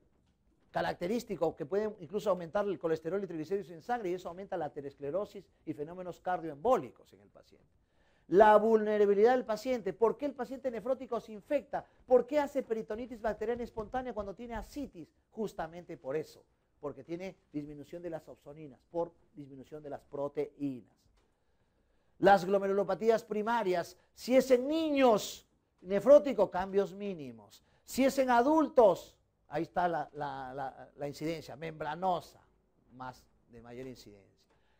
característico que pueden incluso aumentar el colesterol y triglicéridos en sangre y eso aumenta la aterosclerosis y fenómenos cardioembólicos en el paciente. La vulnerabilidad del paciente, ¿por qué el paciente nefrótico se infecta? ¿Por qué hace peritonitis bacteriana espontánea cuando tiene asitis? Justamente por eso, porque tiene disminución de las opsoninas, por disminución de las proteínas. Las glomerulopatías primarias, si es en niños, nefrótico, cambios mínimos. Si es en adultos, ahí está la, incidencia, membranosa, más de mayor incidencia.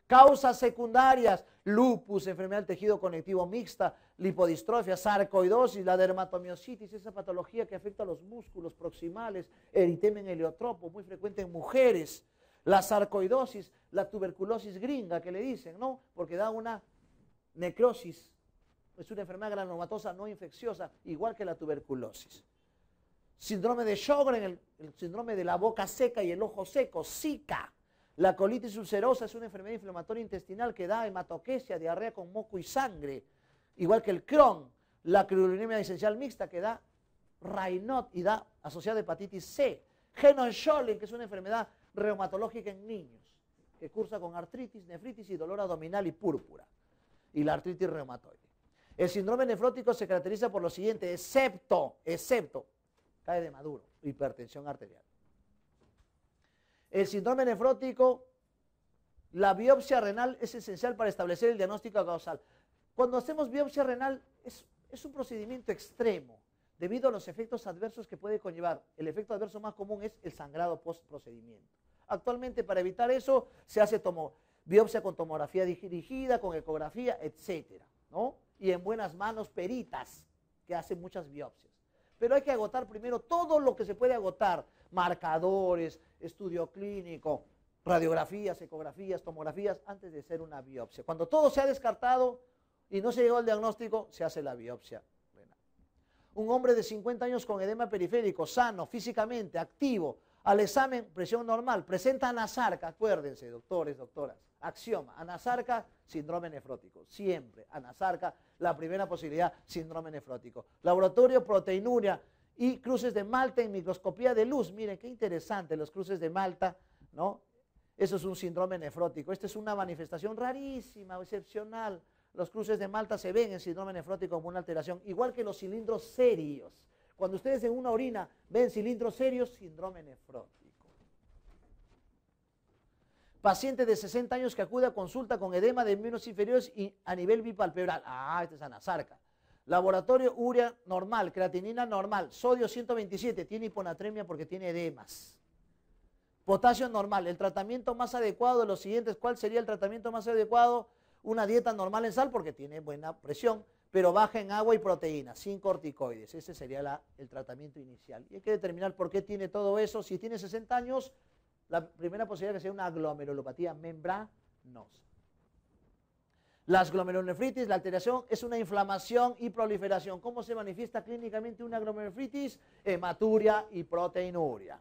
Causas secundarias, lupus, enfermedad del tejido conectivo mixta, lipodistrofia, sarcoidosis, la dermatomiositis, esa patología que afecta a los músculos proximales, eritema en heliotropo, muy frecuente en mujeres, la sarcoidosis, la tuberculosis gringa que le dicen, ¿no? Porque da una necrosis es una enfermedad granulomatosa no infecciosa, igual que la tuberculosis. Síndrome de Sjögren, el, síndrome de la boca seca y el ojo seco, SICA. La colitis ulcerosa es una enfermedad inflamatoria intestinal que da hematoquesia, diarrea con moco y sangre, igual que el Crohn. La criolinemia esencial mixta que da Raynaud y da asociada hepatitis C. Henoch scholling que es una enfermedad reumatológica en niños, que cursa con artritis, nefritis y dolor abdominal y púrpura. Y la artritis reumatoide. El síndrome nefrótico se caracteriza por lo siguiente, excepto, excepto, cae de maduro, hipertensión arterial. El síndrome nefrótico, la biopsia renal es esencial para establecer el diagnóstico causal. Cuando hacemos biopsia renal es, un procedimiento extremo debido a los efectos adversos que puede conllevar. El efecto adverso más común es el sangrado post procedimiento. Actualmente para evitar eso se hace biopsia con tomografía dirigida, con ecografía, etcétera, ¿no? y en buenas manos peritas que hacen muchas biopsias. Pero hay que agotar primero todo lo que se puede agotar, marcadores, estudio clínico, radiografías, ecografías, tomografías, antes de hacer una biopsia. Cuando todo se ha descartado y no se llegó al diagnóstico, se hace la biopsia. Un hombre de 50 años con edema periférico, sano, físicamente, activo, al examen, presión normal, presenta nazarca, acuérdense, doctores, doctoras. Axioma, anasarca, síndrome nefrótico. Siempre, anasarca, la primera posibilidad, síndrome nefrótico. Laboratorio, proteinuria y cruces de Malta en microscopía de luz. Miren, qué interesante los cruces de Malta, ¿no? Eso es un síndrome nefrótico. Esta es una manifestación rarísima, excepcional. Los cruces de Malta se ven en síndrome nefrótico como una alteración, igual que los cilindros serios. Cuando ustedes en una orina ven cilindros serios, síndrome nefrótico. Paciente de 60 años que acude a consulta con edema de miembros inferiores y a nivel bipalpebral. Ah, este es anasarca. Laboratorio urea normal, creatinina normal, sodio 127, tiene hiponatremia porque tiene edemas. Potasio normal, el tratamiento más adecuado de los siguientes, ¿cuál sería el tratamiento más adecuado? Una dieta normal en sal porque tiene buena presión, pero baja en agua y proteínas, sin corticoides. Ese sería el tratamiento inicial. Y hay que determinar por qué tiene todo eso. Si tiene 60 años, la primera posibilidad que sea una glomerulopatía membranosa. Las glomerulonefritis, la alteración, es una inflamación y proliferación. ¿Cómo se manifiesta clínicamente una glomerulonefritis? Hematuria y proteinuria.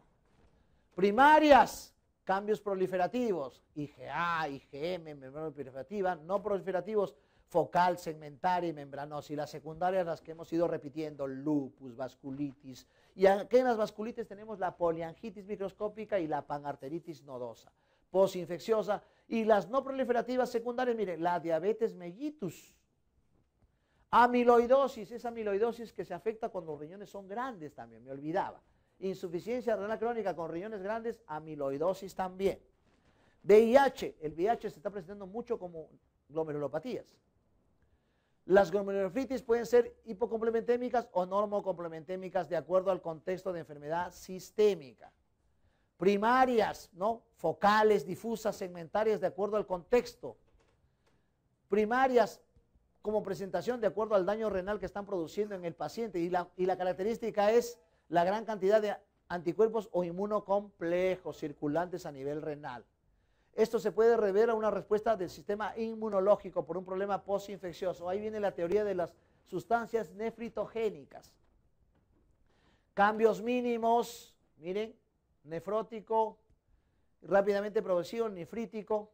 Primarias, cambios proliferativos, IgA, IgM, membrana proliferativa, no proliferativos, focal, segmentaria y membranosa. Y las secundarias, las que hemos ido repitiendo, lupus, vasculitis, y aquí en las vasculitis tenemos la poliangitis microscópica y la panarteritis nodosa, posinfecciosa. Y las no proliferativas secundarias, miren, la diabetes mellitus, amiloidosis, es amiloidosis que se afecta cuando los riñones son grandes también, me olvidaba. Insuficiencia renal crónica con riñones grandes, amiloidosis también. VIH, el VIH se está presentando mucho como glomerulopatías. Las glomerulonefritis pueden ser hipocomplementémicas o normocomplementémicas de acuerdo al contexto de enfermedad sistémica. Primarias, ¿no? Focales, difusas, segmentarias de acuerdo al contexto. Primarias como presentación de acuerdo al daño renal que están produciendo en el paciente y y la característica es la gran cantidad de anticuerpos o inmunocomplejos circulantes a nivel renal. Esto se puede rever a una respuesta del sistema inmunológico por un problema postinfeccioso. Ahí viene la teoría de las sustancias nefritogénicas. Cambios mínimos, miren, nefrótico, rápidamente progresivo, nefrítico.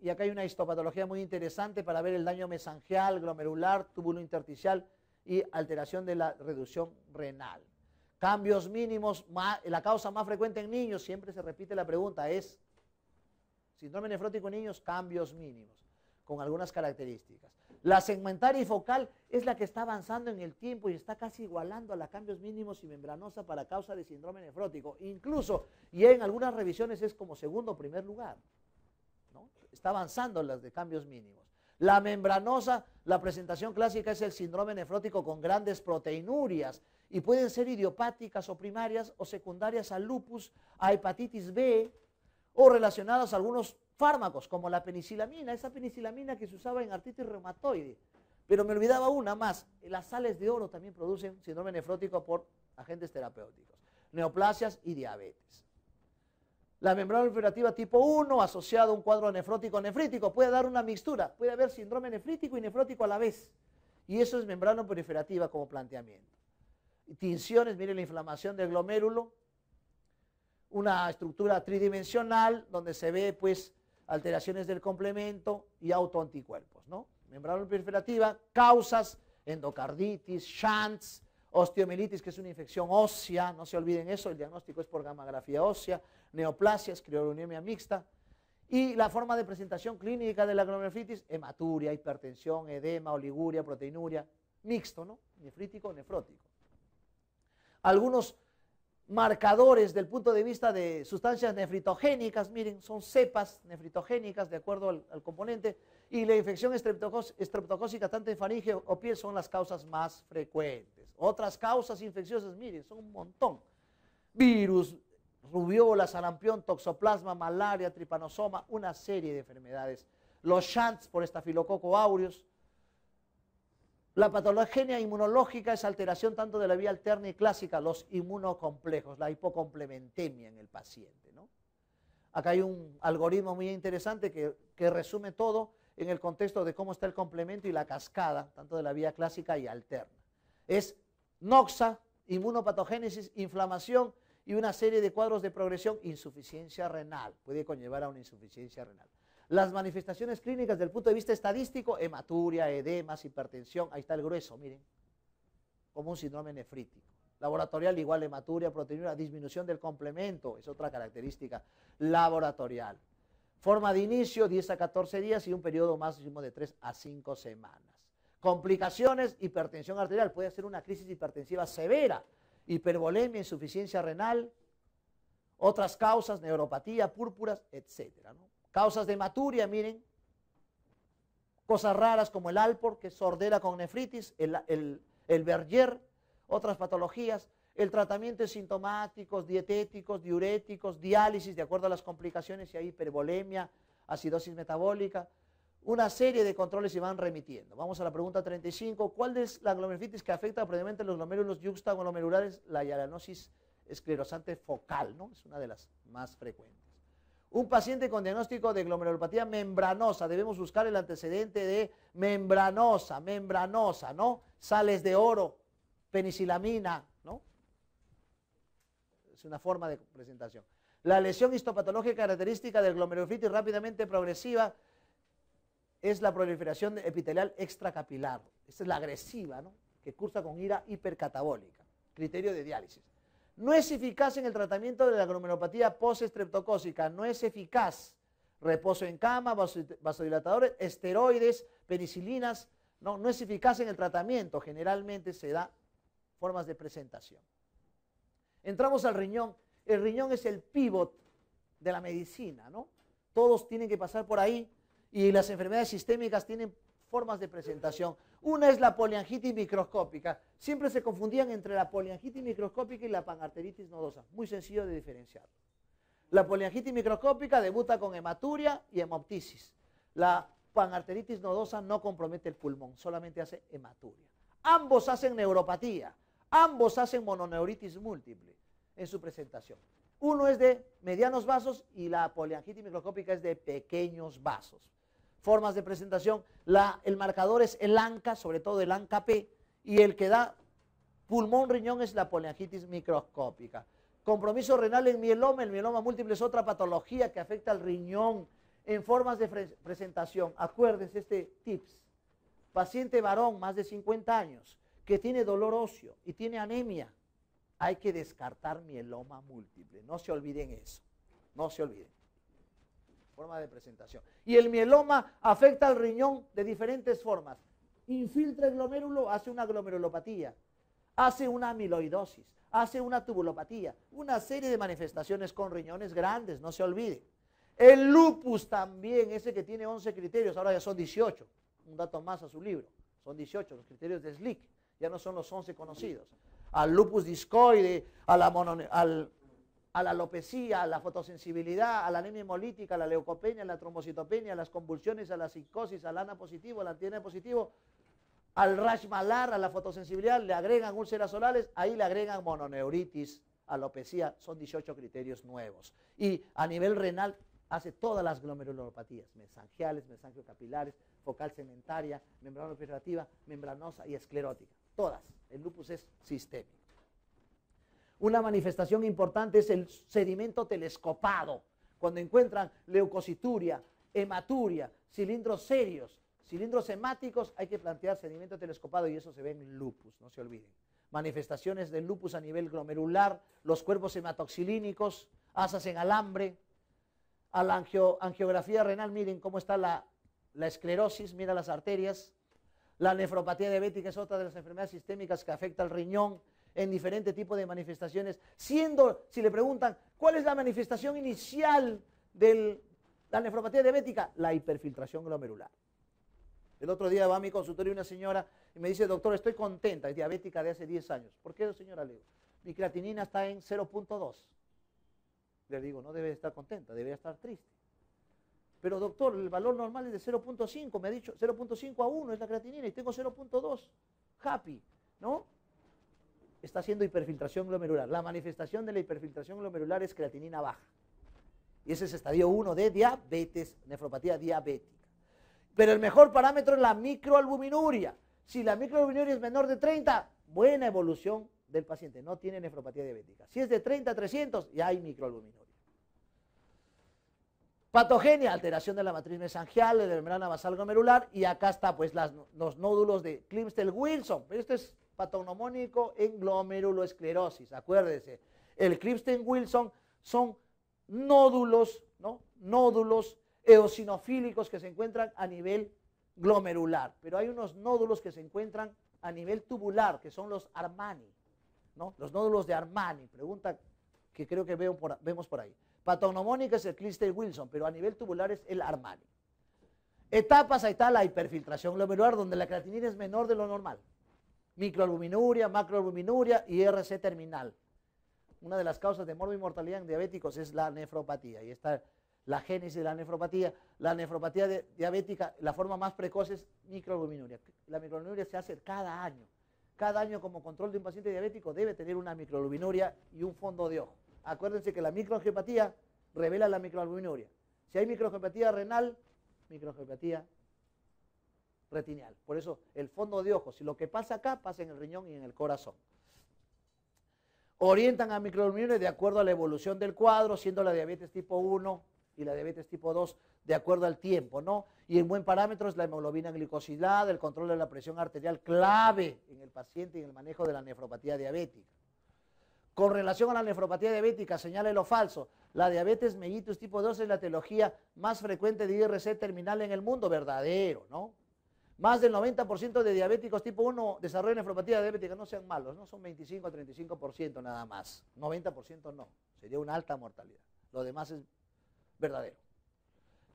Y acá hay una histopatología muy interesante para ver el daño mesangial, glomerular, túbulo intersticial y alteración de la reducción renal. Cambios mínimos, la causa más frecuente en niños, siempre se repite la pregunta, es Síndrome nefrótico en niños, cambios mínimos, con algunas características. La segmentaria y focal es la que está avanzando en el tiempo y está casi igualando a la cambios mínimos y membranosa para causa de síndrome nefrótico. Incluso, y en algunas revisiones es como segundo o primer lugar. ¿no? Está avanzando las de cambios mínimos. La membranosa, la presentación clásica es el síndrome nefrótico con grandes proteinurias y pueden ser idiopáticas o primarias o secundarias a lupus, a hepatitis B, o relacionadas a algunos fármacos, como la penicilamina, esa penicilamina que se usaba en artritis reumatoide. Pero me olvidaba una más, las sales de oro también producen síndrome nefrótico por agentes terapéuticos, neoplasias y diabetes. La membrana periferativa tipo 1, asociado a un cuadro nefrótico nefrítico, puede dar una mixtura, puede haber síndrome nefrítico y nefrótico a la vez. Y eso es membrana proliferativa como planteamiento. Tinciones, miren la inflamación del glomérulo, una estructura tridimensional donde se ve pues alteraciones del complemento y autoanticuerpos, ¿no? Membrana proliferativa, causas, endocarditis, shunts, osteomielitis, que es una infección ósea, no se olviden eso, el diagnóstico es por gammagrafía ósea, neoplasias, criolunemia mixta, y la forma de presentación clínica de la glomerulitis, hematuria, hipertensión, edema, oliguria, proteinuria, mixto, ¿no? Nefrítico, nefrótico. Algunos marcadores del punto de vista de sustancias nefritogénicas, miren, son cepas nefritogénicas de acuerdo al, componente, y la infección estreptocócica tanto en faringe o piel son las causas más frecuentes. Otras causas infecciosas, miren, son un montón. Virus, rubiola, sarampión, toxoplasma, malaria, tripanosoma, una serie de enfermedades. Los shunts por estafilococo aureus, la patologenia inmunológica es alteración tanto de la vía alterna y clásica, los inmunocomplejos, la hipocomplementemia en el paciente. Acá hay un algoritmo muy interesante que resume todo en el contexto de cómo está el complemento y la cascada, tanto de la vía clásica y alterna. Es noxa, inmunopatogénesis, inflamación y una serie de cuadros de progresión, insuficiencia renal, puede conllevar a una insuficiencia renal. Las manifestaciones clínicas del punto de vista estadístico, hematuria, edemas, hipertensión, ahí está el grueso, miren, como un síndrome nefrítico. Laboratorial igual hematuria, proteína, disminución del complemento, es otra característica laboratorial. Forma de inicio, 10 a 14 días y un periodo máximo de 3 a 5 semanas. Complicaciones, hipertensión arterial, puede ser una crisis hipertensiva severa, hipervolemia, insuficiencia renal, otras causas, neuropatía, púrpuras, etc. ¿no? Causas de maturia miren. Cosas raras como el alpor, que sordera con nefritis, el, el, berger, otras patologías. El tratamiento es sintomáticos, dietéticos, diuréticos, diálisis, de acuerdo a las complicaciones, si hay hipervolemia, acidosis metabólica. Una serie de controles se van remitiendo. Vamos a la pregunta 35. ¿Cuál es la glomerulitis que afecta previamente los glomérulos glomerulares? La yaranosis esclerosante focal, ¿no? Es una de las más frecuentes. Un paciente con diagnóstico de glomerulopatía membranosa, debemos buscar el antecedente de membranosa, membranosa, ¿no? Sales de oro, penicilamina, ¿no? Es una forma de presentación. La lesión histopatológica característica del glomerulofritis rápidamente progresiva es la proliferación epitelial extracapilar. Esta es la agresiva, ¿no? Que cursa con ira hipercatabólica. Criterio de diálisis. No es eficaz en el tratamiento de la post postestreptocócica, no es eficaz. Reposo en cama, vasodilatadores, esteroides, penicilinas, no, no es eficaz en el tratamiento, generalmente se da formas de presentación. Entramos al riñón, el riñón es el pivot de la medicina, ¿no? Todos tienen que pasar por ahí y las enfermedades sistémicas tienen formas de presentación. Una es la poliangitis microscópica. Siempre se confundían entre la poliangitis microscópica y la panarteritis nodosa. Muy sencillo de diferenciar. La poliangitis microscópica debuta con hematuria y hemoptisis. La panarteritis nodosa no compromete el pulmón, solamente hace hematuria. Ambos hacen neuropatía, ambos hacen mononeuritis múltiple en su presentación. Uno es de medianos vasos y la poliangitis microscópica es de pequeños vasos formas de presentación. La, el marcador es el ANCA, sobre todo el ANCA-P, y el que da pulmón, riñón es la poliangitis microscópica. Compromiso renal en mieloma, el mieloma múltiple es otra patología que afecta al riñón en formas de presentación. Acuérdense este tips. Paciente varón, más de 50 años, que tiene dolor óseo y tiene anemia, hay que descartar mieloma múltiple. No se olviden eso. No se olviden forma de presentación. Y el mieloma afecta al riñón de diferentes formas. Infiltra el glomérulo, hace una glomerulopatía, hace una amiloidosis, hace una tubulopatía, una serie de manifestaciones con riñones grandes, no se olvide. El lupus también, ese que tiene 11 criterios, ahora ya son 18, un dato más a su libro, son 18 los criterios de Slick, ya no son los 11 conocidos. Al lupus discoide, a la al a la alopecia, a la fotosensibilidad, a la anemia hemolítica, a la leucopenia, a la trombocitopenia, a las convulsiones, a la psicosis, al ANA positivo, al antiene positivo, al rash malar, a la fotosensibilidad, le agregan úlceras orales, ahí le agregan mononeuritis, alopecia, son 18 criterios nuevos. Y a nivel renal hace todas las glomerulopatías, mesangiales, mesangiocapilares, focal cementaria, membrana operativa, membranosa y esclerótica, todas. El lupus es sistémico. Una manifestación importante es el sedimento telescopado, cuando encuentran leucocituria, hematuria, cilindros serios, cilindros hemáticos, hay que plantear sedimento telescopado y eso se ve en lupus, no se olviden. Manifestaciones del lupus a nivel glomerular, los cuerpos hematoxilínicos, asas en alambre, a la angiografía renal, miren cómo está la, esclerosis, mira las arterias, la nefropatía diabética es otra de las enfermedades sistémicas que afecta al riñón, en diferentes tipos de manifestaciones, siendo, si le preguntan, ¿cuál es la manifestación inicial de la nefropatía diabética? La hiperfiltración glomerular. El otro día va a mi consultorio una señora y me dice, doctor, estoy contenta, es diabética de hace 10 años. ¿Por qué, señora? Leo? mi creatinina está en 0.2. Le digo, no debe estar contenta, debe estar triste. Pero doctor, el valor normal es de 0.5, me ha dicho 0.5 a 1 es la creatinina y tengo 0.2. Happy, ¿no? está haciendo hiperfiltración glomerular. La manifestación de la hiperfiltración glomerular es creatinina baja. Y ese es estadio 1 de diabetes, nefropatía diabética. Pero el mejor parámetro es la microalbuminuria. Si la microalbuminuria es menor de 30, buena evolución del paciente, no tiene nefropatía diabética. Si es de 30 a 300, ya hay microalbuminuria. Patogenia, alteración de la matriz mesangial, de la membrana basal glomerular, y acá está pues los nódulos de Klimstel-Wilson. esto es patognomónico en glomeruloesclerosis. Acuérdese, el crichton wilson son nódulos, ¿no? Nódulos eosinofílicos que se encuentran a nivel glomerular, pero hay unos nódulos que se encuentran a nivel tubular, que son los Armani, ¿no? Los nódulos de Armani, pregunta que creo que vemos por ahí. Patognomónica es el crichton wilson pero a nivel tubular es el Armani. Etapas, ahí está la hiperfiltración glomerular, donde la creatinina es menor de lo normal microalbuminuria, macroalbuminuria y RC terminal. Una de las causas de mortalidad en diabéticos es la nefropatía. Y está la génesis de la nefropatía. La nefropatía diabética, la forma más precoz es microalbuminuria. La microalbuminuria se hace cada año. Cada año, como control de un paciente diabético, debe tener una microalbuminuria y un fondo de ojo. Acuérdense que la microangiopatía revela la microalbuminuria. Si hay microangiopatía renal, microangiopatía retinial. Por eso el fondo de ojos, si lo que pasa acá, pasa en el riñón y en el corazón. Orientan a microorganismos de acuerdo a la evolución del cuadro, siendo la diabetes tipo 1 y la diabetes tipo 2 de acuerdo al tiempo, ¿no? Y en buen parámetro es la hemoglobina glicosilada, el control de la presión arterial clave en el paciente y en el manejo de la nefropatía diabética. Con relación a la nefropatía diabética, señale lo falso. La diabetes mellitus tipo 2 es la teología más frecuente de IRC terminal en el mundo, verdadero, ¿no? Más del 90% de diabéticos tipo 1 desarrollan nefropatía diabética. No sean malos, no son 25 a 35% nada más. 90% no. Sería una alta mortalidad. Lo demás es verdadero.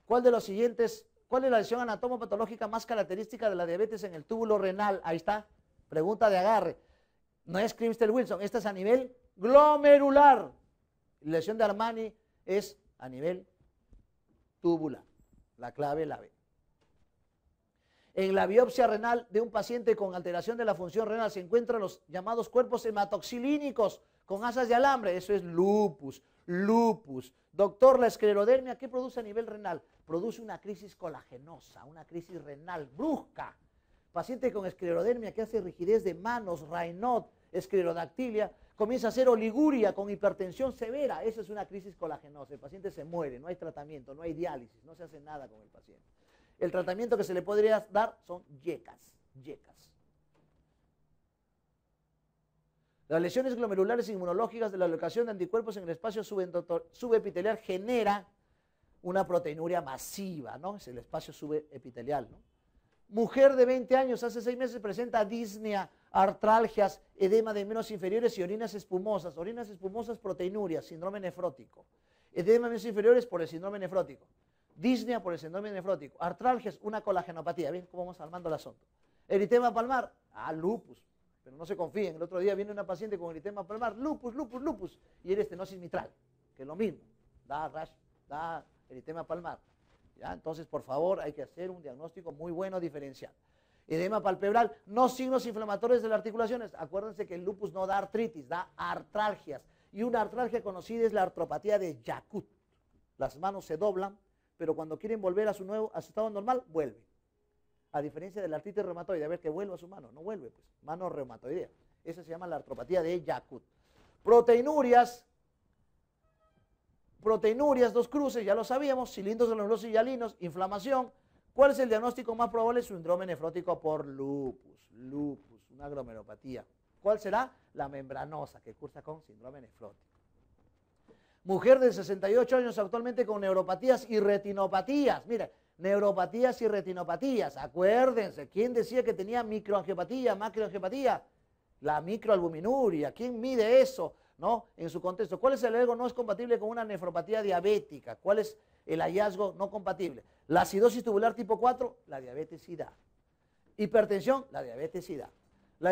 ¿Cuál de los siguientes, cuál es la lesión anatomopatológica más característica de la diabetes en el túbulo renal? Ahí está. Pregunta de agarre. No es Crimster Wilson, esta es a nivel glomerular. Lesión de Armani es a nivel túbula. La clave la B. En la biopsia renal de un paciente con alteración de la función renal se encuentran los llamados cuerpos hematoxilínicos con asas de alambre. Eso es lupus, lupus. Doctor, la esclerodermia, ¿qué produce a nivel renal? Produce una crisis colagenosa, una crisis renal brusca. Paciente con esclerodermia que hace rigidez de manos, Raynaud, esclerodactilia, comienza a hacer oliguria con hipertensión severa. Esa es una crisis colagenosa. El paciente se muere, no hay tratamiento, no hay diálisis, no se hace nada con el paciente el tratamiento que se le podría dar son yecas, yecas. Las lesiones glomerulares inmunológicas de la locación de anticuerpos en el espacio subepitelial genera una proteinuria masiva, ¿no? Es el espacio subepitelial, ¿no? Mujer de 20 años, hace 6 meses presenta disnea, artralgias, edema de menos inferiores y orinas espumosas. Orinas espumosas, proteinuria, síndrome nefrótico. Edema de menos inferiores por el síndrome nefrótico disnea por el síndrome nefrótico, artralgias, una colagenopatía, ¿ven cómo vamos armando el asunto? Eritema palmar, ah, lupus, pero no se confíen, el otro día viene una paciente con eritema palmar, lupus, lupus, lupus, y el estenosis mitral, que es lo mismo, da rash, da eritema palmar. ¿Ya? Entonces, por favor, hay que hacer un diagnóstico muy bueno diferencial. Edema palpebral, no signos inflamatorios de las articulaciones. Acuérdense que el lupus no da artritis, da artralgias. Y una artralgia conocida es la artropatía de Yakut. Las manos se doblan, pero cuando quieren volver a su, nuevo, estado normal, vuelve. A diferencia del la artritis reumatoide, a ver que vuelva a su mano, no vuelve, pues, mano reumatoidea. Esa se llama la artropatía de Yakut. Proteinurias, proteinurias, dos cruces, ya lo sabíamos, cilindros de los y yalinos, inflamación. ¿Cuál es el diagnóstico más probable? Síndrome nefrótico por lupus, lupus, una glomeropatía. ¿Cuál será? La membranosa, que cursa con síndrome nefrótico. Mujer de 68 años actualmente con neuropatías y retinopatías. Mira, neuropatías y retinopatías. Acuérdense, ¿quién decía que tenía microangiopatía, macroangiopatía? La microalbuminuria. ¿Quién mide eso? ¿No? En su contexto. ¿Cuál es el ego no es compatible con una nefropatía diabética? ¿Cuál es el hallazgo no compatible? La acidosis tubular tipo 4, la diabetes y Hipertensión, la diabetes y La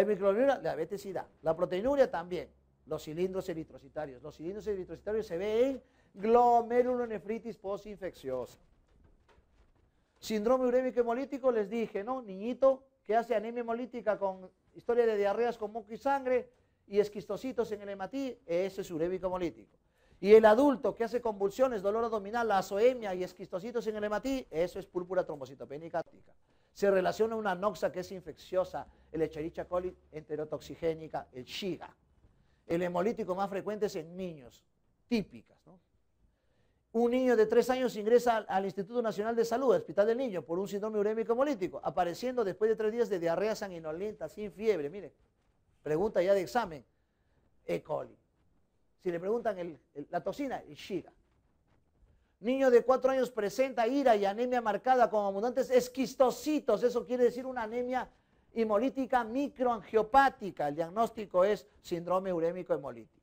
microalbuminuria, la diabetes y La proteinuria también los cilindros eritrocitarios. Los cilindros eritrocitarios se ven en glomerulonefritis posinfecciosa. Síndrome urémico hemolítico, les dije, ¿no? Niñito que hace anemia hemolítica con historia de diarreas con moco y sangre y esquistocitos en el hematí, ese es urémico hemolítico. Y el adulto que hace convulsiones, dolor abdominal, azoemia y esquistocitos en el hematí, eso es púrpura trombocitopénica Se relaciona una noxa que es infecciosa, el Echerichia coli enterotoxigénica, el Shiga. El hemolítico más frecuente es en niños, típicas. Un niño de tres años ingresa al, Instituto Nacional de Salud, Hospital del Niño, por un síndrome urémico hemolítico, apareciendo después de tres días de diarrea sanguinolenta, sin fiebre. Mire, pregunta ya de examen. E. coli. Si le preguntan la toxina, el Shiga. Niño de cuatro años presenta ira y anemia marcada con abundantes esquistocitos. Eso quiere decir una anemia hemolítica microangiopática. El diagnóstico es síndrome urémico hemolítico.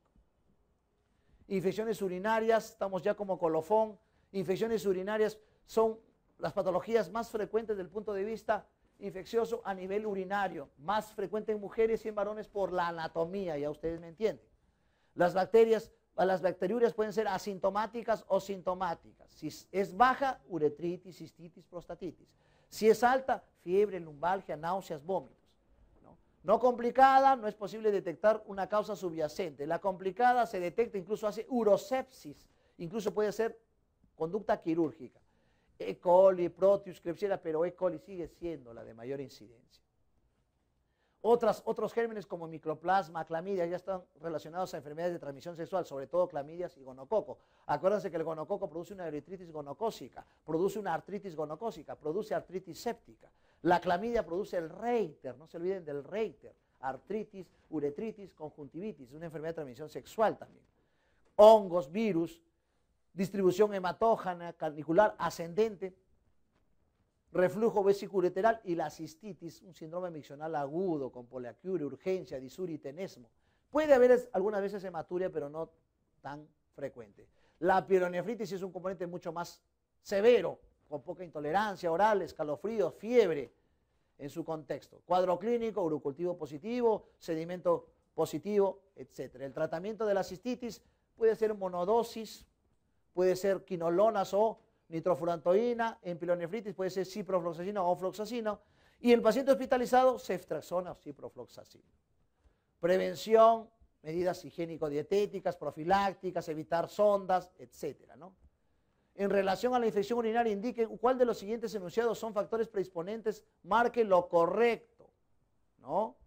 Infecciones urinarias, estamos ya como colofón. Infecciones urinarias son las patologías más frecuentes del punto de vista infeccioso a nivel urinario, más frecuente en mujeres y en varones por la anatomía, ya ustedes me entienden. Las bacterias, las bacteriurias pueden ser asintomáticas o sintomáticas. Si es baja, uretritis, cistitis, prostatitis. Si es alta, fiebre, lumbalgia, náuseas, vómitos. ¿no? complicada, no es posible detectar una causa subyacente. La complicada se detecta, incluso hace urosepsis, incluso puede ser conducta quirúrgica. E. coli, proteus, crepsera, pero E. coli sigue siendo la de mayor incidencia otros gérmenes como microplasma, clamidia, ya están relacionados a enfermedades de transmisión sexual, sobre todo clamidias y gonococo. Acuérdense que el gonococo produce una eritritis gonocósica, produce una artritis gonocósica, produce artritis séptica. La clamidia produce el reiter, no se olviden del reiter, artritis, uretritis, conjuntivitis, una enfermedad de transmisión sexual también. Hongos, virus, distribución hematógena, canicular, ascendente, reflujo vesicoureteral y la cistitis, un síndrome miccional agudo con poliacuria, urgencia, disuritenesmo. tenesmo. Puede haber algunas veces hematuria, pero no tan frecuente. La pironefritis es un componente mucho más severo, con poca intolerancia oral, escalofrío, fiebre en su contexto. Cuadro clínico, urocultivo positivo, sedimento positivo, etc. El tratamiento de la cistitis puede ser monodosis, puede ser quinolonas o nitrofurantoína, en puede ser ciprofloxacina o floxacina, y el paciente hospitalizado, ceftraxona o ciprofloxacina. Prevención, medidas higiénico-dietéticas, profilácticas, evitar sondas, etc. En relación a la infección urinaria, indiquen cuál de los siguientes enunciados son factores predisponentes, marque lo correcto. ¿no?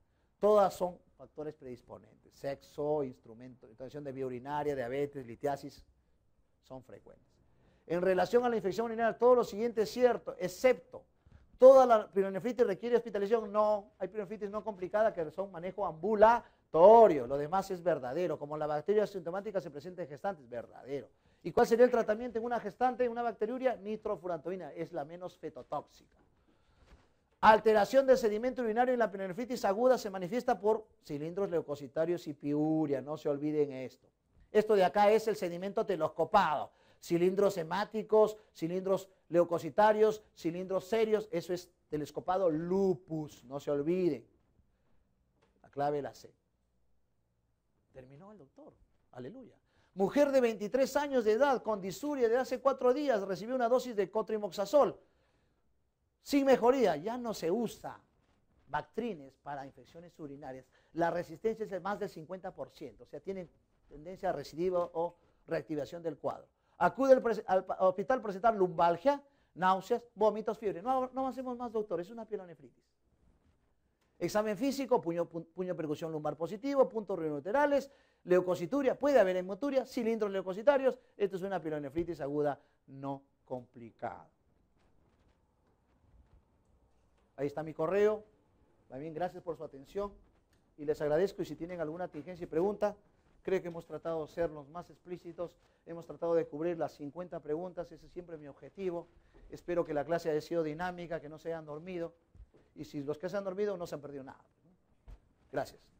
Todas son factores predisponentes. Sexo, instrumento, infección de vía urinaria, diabetes, litiasis, son frecuentes. En relación a la infección urinaria, todo lo siguiente es cierto, excepto toda la pironefritis requiere hospitalización. No, hay pironefritis no complicada que son manejo ambulatorio. Lo demás es verdadero. Como la bacteria sintomática se presenta en gestantes, verdadero. ¿Y cuál sería el tratamiento en una gestante, en una bacteriuria? Nitrofurantoína, es la menos fetotóxica. Alteración del sedimento urinario en la pironefritis aguda se manifiesta por cilindros leucocitarios y piuria, no se olviden esto. Esto de acá es el sedimento telescopado cilindros hemáticos, cilindros leucocitarios, cilindros serios, eso es telescopado lupus, no se olviden. La clave la C. Terminó el doctor, aleluya. Mujer de 23 años de edad, con disuria de hace cuatro días, recibió una dosis de cotrimoxazol. Sin mejoría, ya no se usa bactrines para infecciones urinarias. La resistencia es de más del 50%, o sea, tiene tendencia a recidiva o reactivación del cuadro acude al, hospital presentar lumbalgia, náuseas, vómitos, fiebre. No, no más, doctor, es una pielonefritis. Examen físico, puño, de percusión lumbar positivo, puntos renolaterales, leucocituria, puede haber hemoturia, cilindros leucocitarios. Esto es una pielonefritis aguda no complicada. Ahí está mi correo. También gracias por su atención y les agradezco y si tienen alguna tingencia y pregunta, Creo que hemos tratado de ser los más explícitos, hemos tratado de cubrir las 50 preguntas, ese siempre mi objetivo. Espero que la clase haya sido dinámica, que no se hayan dormido. Y si los que se han dormido no se han perdido nada. Gracias.